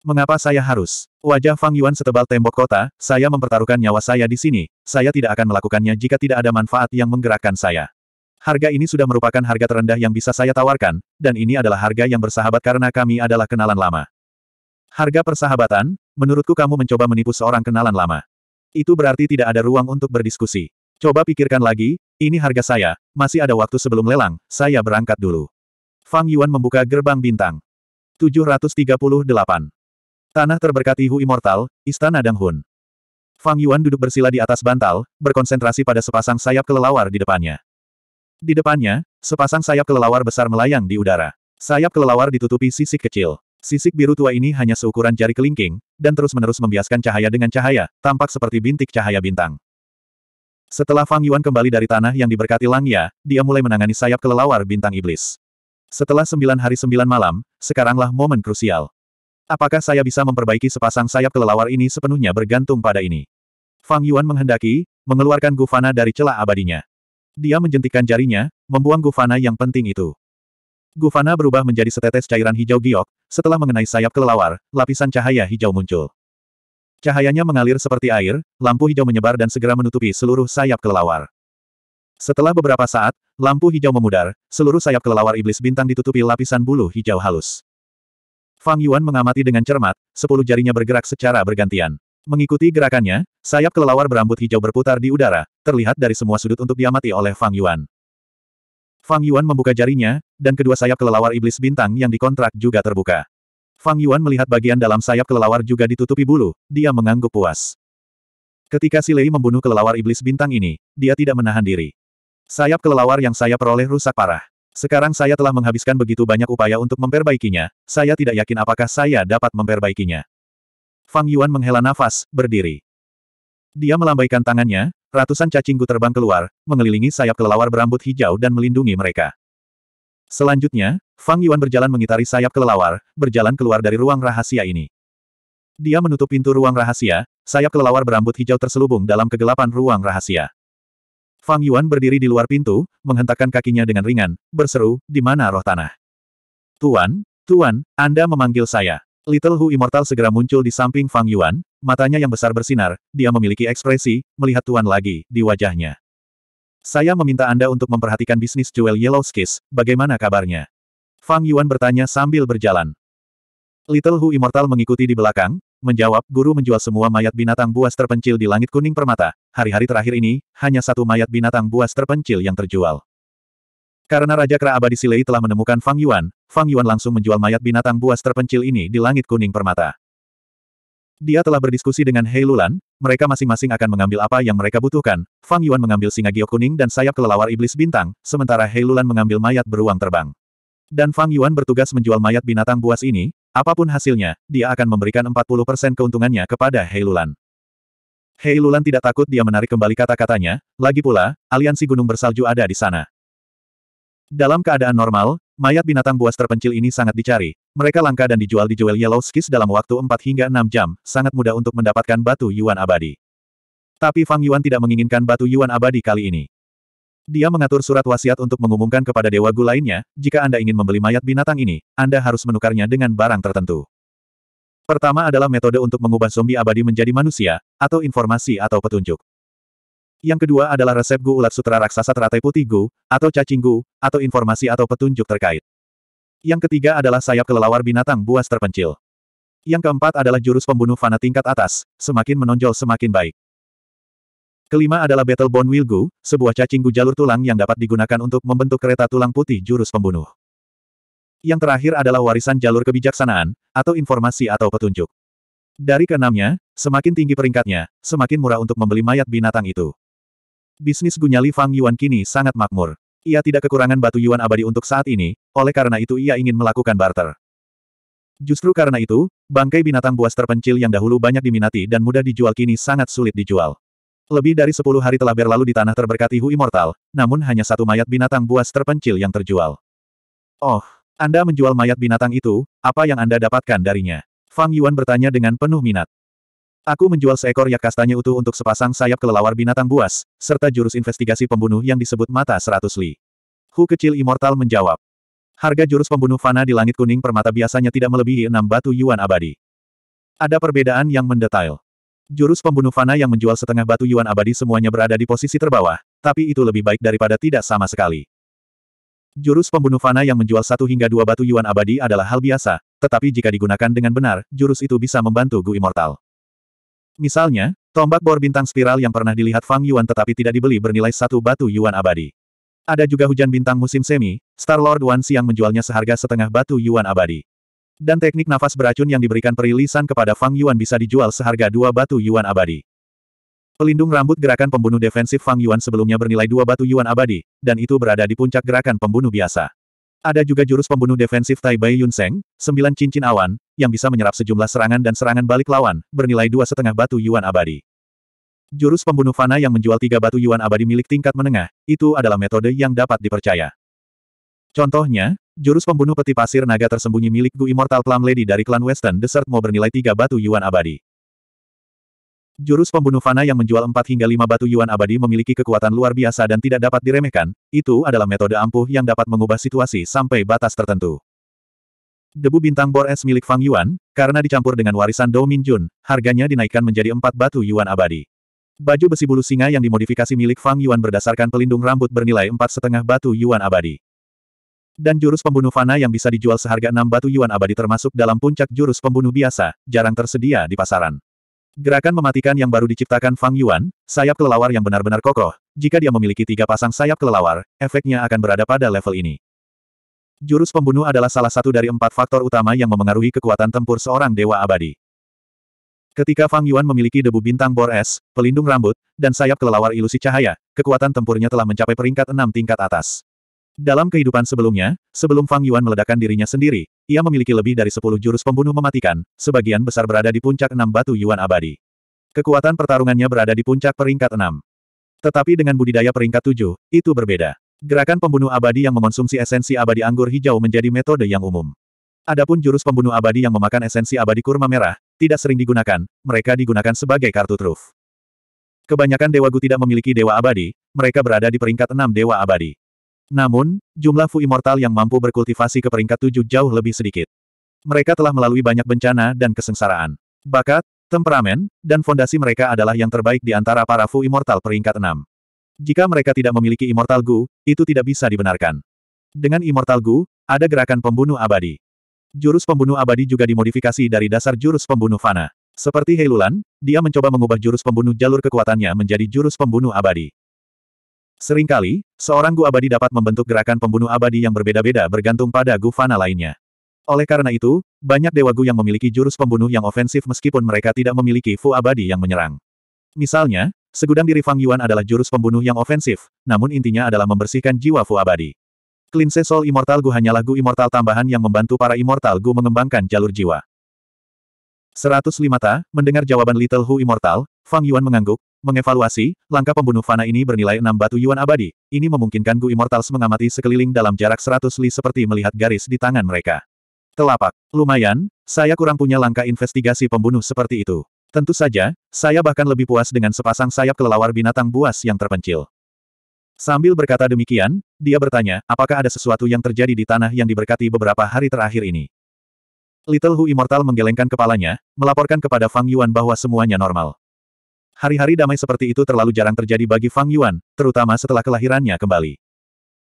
Mengapa saya harus? Wajah Fang Yuan setebal tembok kota, saya mempertaruhkan nyawa saya di sini, saya tidak akan melakukannya jika tidak ada manfaat yang menggerakkan saya. Harga ini sudah merupakan harga terendah yang bisa saya tawarkan, dan ini adalah harga yang bersahabat karena kami adalah kenalan lama. Harga persahabatan, Menurutku kamu mencoba menipu seorang kenalan lama. Itu berarti tidak ada ruang untuk berdiskusi. Coba pikirkan lagi, ini harga saya, masih ada waktu sebelum lelang, saya berangkat dulu. Fang Yuan membuka gerbang bintang. 738. Tanah terberkati Hu Immortal, Istana Dang Hun. Fang Yuan duduk bersila di atas bantal, berkonsentrasi pada sepasang sayap kelelawar di depannya. Di depannya, sepasang sayap kelelawar besar melayang di udara. Sayap kelelawar ditutupi sisik kecil. Sisik biru tua ini hanya seukuran jari kelingking, dan terus-menerus membiaskan cahaya dengan cahaya, tampak seperti bintik cahaya bintang. Setelah Fang Yuan kembali dari tanah yang diberkati Langya, dia mulai menangani sayap kelelawar bintang iblis. Setelah sembilan hari sembilan malam, sekaranglah momen krusial. Apakah saya bisa memperbaiki sepasang sayap kelelawar ini sepenuhnya bergantung pada ini? Fang Yuan menghendaki, mengeluarkan Gufana dari celah abadinya. Dia menjentikan jarinya, membuang Gufana yang penting itu. Gufana berubah menjadi setetes cairan hijau giok, setelah mengenai sayap kelelawar, lapisan cahaya hijau muncul. Cahayanya mengalir seperti air, lampu hijau menyebar dan segera menutupi seluruh sayap kelelawar. Setelah beberapa saat, lampu hijau memudar, seluruh sayap kelelawar iblis bintang ditutupi lapisan bulu hijau halus. Fang Yuan mengamati dengan cermat, sepuluh jarinya bergerak secara bergantian. Mengikuti gerakannya, sayap kelelawar berambut hijau berputar di udara, terlihat dari semua sudut untuk diamati oleh Fang Yuan. Fang Yuan membuka jarinya, dan kedua sayap kelelawar iblis bintang yang dikontrak juga terbuka. Fang Yuan melihat bagian dalam sayap kelelawar juga ditutupi bulu, dia mengangguk puas. Ketika Si Lei membunuh kelelawar iblis bintang ini, dia tidak menahan diri. Sayap kelelawar yang saya peroleh rusak parah. Sekarang saya telah menghabiskan begitu banyak upaya untuk memperbaikinya, saya tidak yakin apakah saya dapat memperbaikinya. Fang Yuan menghela nafas, berdiri. Dia melambaikan tangannya, Ratusan cacing terbang keluar, mengelilingi sayap kelelawar berambut hijau dan melindungi mereka. Selanjutnya, Fang Yuan berjalan mengitari sayap kelelawar, berjalan keluar dari ruang rahasia ini. Dia menutup pintu ruang rahasia, sayap kelelawar berambut hijau terselubung dalam kegelapan ruang rahasia. Fang Yuan berdiri di luar pintu, menghentakkan kakinya dengan ringan, berseru, di mana roh tanah? Tuan, Tuan, Anda memanggil saya. Little Hu Immortal segera muncul di samping Fang Yuan, matanya yang besar bersinar, dia memiliki ekspresi, melihat Tuan lagi, di wajahnya. Saya meminta Anda untuk memperhatikan bisnis Jewel Yellow Skis, bagaimana kabarnya? Fang Yuan bertanya sambil berjalan. Little Hu Immortal mengikuti di belakang, menjawab, guru menjual semua mayat binatang buas terpencil di langit kuning permata, hari-hari terakhir ini, hanya satu mayat binatang buas terpencil yang terjual. Karena Raja Kera Abadi Silei telah menemukan Fang Yuan, Fang Yuan langsung menjual mayat binatang buas terpencil ini di langit kuning permata. Dia telah berdiskusi dengan Hei Lulan, mereka masing-masing akan mengambil apa yang mereka butuhkan. Fang Yuan mengambil singa giok kuning dan sayap kelelawar iblis bintang, sementara Hei Lulan mengambil mayat beruang terbang. Dan Fang Yuan bertugas menjual mayat binatang buas ini, apapun hasilnya, dia akan memberikan 40% keuntungannya kepada Hei Lulan. Hei Lulan tidak takut dia menarik kembali kata-katanya, lagi pula, aliansi gunung bersalju ada di sana. Dalam keadaan normal, mayat binatang buas terpencil ini sangat dicari. Mereka langka dan dijual di Jewel Yellow Skis dalam waktu 4 hingga 6 jam, sangat mudah untuk mendapatkan batu yuan abadi. Tapi Fang Yuan tidak menginginkan batu yuan abadi kali ini. Dia mengatur surat wasiat untuk mengumumkan kepada Dewa Gu lainnya, jika Anda ingin membeli mayat binatang ini, Anda harus menukarnya dengan barang tertentu. Pertama adalah metode untuk mengubah zombie abadi menjadi manusia, atau informasi atau petunjuk. Yang kedua adalah resep Gu Ulat Sutra Raksasa Teratai Putih Gu, atau cacing Gu, atau informasi atau petunjuk terkait. Yang ketiga adalah sayap kelelawar binatang buas terpencil. Yang keempat adalah jurus pembunuh fana tingkat atas, semakin menonjol semakin baik. Kelima adalah Battle Bone Will Gu, sebuah cacing Gu jalur tulang yang dapat digunakan untuk membentuk kereta tulang putih jurus pembunuh. Yang terakhir adalah warisan jalur kebijaksanaan, atau informasi atau petunjuk. Dari keenamnya, semakin tinggi peringkatnya, semakin murah untuk membeli mayat binatang itu. Bisnis Gunyali Fang Yuan kini sangat makmur. Ia tidak kekurangan batu Yuan abadi untuk saat ini, oleh karena itu ia ingin melakukan barter. Justru karena itu, bangkai binatang buas terpencil yang dahulu banyak diminati dan mudah dijual kini sangat sulit dijual. Lebih dari sepuluh hari telah berlalu di tanah terberkati Hu Immortal, namun hanya satu mayat binatang buas terpencil yang terjual. Oh, Anda menjual mayat binatang itu, apa yang Anda dapatkan darinya? Fang Yuan bertanya dengan penuh minat. Aku menjual seekor yak kastanya utuh untuk sepasang sayap kelelawar binatang buas, serta jurus investigasi pembunuh yang disebut mata seratus li. Hu kecil immortal menjawab. Harga jurus pembunuh fana di langit kuning permata biasanya tidak melebihi enam batu yuan abadi. Ada perbedaan yang mendetail. Jurus pembunuh fana yang menjual setengah batu yuan abadi semuanya berada di posisi terbawah, tapi itu lebih baik daripada tidak sama sekali. Jurus pembunuh fana yang menjual satu hingga dua batu yuan abadi adalah hal biasa, tetapi jika digunakan dengan benar, jurus itu bisa membantu Gu Immortal. Misalnya, tombak bor bintang spiral yang pernah dilihat Fang Yuan tetapi tidak dibeli bernilai satu batu Yuan abadi. Ada juga hujan bintang musim semi, Star-Lord Wan Siang menjualnya seharga setengah batu Yuan abadi. Dan teknik nafas beracun yang diberikan perilisan kepada Fang Yuan bisa dijual seharga dua batu Yuan abadi. Pelindung rambut gerakan pembunuh defensif Fang Yuan sebelumnya bernilai dua batu Yuan abadi, dan itu berada di puncak gerakan pembunuh biasa. Ada juga jurus pembunuh defensif Tai Bai Yun Seng, sembilan cincin awan, yang bisa menyerap sejumlah serangan dan serangan balik lawan, bernilai dua setengah batu yuan abadi. Jurus pembunuh fana yang menjual tiga batu yuan abadi milik tingkat menengah, itu adalah metode yang dapat dipercaya. Contohnya, jurus pembunuh peti pasir naga tersembunyi milik Gu Immortal Plum Lady dari klan Western Desert mau bernilai tiga batu yuan abadi. Jurus pembunuh fana yang menjual 4 hingga 5 batu yuan abadi memiliki kekuatan luar biasa dan tidak dapat diremehkan, itu adalah metode ampuh yang dapat mengubah situasi sampai batas tertentu. Debu bintang bor es milik Fang Yuan, karena dicampur dengan warisan Dou Min Jun, harganya dinaikkan menjadi empat batu yuan abadi. Baju besi bulu singa yang dimodifikasi milik Fang Yuan berdasarkan pelindung rambut bernilai empat setengah batu yuan abadi. Dan jurus pembunuh fana yang bisa dijual seharga enam batu yuan abadi termasuk dalam puncak jurus pembunuh biasa, jarang tersedia di pasaran. Gerakan mematikan yang baru diciptakan Fang Yuan, sayap kelelawar yang benar-benar kokoh, jika dia memiliki tiga pasang sayap kelelawar, efeknya akan berada pada level ini. Jurus pembunuh adalah salah satu dari empat faktor utama yang memengaruhi kekuatan tempur seorang dewa abadi. Ketika Fang Yuan memiliki debu bintang bor es, pelindung rambut, dan sayap kelelawar ilusi cahaya, kekuatan tempurnya telah mencapai peringkat enam tingkat atas. Dalam kehidupan sebelumnya, sebelum Fang Yuan meledakkan dirinya sendiri, ia memiliki lebih dari sepuluh jurus pembunuh mematikan, sebagian besar berada di puncak enam batu Yuan abadi. Kekuatan pertarungannya berada di puncak peringkat enam. Tetapi dengan budidaya peringkat tujuh, itu berbeda. Gerakan pembunuh abadi yang mengonsumsi esensi abadi anggur hijau menjadi metode yang umum. Adapun jurus pembunuh abadi yang memakan esensi abadi kurma merah, tidak sering digunakan, mereka digunakan sebagai kartu truf. Kebanyakan Dewa Gu tidak memiliki Dewa Abadi, mereka berada di peringkat enam Dewa Abadi. Namun, jumlah Fu Immortal yang mampu berkultivasi ke peringkat tujuh jauh lebih sedikit. Mereka telah melalui banyak bencana dan kesengsaraan. Bakat, temperamen, dan fondasi mereka adalah yang terbaik di antara para Fu Immortal peringkat enam. Jika mereka tidak memiliki Immortal Gu, itu tidak bisa dibenarkan. Dengan Immortal Gu, ada gerakan pembunuh abadi. Jurus pembunuh abadi juga dimodifikasi dari dasar jurus pembunuh fana. Seperti Heilulan, dia mencoba mengubah jurus pembunuh jalur kekuatannya menjadi jurus pembunuh abadi. Seringkali, seorang Gu abadi dapat membentuk gerakan pembunuh abadi yang berbeda-beda bergantung pada Gu fana lainnya. Oleh karena itu, banyak Dewa Gu yang memiliki jurus pembunuh yang ofensif meskipun mereka tidak memiliki Fu abadi yang menyerang. Misalnya, Segudang diri Fang Yuan adalah jurus pembunuh yang ofensif, namun intinya adalah membersihkan jiwa Fu abadi. Klinse Soul Immortal Gu hanyalah Gu Immortal tambahan yang membantu para Immortal Gu mengembangkan jalur jiwa. 105 Ta, mendengar jawaban Little Hu Immortal, Fang Yuan mengangguk, mengevaluasi, langkah pembunuh fana ini bernilai 6 batu Yuan abadi, ini memungkinkan Gu Immortal mengamati sekeliling dalam jarak 100 li seperti melihat garis di tangan mereka. Telapak, lumayan, saya kurang punya langkah investigasi pembunuh seperti itu. Tentu saja, saya bahkan lebih puas dengan sepasang sayap kelelawar binatang buas yang terpencil. Sambil berkata demikian, dia bertanya, apakah ada sesuatu yang terjadi di tanah yang diberkati beberapa hari terakhir ini? Little Hu Immortal menggelengkan kepalanya, melaporkan kepada Fang Yuan bahwa semuanya normal. Hari-hari damai seperti itu terlalu jarang terjadi bagi Fang Yuan, terutama setelah kelahirannya kembali.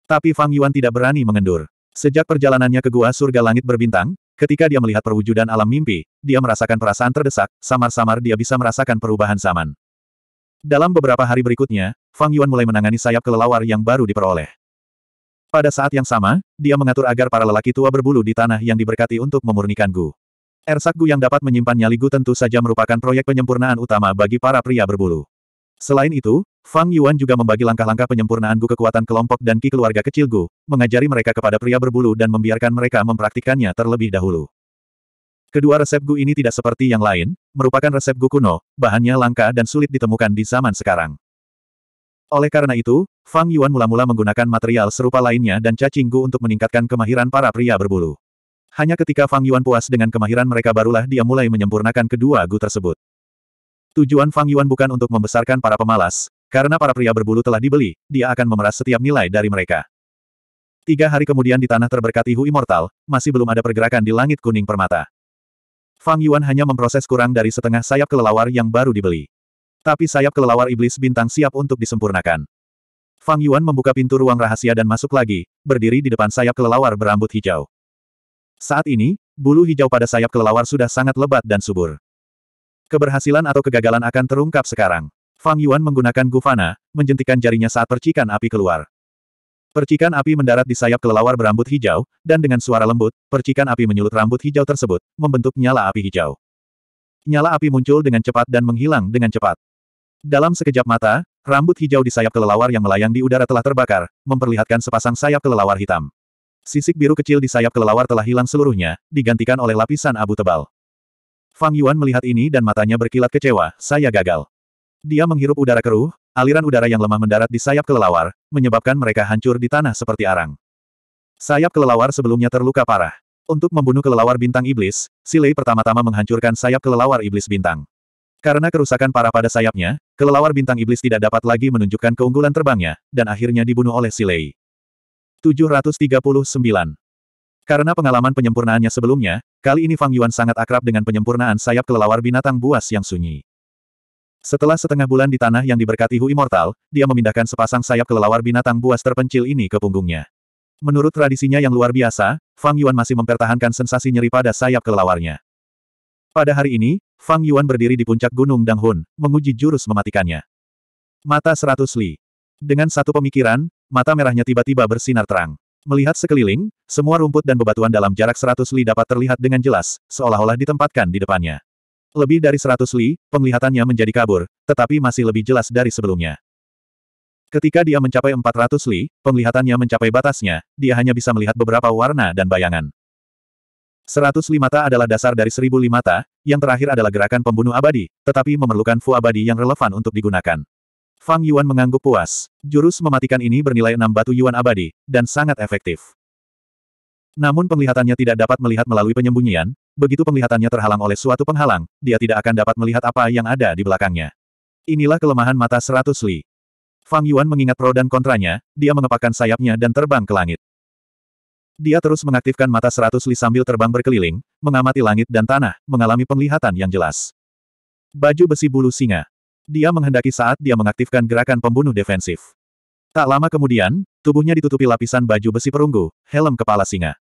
Tapi Fang Yuan tidak berani mengendur. Sejak perjalanannya ke Gua Surga Langit Berbintang, Ketika dia melihat perwujudan alam mimpi, dia merasakan perasaan terdesak, samar-samar dia bisa merasakan perubahan zaman. Dalam beberapa hari berikutnya, Fang Yuan mulai menangani sayap kelelawar yang baru diperoleh. Pada saat yang sama, dia mengatur agar para lelaki tua berbulu di tanah yang diberkati untuk memurnikan Gu. Ersak Gu yang dapat menyimpan nyali Gu tentu saja merupakan proyek penyempurnaan utama bagi para pria berbulu. Selain itu, Fang Yuan juga membagi langkah-langkah penyempurnaan Gu kekuatan kelompok dan Ki keluarga kecil Gu, mengajari mereka kepada pria berbulu dan membiarkan mereka mempraktikkannya terlebih dahulu. Kedua resep Gu ini tidak seperti yang lain, merupakan resep Gu kuno, bahannya langka dan sulit ditemukan di zaman sekarang. Oleh karena itu, Fang Yuan mula-mula menggunakan material serupa lainnya dan cacing Gu untuk meningkatkan kemahiran para pria berbulu. Hanya ketika Fang Yuan puas dengan kemahiran mereka barulah dia mulai menyempurnakan kedua Gu tersebut. Tujuan Fang Yuan bukan untuk membesarkan para pemalas, karena para pria berbulu telah dibeli, dia akan memeras setiap nilai dari mereka. Tiga hari kemudian di tanah terberkati Hu Immortal, masih belum ada pergerakan di langit kuning permata. Fang Yuan hanya memproses kurang dari setengah sayap kelelawar yang baru dibeli. Tapi sayap kelelawar iblis bintang siap untuk disempurnakan. Fang Yuan membuka pintu ruang rahasia dan masuk lagi, berdiri di depan sayap kelelawar berambut hijau. Saat ini, bulu hijau pada sayap kelelawar sudah sangat lebat dan subur. Keberhasilan atau kegagalan akan terungkap sekarang. Fang Yuan menggunakan gufana, menjentikan jarinya saat percikan api keluar. Percikan api mendarat di sayap kelelawar berambut hijau, dan dengan suara lembut, percikan api menyulut rambut hijau tersebut, membentuk nyala api hijau. Nyala api muncul dengan cepat dan menghilang dengan cepat. Dalam sekejap mata, rambut hijau di sayap kelelawar yang melayang di udara telah terbakar, memperlihatkan sepasang sayap kelelawar hitam. Sisik biru kecil di sayap kelelawar telah hilang seluruhnya, digantikan oleh lapisan abu tebal. Fang Yuan melihat ini dan matanya berkilat kecewa, saya gagal. Dia menghirup udara keruh, aliran udara yang lemah mendarat di sayap kelelawar, menyebabkan mereka hancur di tanah seperti arang. Sayap kelelawar sebelumnya terluka parah. Untuk membunuh kelelawar bintang iblis, Silei pertama-tama menghancurkan sayap kelelawar iblis bintang. Karena kerusakan parah pada sayapnya, kelelawar bintang iblis tidak dapat lagi menunjukkan keunggulan terbangnya, dan akhirnya dibunuh oleh Silei. 739. Karena pengalaman penyempurnaannya sebelumnya, kali ini Fang Yuan sangat akrab dengan penyempurnaan sayap kelelawar binatang buas yang sunyi. Setelah setengah bulan di tanah yang diberkati Hu Immortal, dia memindahkan sepasang sayap kelelawar binatang buas terpencil ini ke punggungnya. Menurut tradisinya yang luar biasa, Fang Yuan masih mempertahankan sensasi nyeri pada sayap kelelawarnya. Pada hari ini, Fang Yuan berdiri di puncak Gunung Dang Hun, menguji jurus mematikannya. Mata seratus li. Dengan satu pemikiran, mata merahnya tiba-tiba bersinar terang. Melihat sekeliling, semua rumput dan bebatuan dalam jarak seratus li dapat terlihat dengan jelas, seolah-olah ditempatkan di depannya. Lebih dari seratus li, penglihatannya menjadi kabur, tetapi masih lebih jelas dari sebelumnya. Ketika dia mencapai empat ratus li, penglihatannya mencapai batasnya, dia hanya bisa melihat beberapa warna dan bayangan. Seratus li mata adalah dasar dari seribu li mata, yang terakhir adalah gerakan pembunuh abadi, tetapi memerlukan fu abadi yang relevan untuk digunakan. Fang Yuan mengangguk puas. Jurus mematikan ini bernilai enam batu Yuan abadi, dan sangat efektif. Namun penglihatannya tidak dapat melihat melalui penyembunyian, Begitu penglihatannya terhalang oleh suatu penghalang, dia tidak akan dapat melihat apa yang ada di belakangnya. Inilah kelemahan mata seratus li. Fang Yuan mengingat pro dan kontranya, dia mengepakkan sayapnya dan terbang ke langit. Dia terus mengaktifkan mata seratus li sambil terbang berkeliling, mengamati langit dan tanah, mengalami penglihatan yang jelas. Baju besi bulu singa. Dia menghendaki saat dia mengaktifkan gerakan pembunuh defensif. Tak lama kemudian, tubuhnya ditutupi lapisan baju besi perunggu, helm kepala singa.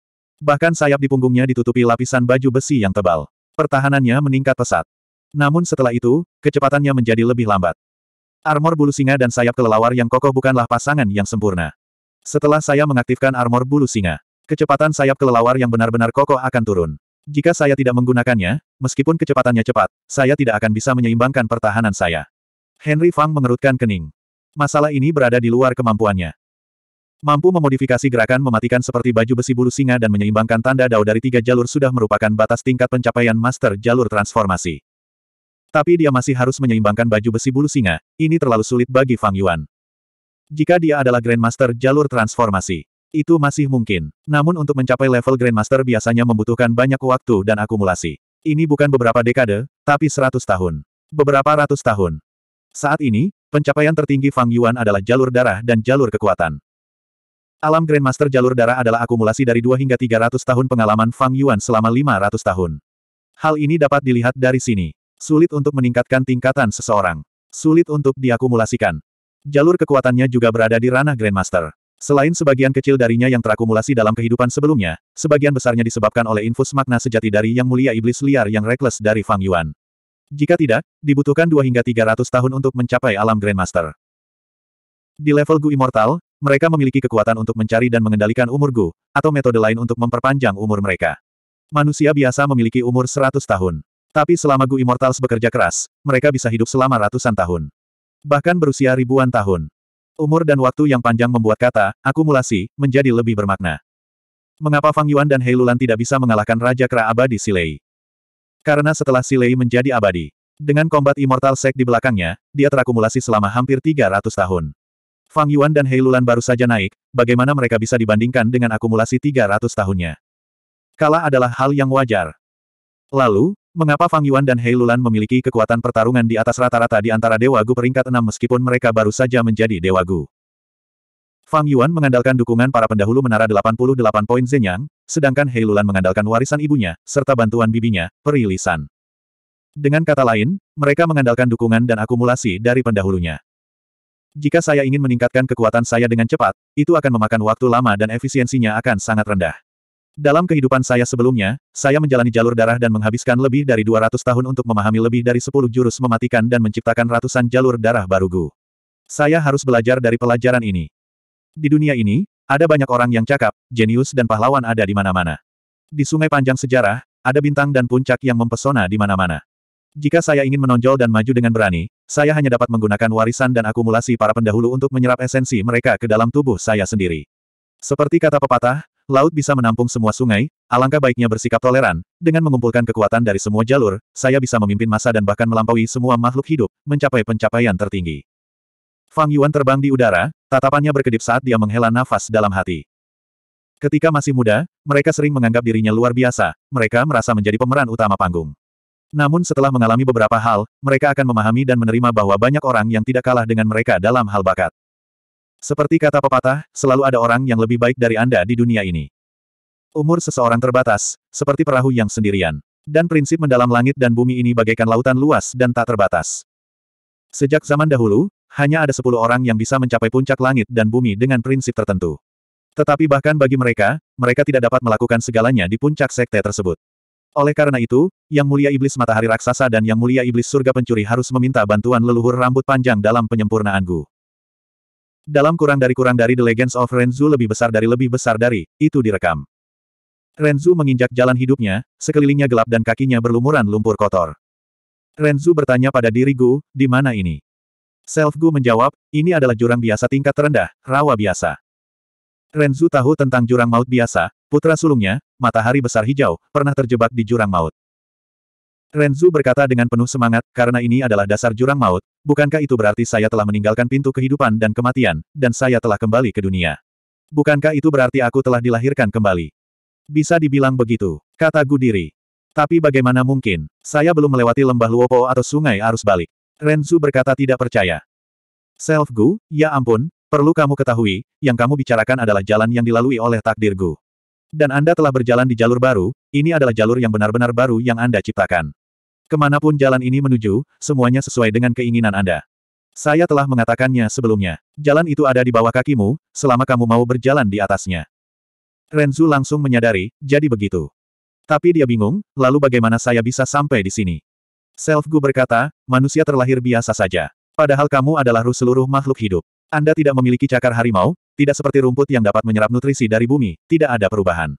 Bahkan sayap di punggungnya ditutupi lapisan baju besi yang tebal. Pertahanannya meningkat pesat. Namun setelah itu, kecepatannya menjadi lebih lambat. Armor bulu singa dan sayap kelelawar yang kokoh bukanlah pasangan yang sempurna. Setelah saya mengaktifkan armor bulu singa, kecepatan sayap kelelawar yang benar-benar kokoh akan turun. Jika saya tidak menggunakannya, meskipun kecepatannya cepat, saya tidak akan bisa menyeimbangkan pertahanan saya. Henry Fang mengerutkan kening. Masalah ini berada di luar kemampuannya. Mampu memodifikasi gerakan mematikan seperti baju besi bulu singa dan menyeimbangkan tanda dao dari tiga jalur sudah merupakan batas tingkat pencapaian master jalur transformasi. Tapi dia masih harus menyeimbangkan baju besi bulu singa, ini terlalu sulit bagi Fang Yuan. Jika dia adalah Grandmaster jalur transformasi, itu masih mungkin. Namun untuk mencapai level Grandmaster biasanya membutuhkan banyak waktu dan akumulasi. Ini bukan beberapa dekade, tapi seratus tahun. Beberapa ratus tahun. Saat ini, pencapaian tertinggi Fang Yuan adalah jalur darah dan jalur kekuatan. Alam Grandmaster jalur darah adalah akumulasi dari 2 hingga 300 tahun pengalaman Fang Yuan selama 500 tahun. Hal ini dapat dilihat dari sini. Sulit untuk meningkatkan tingkatan seseorang. Sulit untuk diakumulasikan. Jalur kekuatannya juga berada di ranah Grandmaster. Selain sebagian kecil darinya yang terakumulasi dalam kehidupan sebelumnya, sebagian besarnya disebabkan oleh infus makna sejati dari yang mulia iblis liar yang reckless dari Fang Yuan. Jika tidak, dibutuhkan 2 hingga 300 tahun untuk mencapai alam Grandmaster. Di level Gu Immortal, mereka memiliki kekuatan untuk mencari dan mengendalikan umur Gu, atau metode lain untuk memperpanjang umur mereka. Manusia biasa memiliki umur 100 tahun. Tapi selama Gu Immortals bekerja keras, mereka bisa hidup selama ratusan tahun. Bahkan berusia ribuan tahun. Umur dan waktu yang panjang membuat kata, akumulasi, menjadi lebih bermakna. Mengapa Fang Yuan dan Hei Lulan tidak bisa mengalahkan Raja Kera Abadi Silei? Karena setelah Silei menjadi abadi, dengan kombat Immortal Sek di belakangnya, dia terakumulasi selama hampir 300 tahun. Fang Yuan dan Hei baru saja naik, bagaimana mereka bisa dibandingkan dengan akumulasi 300 tahunnya? Kalah adalah hal yang wajar. Lalu, mengapa Fang Yuan dan Hei memiliki kekuatan pertarungan di atas rata-rata di antara Dewa Gu peringkat 6 meskipun mereka baru saja menjadi Dewa Gu? Fang Yuan mengandalkan dukungan para pendahulu Menara 88 Poin Zenyang, sedangkan Hei mengandalkan warisan ibunya, serta bantuan bibinya, Perilisan. Dengan kata lain, mereka mengandalkan dukungan dan akumulasi dari pendahulunya. Jika saya ingin meningkatkan kekuatan saya dengan cepat, itu akan memakan waktu lama dan efisiensinya akan sangat rendah. Dalam kehidupan saya sebelumnya, saya menjalani jalur darah dan menghabiskan lebih dari 200 tahun untuk memahami lebih dari 10 jurus mematikan dan menciptakan ratusan jalur darah baru Saya harus belajar dari pelajaran ini. Di dunia ini, ada banyak orang yang cakap, jenius dan pahlawan ada di mana-mana. Di sungai panjang sejarah, ada bintang dan puncak yang mempesona di mana-mana. Jika saya ingin menonjol dan maju dengan berani, saya hanya dapat menggunakan warisan dan akumulasi para pendahulu untuk menyerap esensi mereka ke dalam tubuh saya sendiri. Seperti kata pepatah, laut bisa menampung semua sungai, alangkah baiknya bersikap toleran, dengan mengumpulkan kekuatan dari semua jalur, saya bisa memimpin masa dan bahkan melampaui semua makhluk hidup, mencapai pencapaian tertinggi. Fang Yuan terbang di udara, tatapannya berkedip saat dia menghela nafas dalam hati. Ketika masih muda, mereka sering menganggap dirinya luar biasa, mereka merasa menjadi pemeran utama panggung. Namun setelah mengalami beberapa hal, mereka akan memahami dan menerima bahwa banyak orang yang tidak kalah dengan mereka dalam hal bakat. Seperti kata pepatah, selalu ada orang yang lebih baik dari Anda di dunia ini. Umur seseorang terbatas, seperti perahu yang sendirian. Dan prinsip mendalam langit dan bumi ini bagaikan lautan luas dan tak terbatas. Sejak zaman dahulu, hanya ada sepuluh orang yang bisa mencapai puncak langit dan bumi dengan prinsip tertentu. Tetapi bahkan bagi mereka, mereka tidak dapat melakukan segalanya di puncak sekte tersebut. Oleh karena itu, Yang Mulia Iblis Matahari Raksasa dan Yang Mulia Iblis Surga Pencuri harus meminta bantuan leluhur rambut panjang dalam penyempurnaan Gu. Dalam kurang dari kurang dari The Legends of Renzu lebih besar dari lebih besar dari, itu direkam. Renzu menginjak jalan hidupnya, sekelilingnya gelap dan kakinya berlumuran lumpur kotor. Renzu bertanya pada diri Gu, di mana ini? Self Gu menjawab, ini adalah jurang biasa tingkat terendah, rawa biasa. Renzu tahu tentang jurang maut biasa, Putra sulungnya, matahari besar hijau, pernah terjebak di jurang maut. Renzu berkata dengan penuh semangat, karena ini adalah dasar jurang maut, bukankah itu berarti saya telah meninggalkan pintu kehidupan dan kematian, dan saya telah kembali ke dunia? Bukankah itu berarti aku telah dilahirkan kembali? Bisa dibilang begitu, kata Gudiri. Tapi bagaimana mungkin? Saya belum melewati lembah Luopo atau sungai arus balik. Renzu berkata tidak percaya. Self Gu, ya ampun, perlu kamu ketahui, yang kamu bicarakan adalah jalan yang dilalui oleh takdir Gu. Dan Anda telah berjalan di jalur baru, ini adalah jalur yang benar-benar baru yang Anda ciptakan. Kemanapun jalan ini menuju, semuanya sesuai dengan keinginan Anda. Saya telah mengatakannya sebelumnya. Jalan itu ada di bawah kakimu, selama kamu mau berjalan di atasnya. Renzu langsung menyadari, jadi begitu. Tapi dia bingung, lalu bagaimana saya bisa sampai di sini? Selfgu berkata, manusia terlahir biasa saja. Padahal kamu adalah ruh seluruh makhluk hidup. Anda tidak memiliki cakar harimau, tidak seperti rumput yang dapat menyerap nutrisi dari bumi, tidak ada perubahan.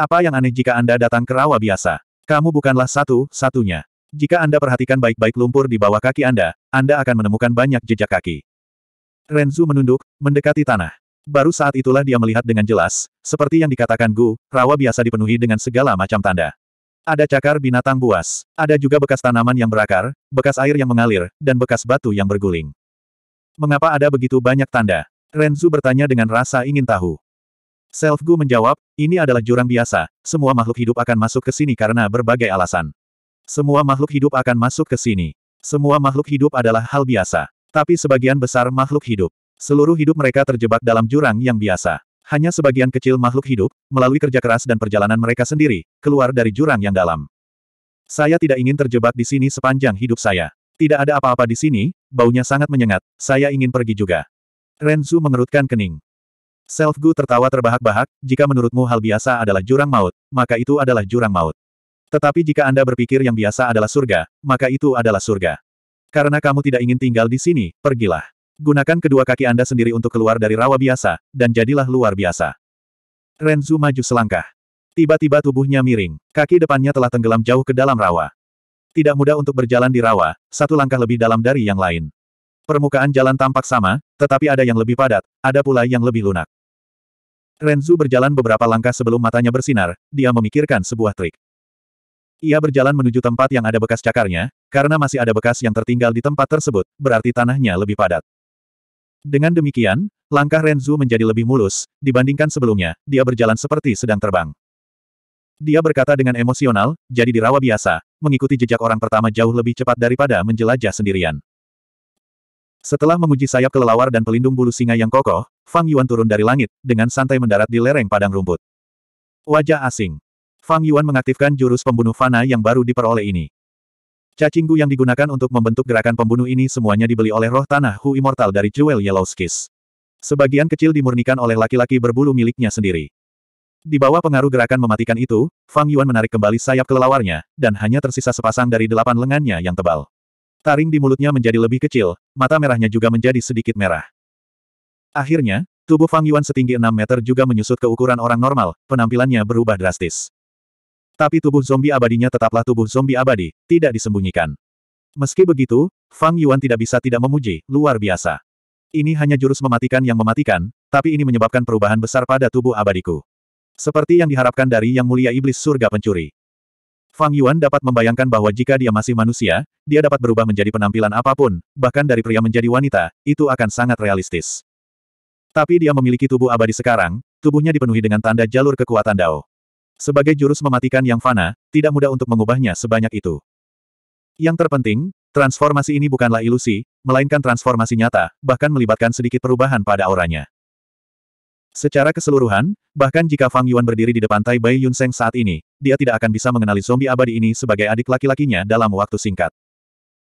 Apa yang aneh jika Anda datang ke rawa biasa? Kamu bukanlah satu-satunya. Jika Anda perhatikan baik-baik lumpur di bawah kaki Anda, Anda akan menemukan banyak jejak kaki. Renzu menunduk, mendekati tanah. Baru saat itulah dia melihat dengan jelas, seperti yang dikatakan Gu, rawa biasa dipenuhi dengan segala macam tanda. Ada cakar binatang buas, ada juga bekas tanaman yang berakar, bekas air yang mengalir, dan bekas batu yang berguling. Mengapa ada begitu banyak tanda? Renzu bertanya dengan rasa ingin tahu. Selfgu menjawab, ini adalah jurang biasa, semua makhluk hidup akan masuk ke sini karena berbagai alasan. Semua makhluk hidup akan masuk ke sini. Semua makhluk hidup adalah hal biasa. Tapi sebagian besar makhluk hidup. Seluruh hidup mereka terjebak dalam jurang yang biasa. Hanya sebagian kecil makhluk hidup, melalui kerja keras dan perjalanan mereka sendiri, keluar dari jurang yang dalam. Saya tidak ingin terjebak di sini sepanjang hidup saya. Tidak ada apa-apa di sini, baunya sangat menyengat, saya ingin pergi juga. Renzu mengerutkan kening. Gu tertawa terbahak-bahak, jika menurutmu hal biasa adalah jurang maut, maka itu adalah jurang maut. Tetapi jika Anda berpikir yang biasa adalah surga, maka itu adalah surga. Karena kamu tidak ingin tinggal di sini, pergilah. Gunakan kedua kaki Anda sendiri untuk keluar dari rawa biasa, dan jadilah luar biasa. Renzu maju selangkah. Tiba-tiba tubuhnya miring, kaki depannya telah tenggelam jauh ke dalam rawa. Tidak mudah untuk berjalan di rawa, satu langkah lebih dalam dari yang lain. Permukaan jalan tampak sama, tetapi ada yang lebih padat, ada pula yang lebih lunak. Renzu berjalan beberapa langkah sebelum matanya bersinar, dia memikirkan sebuah trik. Ia berjalan menuju tempat yang ada bekas cakarnya, karena masih ada bekas yang tertinggal di tempat tersebut, berarti tanahnya lebih padat. Dengan demikian, langkah Renzu menjadi lebih mulus, dibandingkan sebelumnya, dia berjalan seperti sedang terbang. Dia berkata dengan emosional, jadi dirawa biasa, mengikuti jejak orang pertama jauh lebih cepat daripada menjelajah sendirian. Setelah memuji sayap kelelawar dan pelindung bulu singa yang kokoh, Fang Yuan turun dari langit, dengan santai mendarat di lereng padang rumput. Wajah asing. Fang Yuan mengaktifkan jurus pembunuh fana yang baru diperoleh ini. Cacinggu yang digunakan untuk membentuk gerakan pembunuh ini semuanya dibeli oleh roh tanah Hu Immortal dari Jewel Yellow Skis. Sebagian kecil dimurnikan oleh laki-laki berbulu miliknya sendiri. Di bawah pengaruh gerakan mematikan itu, Fang Yuan menarik kembali sayap kelelawarnya, dan hanya tersisa sepasang dari delapan lengannya yang tebal. Taring di mulutnya menjadi lebih kecil, mata merahnya juga menjadi sedikit merah. Akhirnya, tubuh Fang Yuan setinggi 6 meter juga menyusut ke ukuran orang normal, penampilannya berubah drastis. Tapi tubuh zombie abadinya tetaplah tubuh zombie abadi, tidak disembunyikan. Meski begitu, Fang Yuan tidak bisa tidak memuji, luar biasa. Ini hanya jurus mematikan yang mematikan, tapi ini menyebabkan perubahan besar pada tubuh abadiku. Seperti yang diharapkan dari Yang Mulia Iblis Surga Pencuri. Fang Yuan dapat membayangkan bahwa jika dia masih manusia, dia dapat berubah menjadi penampilan apapun, bahkan dari pria menjadi wanita, itu akan sangat realistis. Tapi dia memiliki tubuh abadi sekarang, tubuhnya dipenuhi dengan tanda jalur kekuatan Dao. Sebagai jurus mematikan yang fana, tidak mudah untuk mengubahnya sebanyak itu. Yang terpenting, transformasi ini bukanlah ilusi, melainkan transformasi nyata, bahkan melibatkan sedikit perubahan pada auranya. Secara keseluruhan, bahkan jika Fang Yuan berdiri di depan Tai Bai Yun Seng saat ini, dia tidak akan bisa mengenali zombie abadi ini sebagai adik laki-lakinya dalam waktu singkat.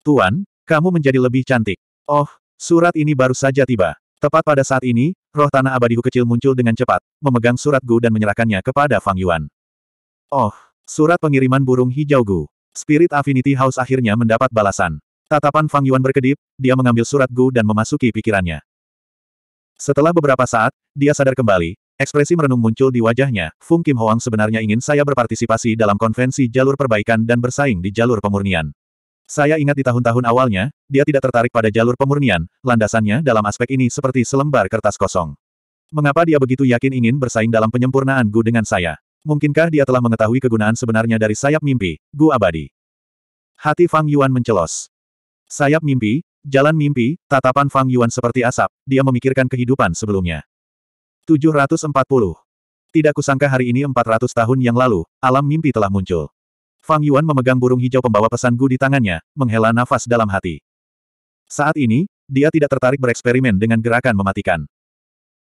Tuan, kamu menjadi lebih cantik. Oh, surat ini baru saja tiba. Tepat pada saat ini, roh tanah abadiku kecil muncul dengan cepat, memegang surat Gu dan menyerahkannya kepada Fang Yuan. Oh, surat pengiriman burung hijau Gu. Spirit Affinity House akhirnya mendapat balasan. Tatapan Fang Yuan berkedip, dia mengambil surat Gu dan memasuki pikirannya. Setelah beberapa saat, dia sadar kembali, ekspresi merenung muncul di wajahnya, Fung Kim Hoang sebenarnya ingin saya berpartisipasi dalam konvensi jalur perbaikan dan bersaing di jalur pemurnian. Saya ingat di tahun-tahun awalnya, dia tidak tertarik pada jalur pemurnian, landasannya dalam aspek ini seperti selembar kertas kosong. Mengapa dia begitu yakin ingin bersaing dalam penyempurnaan Gu dengan saya? Mungkinkah dia telah mengetahui kegunaan sebenarnya dari sayap mimpi, Gu abadi? Hati Fang Yuan mencelos. Sayap mimpi, Jalan mimpi, tatapan Fang Yuan seperti asap, dia memikirkan kehidupan sebelumnya. 740. Tidak kusangka hari ini 400 tahun yang lalu, alam mimpi telah muncul. Fang Yuan memegang burung hijau pembawa pesan Gu di tangannya, menghela nafas dalam hati. Saat ini, dia tidak tertarik bereksperimen dengan gerakan mematikan.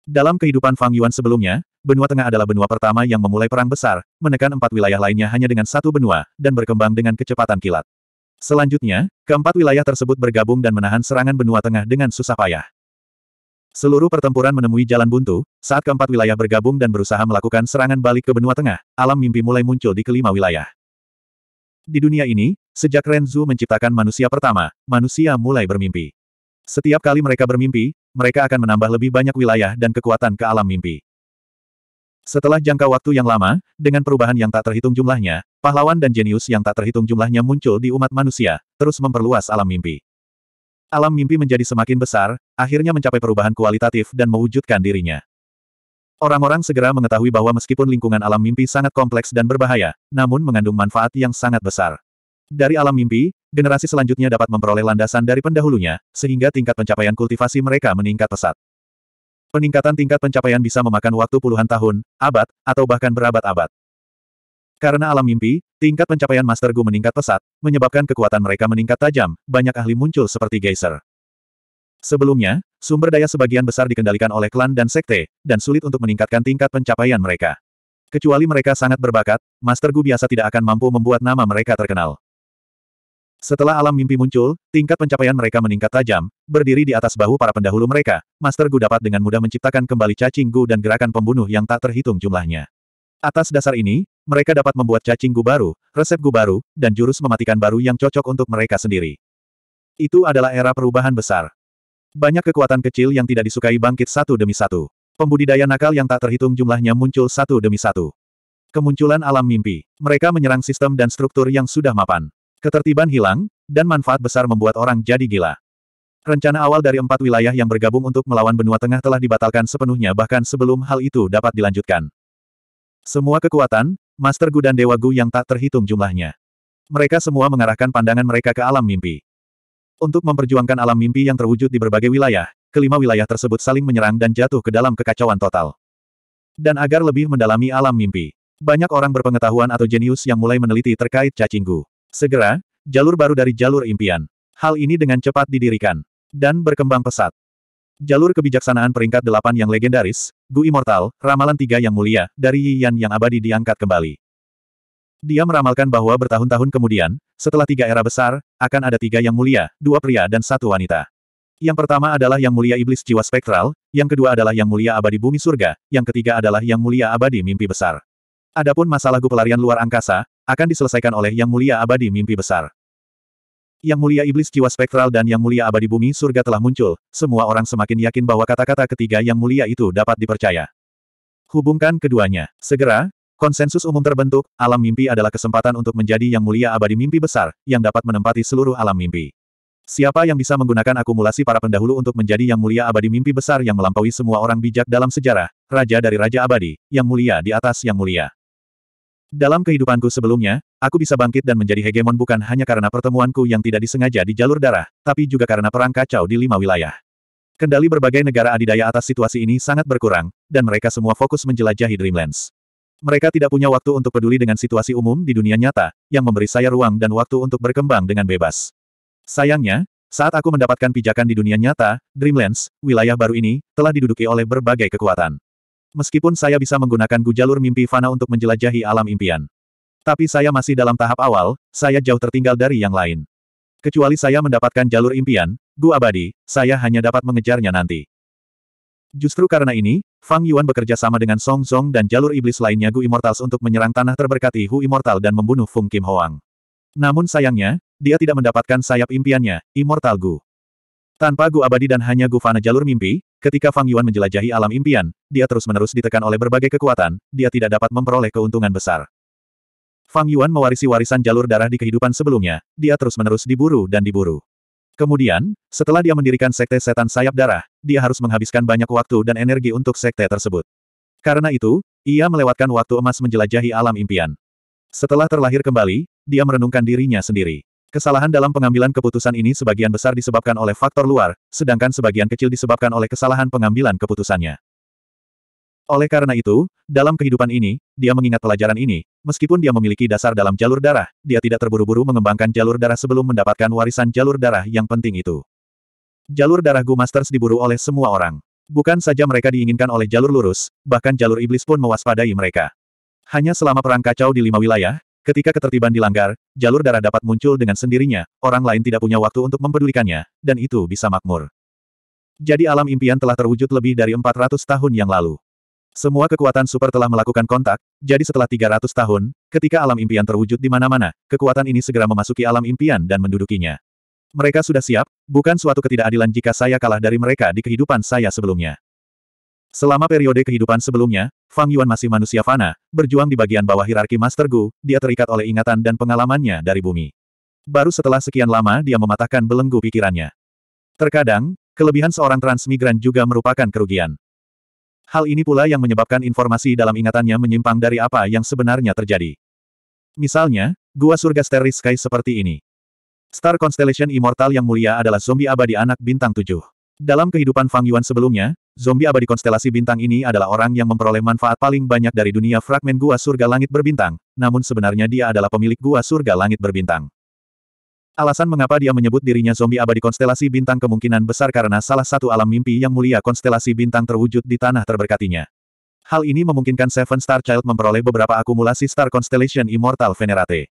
Dalam kehidupan Fang Yuan sebelumnya, benua tengah adalah benua pertama yang memulai perang besar, menekan empat wilayah lainnya hanya dengan satu benua, dan berkembang dengan kecepatan kilat. Selanjutnya, keempat wilayah tersebut bergabung dan menahan serangan benua tengah dengan susah payah. Seluruh pertempuran menemui jalan buntu, saat keempat wilayah bergabung dan berusaha melakukan serangan balik ke benua tengah, alam mimpi mulai muncul di kelima wilayah. Di dunia ini, sejak Renzu menciptakan manusia pertama, manusia mulai bermimpi. Setiap kali mereka bermimpi, mereka akan menambah lebih banyak wilayah dan kekuatan ke alam mimpi. Setelah jangka waktu yang lama, dengan perubahan yang tak terhitung jumlahnya, pahlawan dan jenius yang tak terhitung jumlahnya muncul di umat manusia, terus memperluas alam mimpi. Alam mimpi menjadi semakin besar, akhirnya mencapai perubahan kualitatif dan mewujudkan dirinya. Orang-orang segera mengetahui bahwa meskipun lingkungan alam mimpi sangat kompleks dan berbahaya, namun mengandung manfaat yang sangat besar. Dari alam mimpi, generasi selanjutnya dapat memperoleh landasan dari pendahulunya, sehingga tingkat pencapaian kultivasi mereka meningkat pesat. Peningkatan tingkat pencapaian bisa memakan waktu puluhan tahun, abad, atau bahkan berabad-abad. Karena alam mimpi, tingkat pencapaian Master Gu meningkat pesat, menyebabkan kekuatan mereka meningkat tajam, banyak ahli muncul seperti geyser. Sebelumnya, sumber daya sebagian besar dikendalikan oleh klan dan sekte, dan sulit untuk meningkatkan tingkat pencapaian mereka. Kecuali mereka sangat berbakat, Master Gu biasa tidak akan mampu membuat nama mereka terkenal. Setelah alam mimpi muncul, tingkat pencapaian mereka meningkat tajam, berdiri di atas bahu para pendahulu mereka, Master Gu dapat dengan mudah menciptakan kembali cacing Gu dan gerakan pembunuh yang tak terhitung jumlahnya. Atas dasar ini, mereka dapat membuat cacing Gu baru, resep Gu baru, dan jurus mematikan baru yang cocok untuk mereka sendiri. Itu adalah era perubahan besar. Banyak kekuatan kecil yang tidak disukai bangkit satu demi satu. Pembudidaya nakal yang tak terhitung jumlahnya muncul satu demi satu. Kemunculan alam mimpi. Mereka menyerang sistem dan struktur yang sudah mapan. Ketertiban hilang, dan manfaat besar membuat orang jadi gila. Rencana awal dari empat wilayah yang bergabung untuk melawan benua tengah telah dibatalkan sepenuhnya bahkan sebelum hal itu dapat dilanjutkan. Semua kekuatan, Master Gu dan Dewa Gu yang tak terhitung jumlahnya. Mereka semua mengarahkan pandangan mereka ke alam mimpi. Untuk memperjuangkan alam mimpi yang terwujud di berbagai wilayah, kelima wilayah tersebut saling menyerang dan jatuh ke dalam kekacauan total. Dan agar lebih mendalami alam mimpi, banyak orang berpengetahuan atau jenius yang mulai meneliti terkait Cacing Gu. Segera, jalur baru dari jalur impian. Hal ini dengan cepat didirikan. Dan berkembang pesat. Jalur kebijaksanaan peringkat delapan yang legendaris, Gu Immortal, Ramalan Tiga yang mulia, dari Yan yang abadi diangkat kembali. Dia meramalkan bahwa bertahun-tahun kemudian, setelah tiga era besar, akan ada tiga yang mulia, dua pria dan satu wanita. Yang pertama adalah yang mulia iblis jiwa spektral, yang kedua adalah yang mulia abadi bumi surga, yang ketiga adalah yang mulia abadi mimpi besar. Adapun masalah gu pelarian luar angkasa, akan diselesaikan oleh Yang Mulia Abadi Mimpi Besar. Yang Mulia Iblis Jiwa Spektral dan Yang Mulia Abadi Bumi Surga telah muncul, semua orang semakin yakin bahwa kata-kata ketiga Yang Mulia itu dapat dipercaya. Hubungkan keduanya. Segera, konsensus umum terbentuk, alam mimpi adalah kesempatan untuk menjadi Yang Mulia Abadi Mimpi Besar, yang dapat menempati seluruh alam mimpi. Siapa yang bisa menggunakan akumulasi para pendahulu untuk menjadi Yang Mulia Abadi Mimpi Besar yang melampaui semua orang bijak dalam sejarah, Raja dari Raja Abadi, Yang Mulia di atas Yang Mulia. Dalam kehidupanku sebelumnya, aku bisa bangkit dan menjadi hegemon bukan hanya karena pertemuanku yang tidak disengaja di jalur darah, tapi juga karena perang kacau di lima wilayah. Kendali berbagai negara adidaya atas situasi ini sangat berkurang, dan mereka semua fokus menjelajahi Dreamlands. Mereka tidak punya waktu untuk peduli dengan situasi umum di dunia nyata, yang memberi saya ruang dan waktu untuk berkembang dengan bebas. Sayangnya, saat aku mendapatkan pijakan di dunia nyata, Dreamlands, wilayah baru ini, telah diduduki oleh berbagai kekuatan. Meskipun saya bisa menggunakan gu jalur mimpi fana untuk menjelajahi alam impian. Tapi saya masih dalam tahap awal, saya jauh tertinggal dari yang lain. Kecuali saya mendapatkan jalur impian, gu abadi, saya hanya dapat mengejarnya nanti. Justru karena ini, Fang Yuan bekerja sama dengan Song Song dan jalur iblis lainnya Gu Immortals untuk menyerang tanah terberkati Hu Immortal dan membunuh Fung Kim Hoang. Namun sayangnya, dia tidak mendapatkan sayap impiannya, Immortal Gu. Tanpa Gu Abadi dan hanya Gu Fana jalur mimpi, ketika Fang Yuan menjelajahi alam impian, dia terus-menerus ditekan oleh berbagai kekuatan, dia tidak dapat memperoleh keuntungan besar. Fang Yuan mewarisi warisan jalur darah di kehidupan sebelumnya, dia terus-menerus diburu dan diburu. Kemudian, setelah dia mendirikan Sekte Setan Sayap Darah, dia harus menghabiskan banyak waktu dan energi untuk sekte tersebut. Karena itu, ia melewatkan waktu emas menjelajahi alam impian. Setelah terlahir kembali, dia merenungkan dirinya sendiri. Kesalahan dalam pengambilan keputusan ini sebagian besar disebabkan oleh faktor luar, sedangkan sebagian kecil disebabkan oleh kesalahan pengambilan keputusannya. Oleh karena itu, dalam kehidupan ini, dia mengingat pelajaran ini, meskipun dia memiliki dasar dalam jalur darah, dia tidak terburu-buru mengembangkan jalur darah sebelum mendapatkan warisan jalur darah yang penting itu. Jalur darah Gu Masters diburu oleh semua orang. Bukan saja mereka diinginkan oleh jalur lurus, bahkan jalur iblis pun mewaspadai mereka. Hanya selama perang kacau di lima wilayah, Ketika ketertiban dilanggar, jalur darah dapat muncul dengan sendirinya, orang lain tidak punya waktu untuk mempedulikannya, dan itu bisa makmur. Jadi alam impian telah terwujud lebih dari 400 tahun yang lalu. Semua kekuatan super telah melakukan kontak, jadi setelah 300 tahun, ketika alam impian terwujud di mana-mana, kekuatan ini segera memasuki alam impian dan mendudukinya. Mereka sudah siap, bukan suatu ketidakadilan jika saya kalah dari mereka di kehidupan saya sebelumnya. Selama periode kehidupan sebelumnya, Fang Yuan masih manusia fana, berjuang di bagian bawah hierarki Master Gu, dia terikat oleh ingatan dan pengalamannya dari bumi. Baru setelah sekian lama dia mematahkan belenggu pikirannya. Terkadang, kelebihan seorang transmigran juga merupakan kerugian. Hal ini pula yang menyebabkan informasi dalam ingatannya menyimpang dari apa yang sebenarnya terjadi. Misalnya, gua surga Starry Sky seperti ini. Star Constellation Immortal yang mulia adalah zombie abadi anak bintang tujuh. Dalam kehidupan Fang Yuan sebelumnya, zombie abadi konstelasi bintang ini adalah orang yang memperoleh manfaat paling banyak dari dunia fragmen gua surga langit berbintang, namun sebenarnya dia adalah pemilik gua surga langit berbintang. Alasan mengapa dia menyebut dirinya zombie abadi konstelasi bintang kemungkinan besar karena salah satu alam mimpi yang mulia konstelasi bintang terwujud di tanah terberkatinya. Hal ini memungkinkan Seven Star Child memperoleh beberapa akumulasi Star Constellation Immortal Venerate.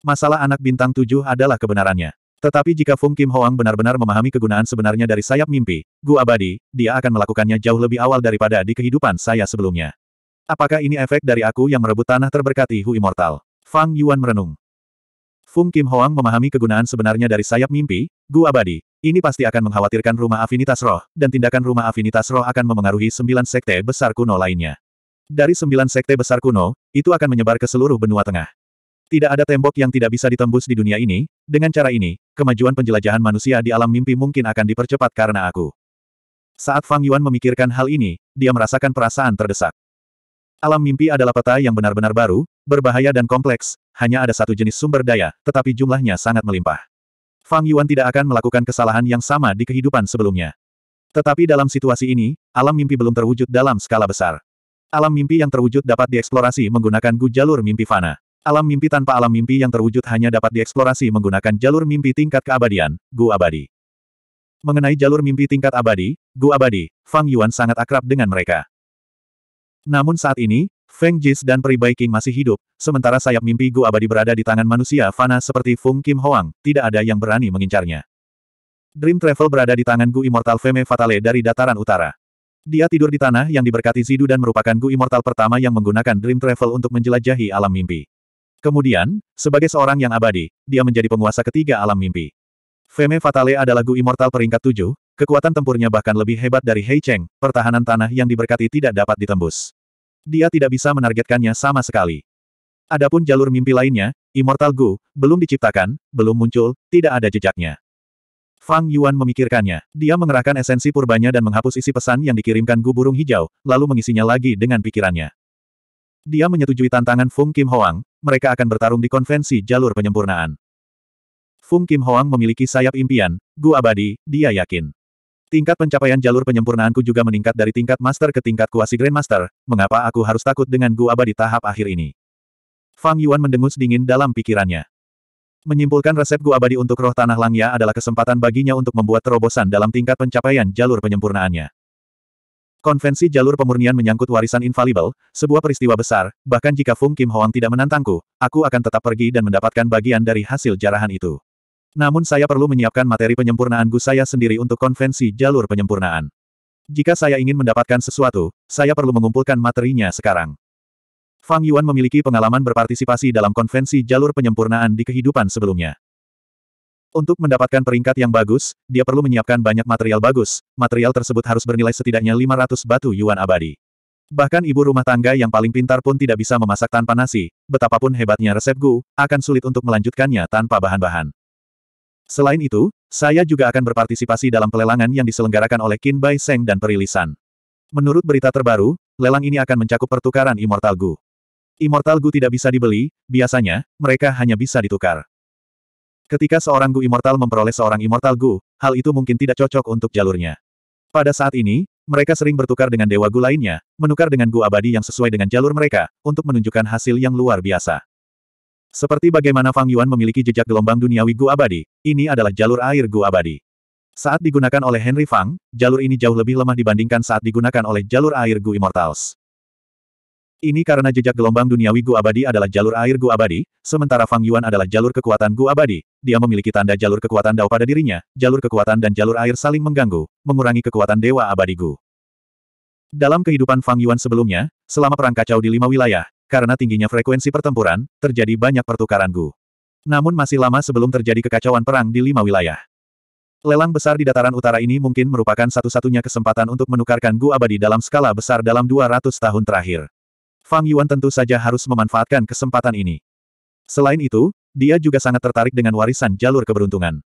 Masalah anak bintang tujuh adalah kebenarannya. Tetapi jika Fung Kim Hoang benar-benar memahami kegunaan sebenarnya dari sayap mimpi, Gu Abadi, dia akan melakukannya jauh lebih awal daripada di kehidupan saya sebelumnya. Apakah ini efek dari aku yang merebut tanah terberkati Hu Immortal? Fang Yuan merenung. Fung Kim Hoang memahami kegunaan sebenarnya dari sayap mimpi, Gu Abadi. Ini pasti akan mengkhawatirkan rumah afinitas roh, dan tindakan rumah afinitas roh akan memengaruhi sembilan sekte besar kuno lainnya. Dari sembilan sekte besar kuno, itu akan menyebar ke seluruh benua tengah. Tidak ada tembok yang tidak bisa ditembus di dunia ini, dengan cara ini, kemajuan penjelajahan manusia di alam mimpi mungkin akan dipercepat karena aku. Saat Fang Yuan memikirkan hal ini, dia merasakan perasaan terdesak. Alam mimpi adalah peta yang benar-benar baru, berbahaya dan kompleks, hanya ada satu jenis sumber daya, tetapi jumlahnya sangat melimpah. Fang Yuan tidak akan melakukan kesalahan yang sama di kehidupan sebelumnya. Tetapi dalam situasi ini, alam mimpi belum terwujud dalam skala besar. Alam mimpi yang terwujud dapat dieksplorasi menggunakan gu jalur mimpi fana. Alam mimpi tanpa alam mimpi yang terwujud hanya dapat dieksplorasi menggunakan jalur mimpi tingkat keabadian, Gu Abadi. Mengenai jalur mimpi tingkat abadi, Gu Abadi, Fang Yuan sangat akrab dengan mereka. Namun saat ini, Feng Jis dan Peribai King masih hidup, sementara sayap mimpi Gu Abadi berada di tangan manusia fana seperti Fung Kim Hoang, tidak ada yang berani mengincarnya. Dream Travel berada di tangan Gu Immortal Femme Fatale dari dataran utara. Dia tidur di tanah yang diberkati Zidu dan merupakan Gu Immortal pertama yang menggunakan Dream Travel untuk menjelajahi alam mimpi. Kemudian, sebagai seorang yang abadi, dia menjadi penguasa ketiga alam mimpi. Feme Fatale adalah Gu Immortal peringkat tujuh. kekuatan tempurnya bahkan lebih hebat dari Hei Cheng, pertahanan tanah yang diberkati tidak dapat ditembus. Dia tidak bisa menargetkannya sama sekali. Adapun jalur mimpi lainnya, Immortal Gu, belum diciptakan, belum muncul, tidak ada jejaknya. Fang Yuan memikirkannya. Dia mengerahkan esensi purbanya dan menghapus isi pesan yang dikirimkan Gu Burung Hijau, lalu mengisinya lagi dengan pikirannya. Dia menyetujui tantangan Fung Kim Hoang, mereka akan bertarung di konvensi jalur penyempurnaan. Fung Kim Hoang memiliki sayap impian, Gu Abadi, dia yakin. Tingkat pencapaian jalur penyempurnaanku juga meningkat dari tingkat master ke tingkat kuasi grandmaster, mengapa aku harus takut dengan Gu Abadi tahap akhir ini? Fang Yuan mendengus dingin dalam pikirannya. Menyimpulkan resep Gu Abadi untuk roh tanah Langya adalah kesempatan baginya untuk membuat terobosan dalam tingkat pencapaian jalur penyempurnaannya. Konvensi jalur pemurnian menyangkut warisan infallible, sebuah peristiwa besar, bahkan jika Fung Kim Hoang tidak menantangku, aku akan tetap pergi dan mendapatkan bagian dari hasil jarahan itu. Namun saya perlu menyiapkan materi penyempurnaanku saya sendiri untuk konvensi jalur penyempurnaan. Jika saya ingin mendapatkan sesuatu, saya perlu mengumpulkan materinya sekarang. Fang Yuan memiliki pengalaman berpartisipasi dalam konvensi jalur penyempurnaan di kehidupan sebelumnya. Untuk mendapatkan peringkat yang bagus, dia perlu menyiapkan banyak material bagus, material tersebut harus bernilai setidaknya 500 batu yuan abadi. Bahkan ibu rumah tangga yang paling pintar pun tidak bisa memasak tanpa nasi, betapapun hebatnya resep Gu, akan sulit untuk melanjutkannya tanpa bahan-bahan. Selain itu, saya juga akan berpartisipasi dalam pelelangan yang diselenggarakan oleh Qin Bai Seng dan Perilisan. Menurut berita terbaru, lelang ini akan mencakup pertukaran Immortal Gu. Immortal Gu tidak bisa dibeli, biasanya, mereka hanya bisa ditukar. Ketika seorang Gu Immortal memperoleh seorang Immortal Gu, hal itu mungkin tidak cocok untuk jalurnya. Pada saat ini, mereka sering bertukar dengan Dewa Gu lainnya, menukar dengan Gu abadi yang sesuai dengan jalur mereka, untuk menunjukkan hasil yang luar biasa. Seperti bagaimana Fang Yuan memiliki jejak gelombang duniawi Gu abadi, ini adalah jalur air Gu abadi. Saat digunakan oleh Henry Fang, jalur ini jauh lebih lemah dibandingkan saat digunakan oleh jalur air Gu Immortals. Ini karena jejak gelombang duniawi Gu Abadi adalah jalur air Gu Abadi, sementara Fang Yuan adalah jalur kekuatan Gu Abadi. Dia memiliki tanda jalur kekuatan Dao pada dirinya, jalur kekuatan dan jalur air saling mengganggu, mengurangi kekuatan Dewa Abadi Gu. Dalam kehidupan Fang Yuan sebelumnya, selama perang kacau di lima wilayah, karena tingginya frekuensi pertempuran, terjadi banyak pertukaran Gu. Namun masih lama sebelum terjadi kekacauan perang di lima wilayah. Lelang besar di dataran utara ini mungkin merupakan satu-satunya kesempatan untuk menukarkan Gu Abadi dalam skala besar dalam 200 tahun terakhir. Fang Yuan tentu saja harus memanfaatkan kesempatan ini. Selain itu, dia juga sangat tertarik dengan warisan jalur keberuntungan.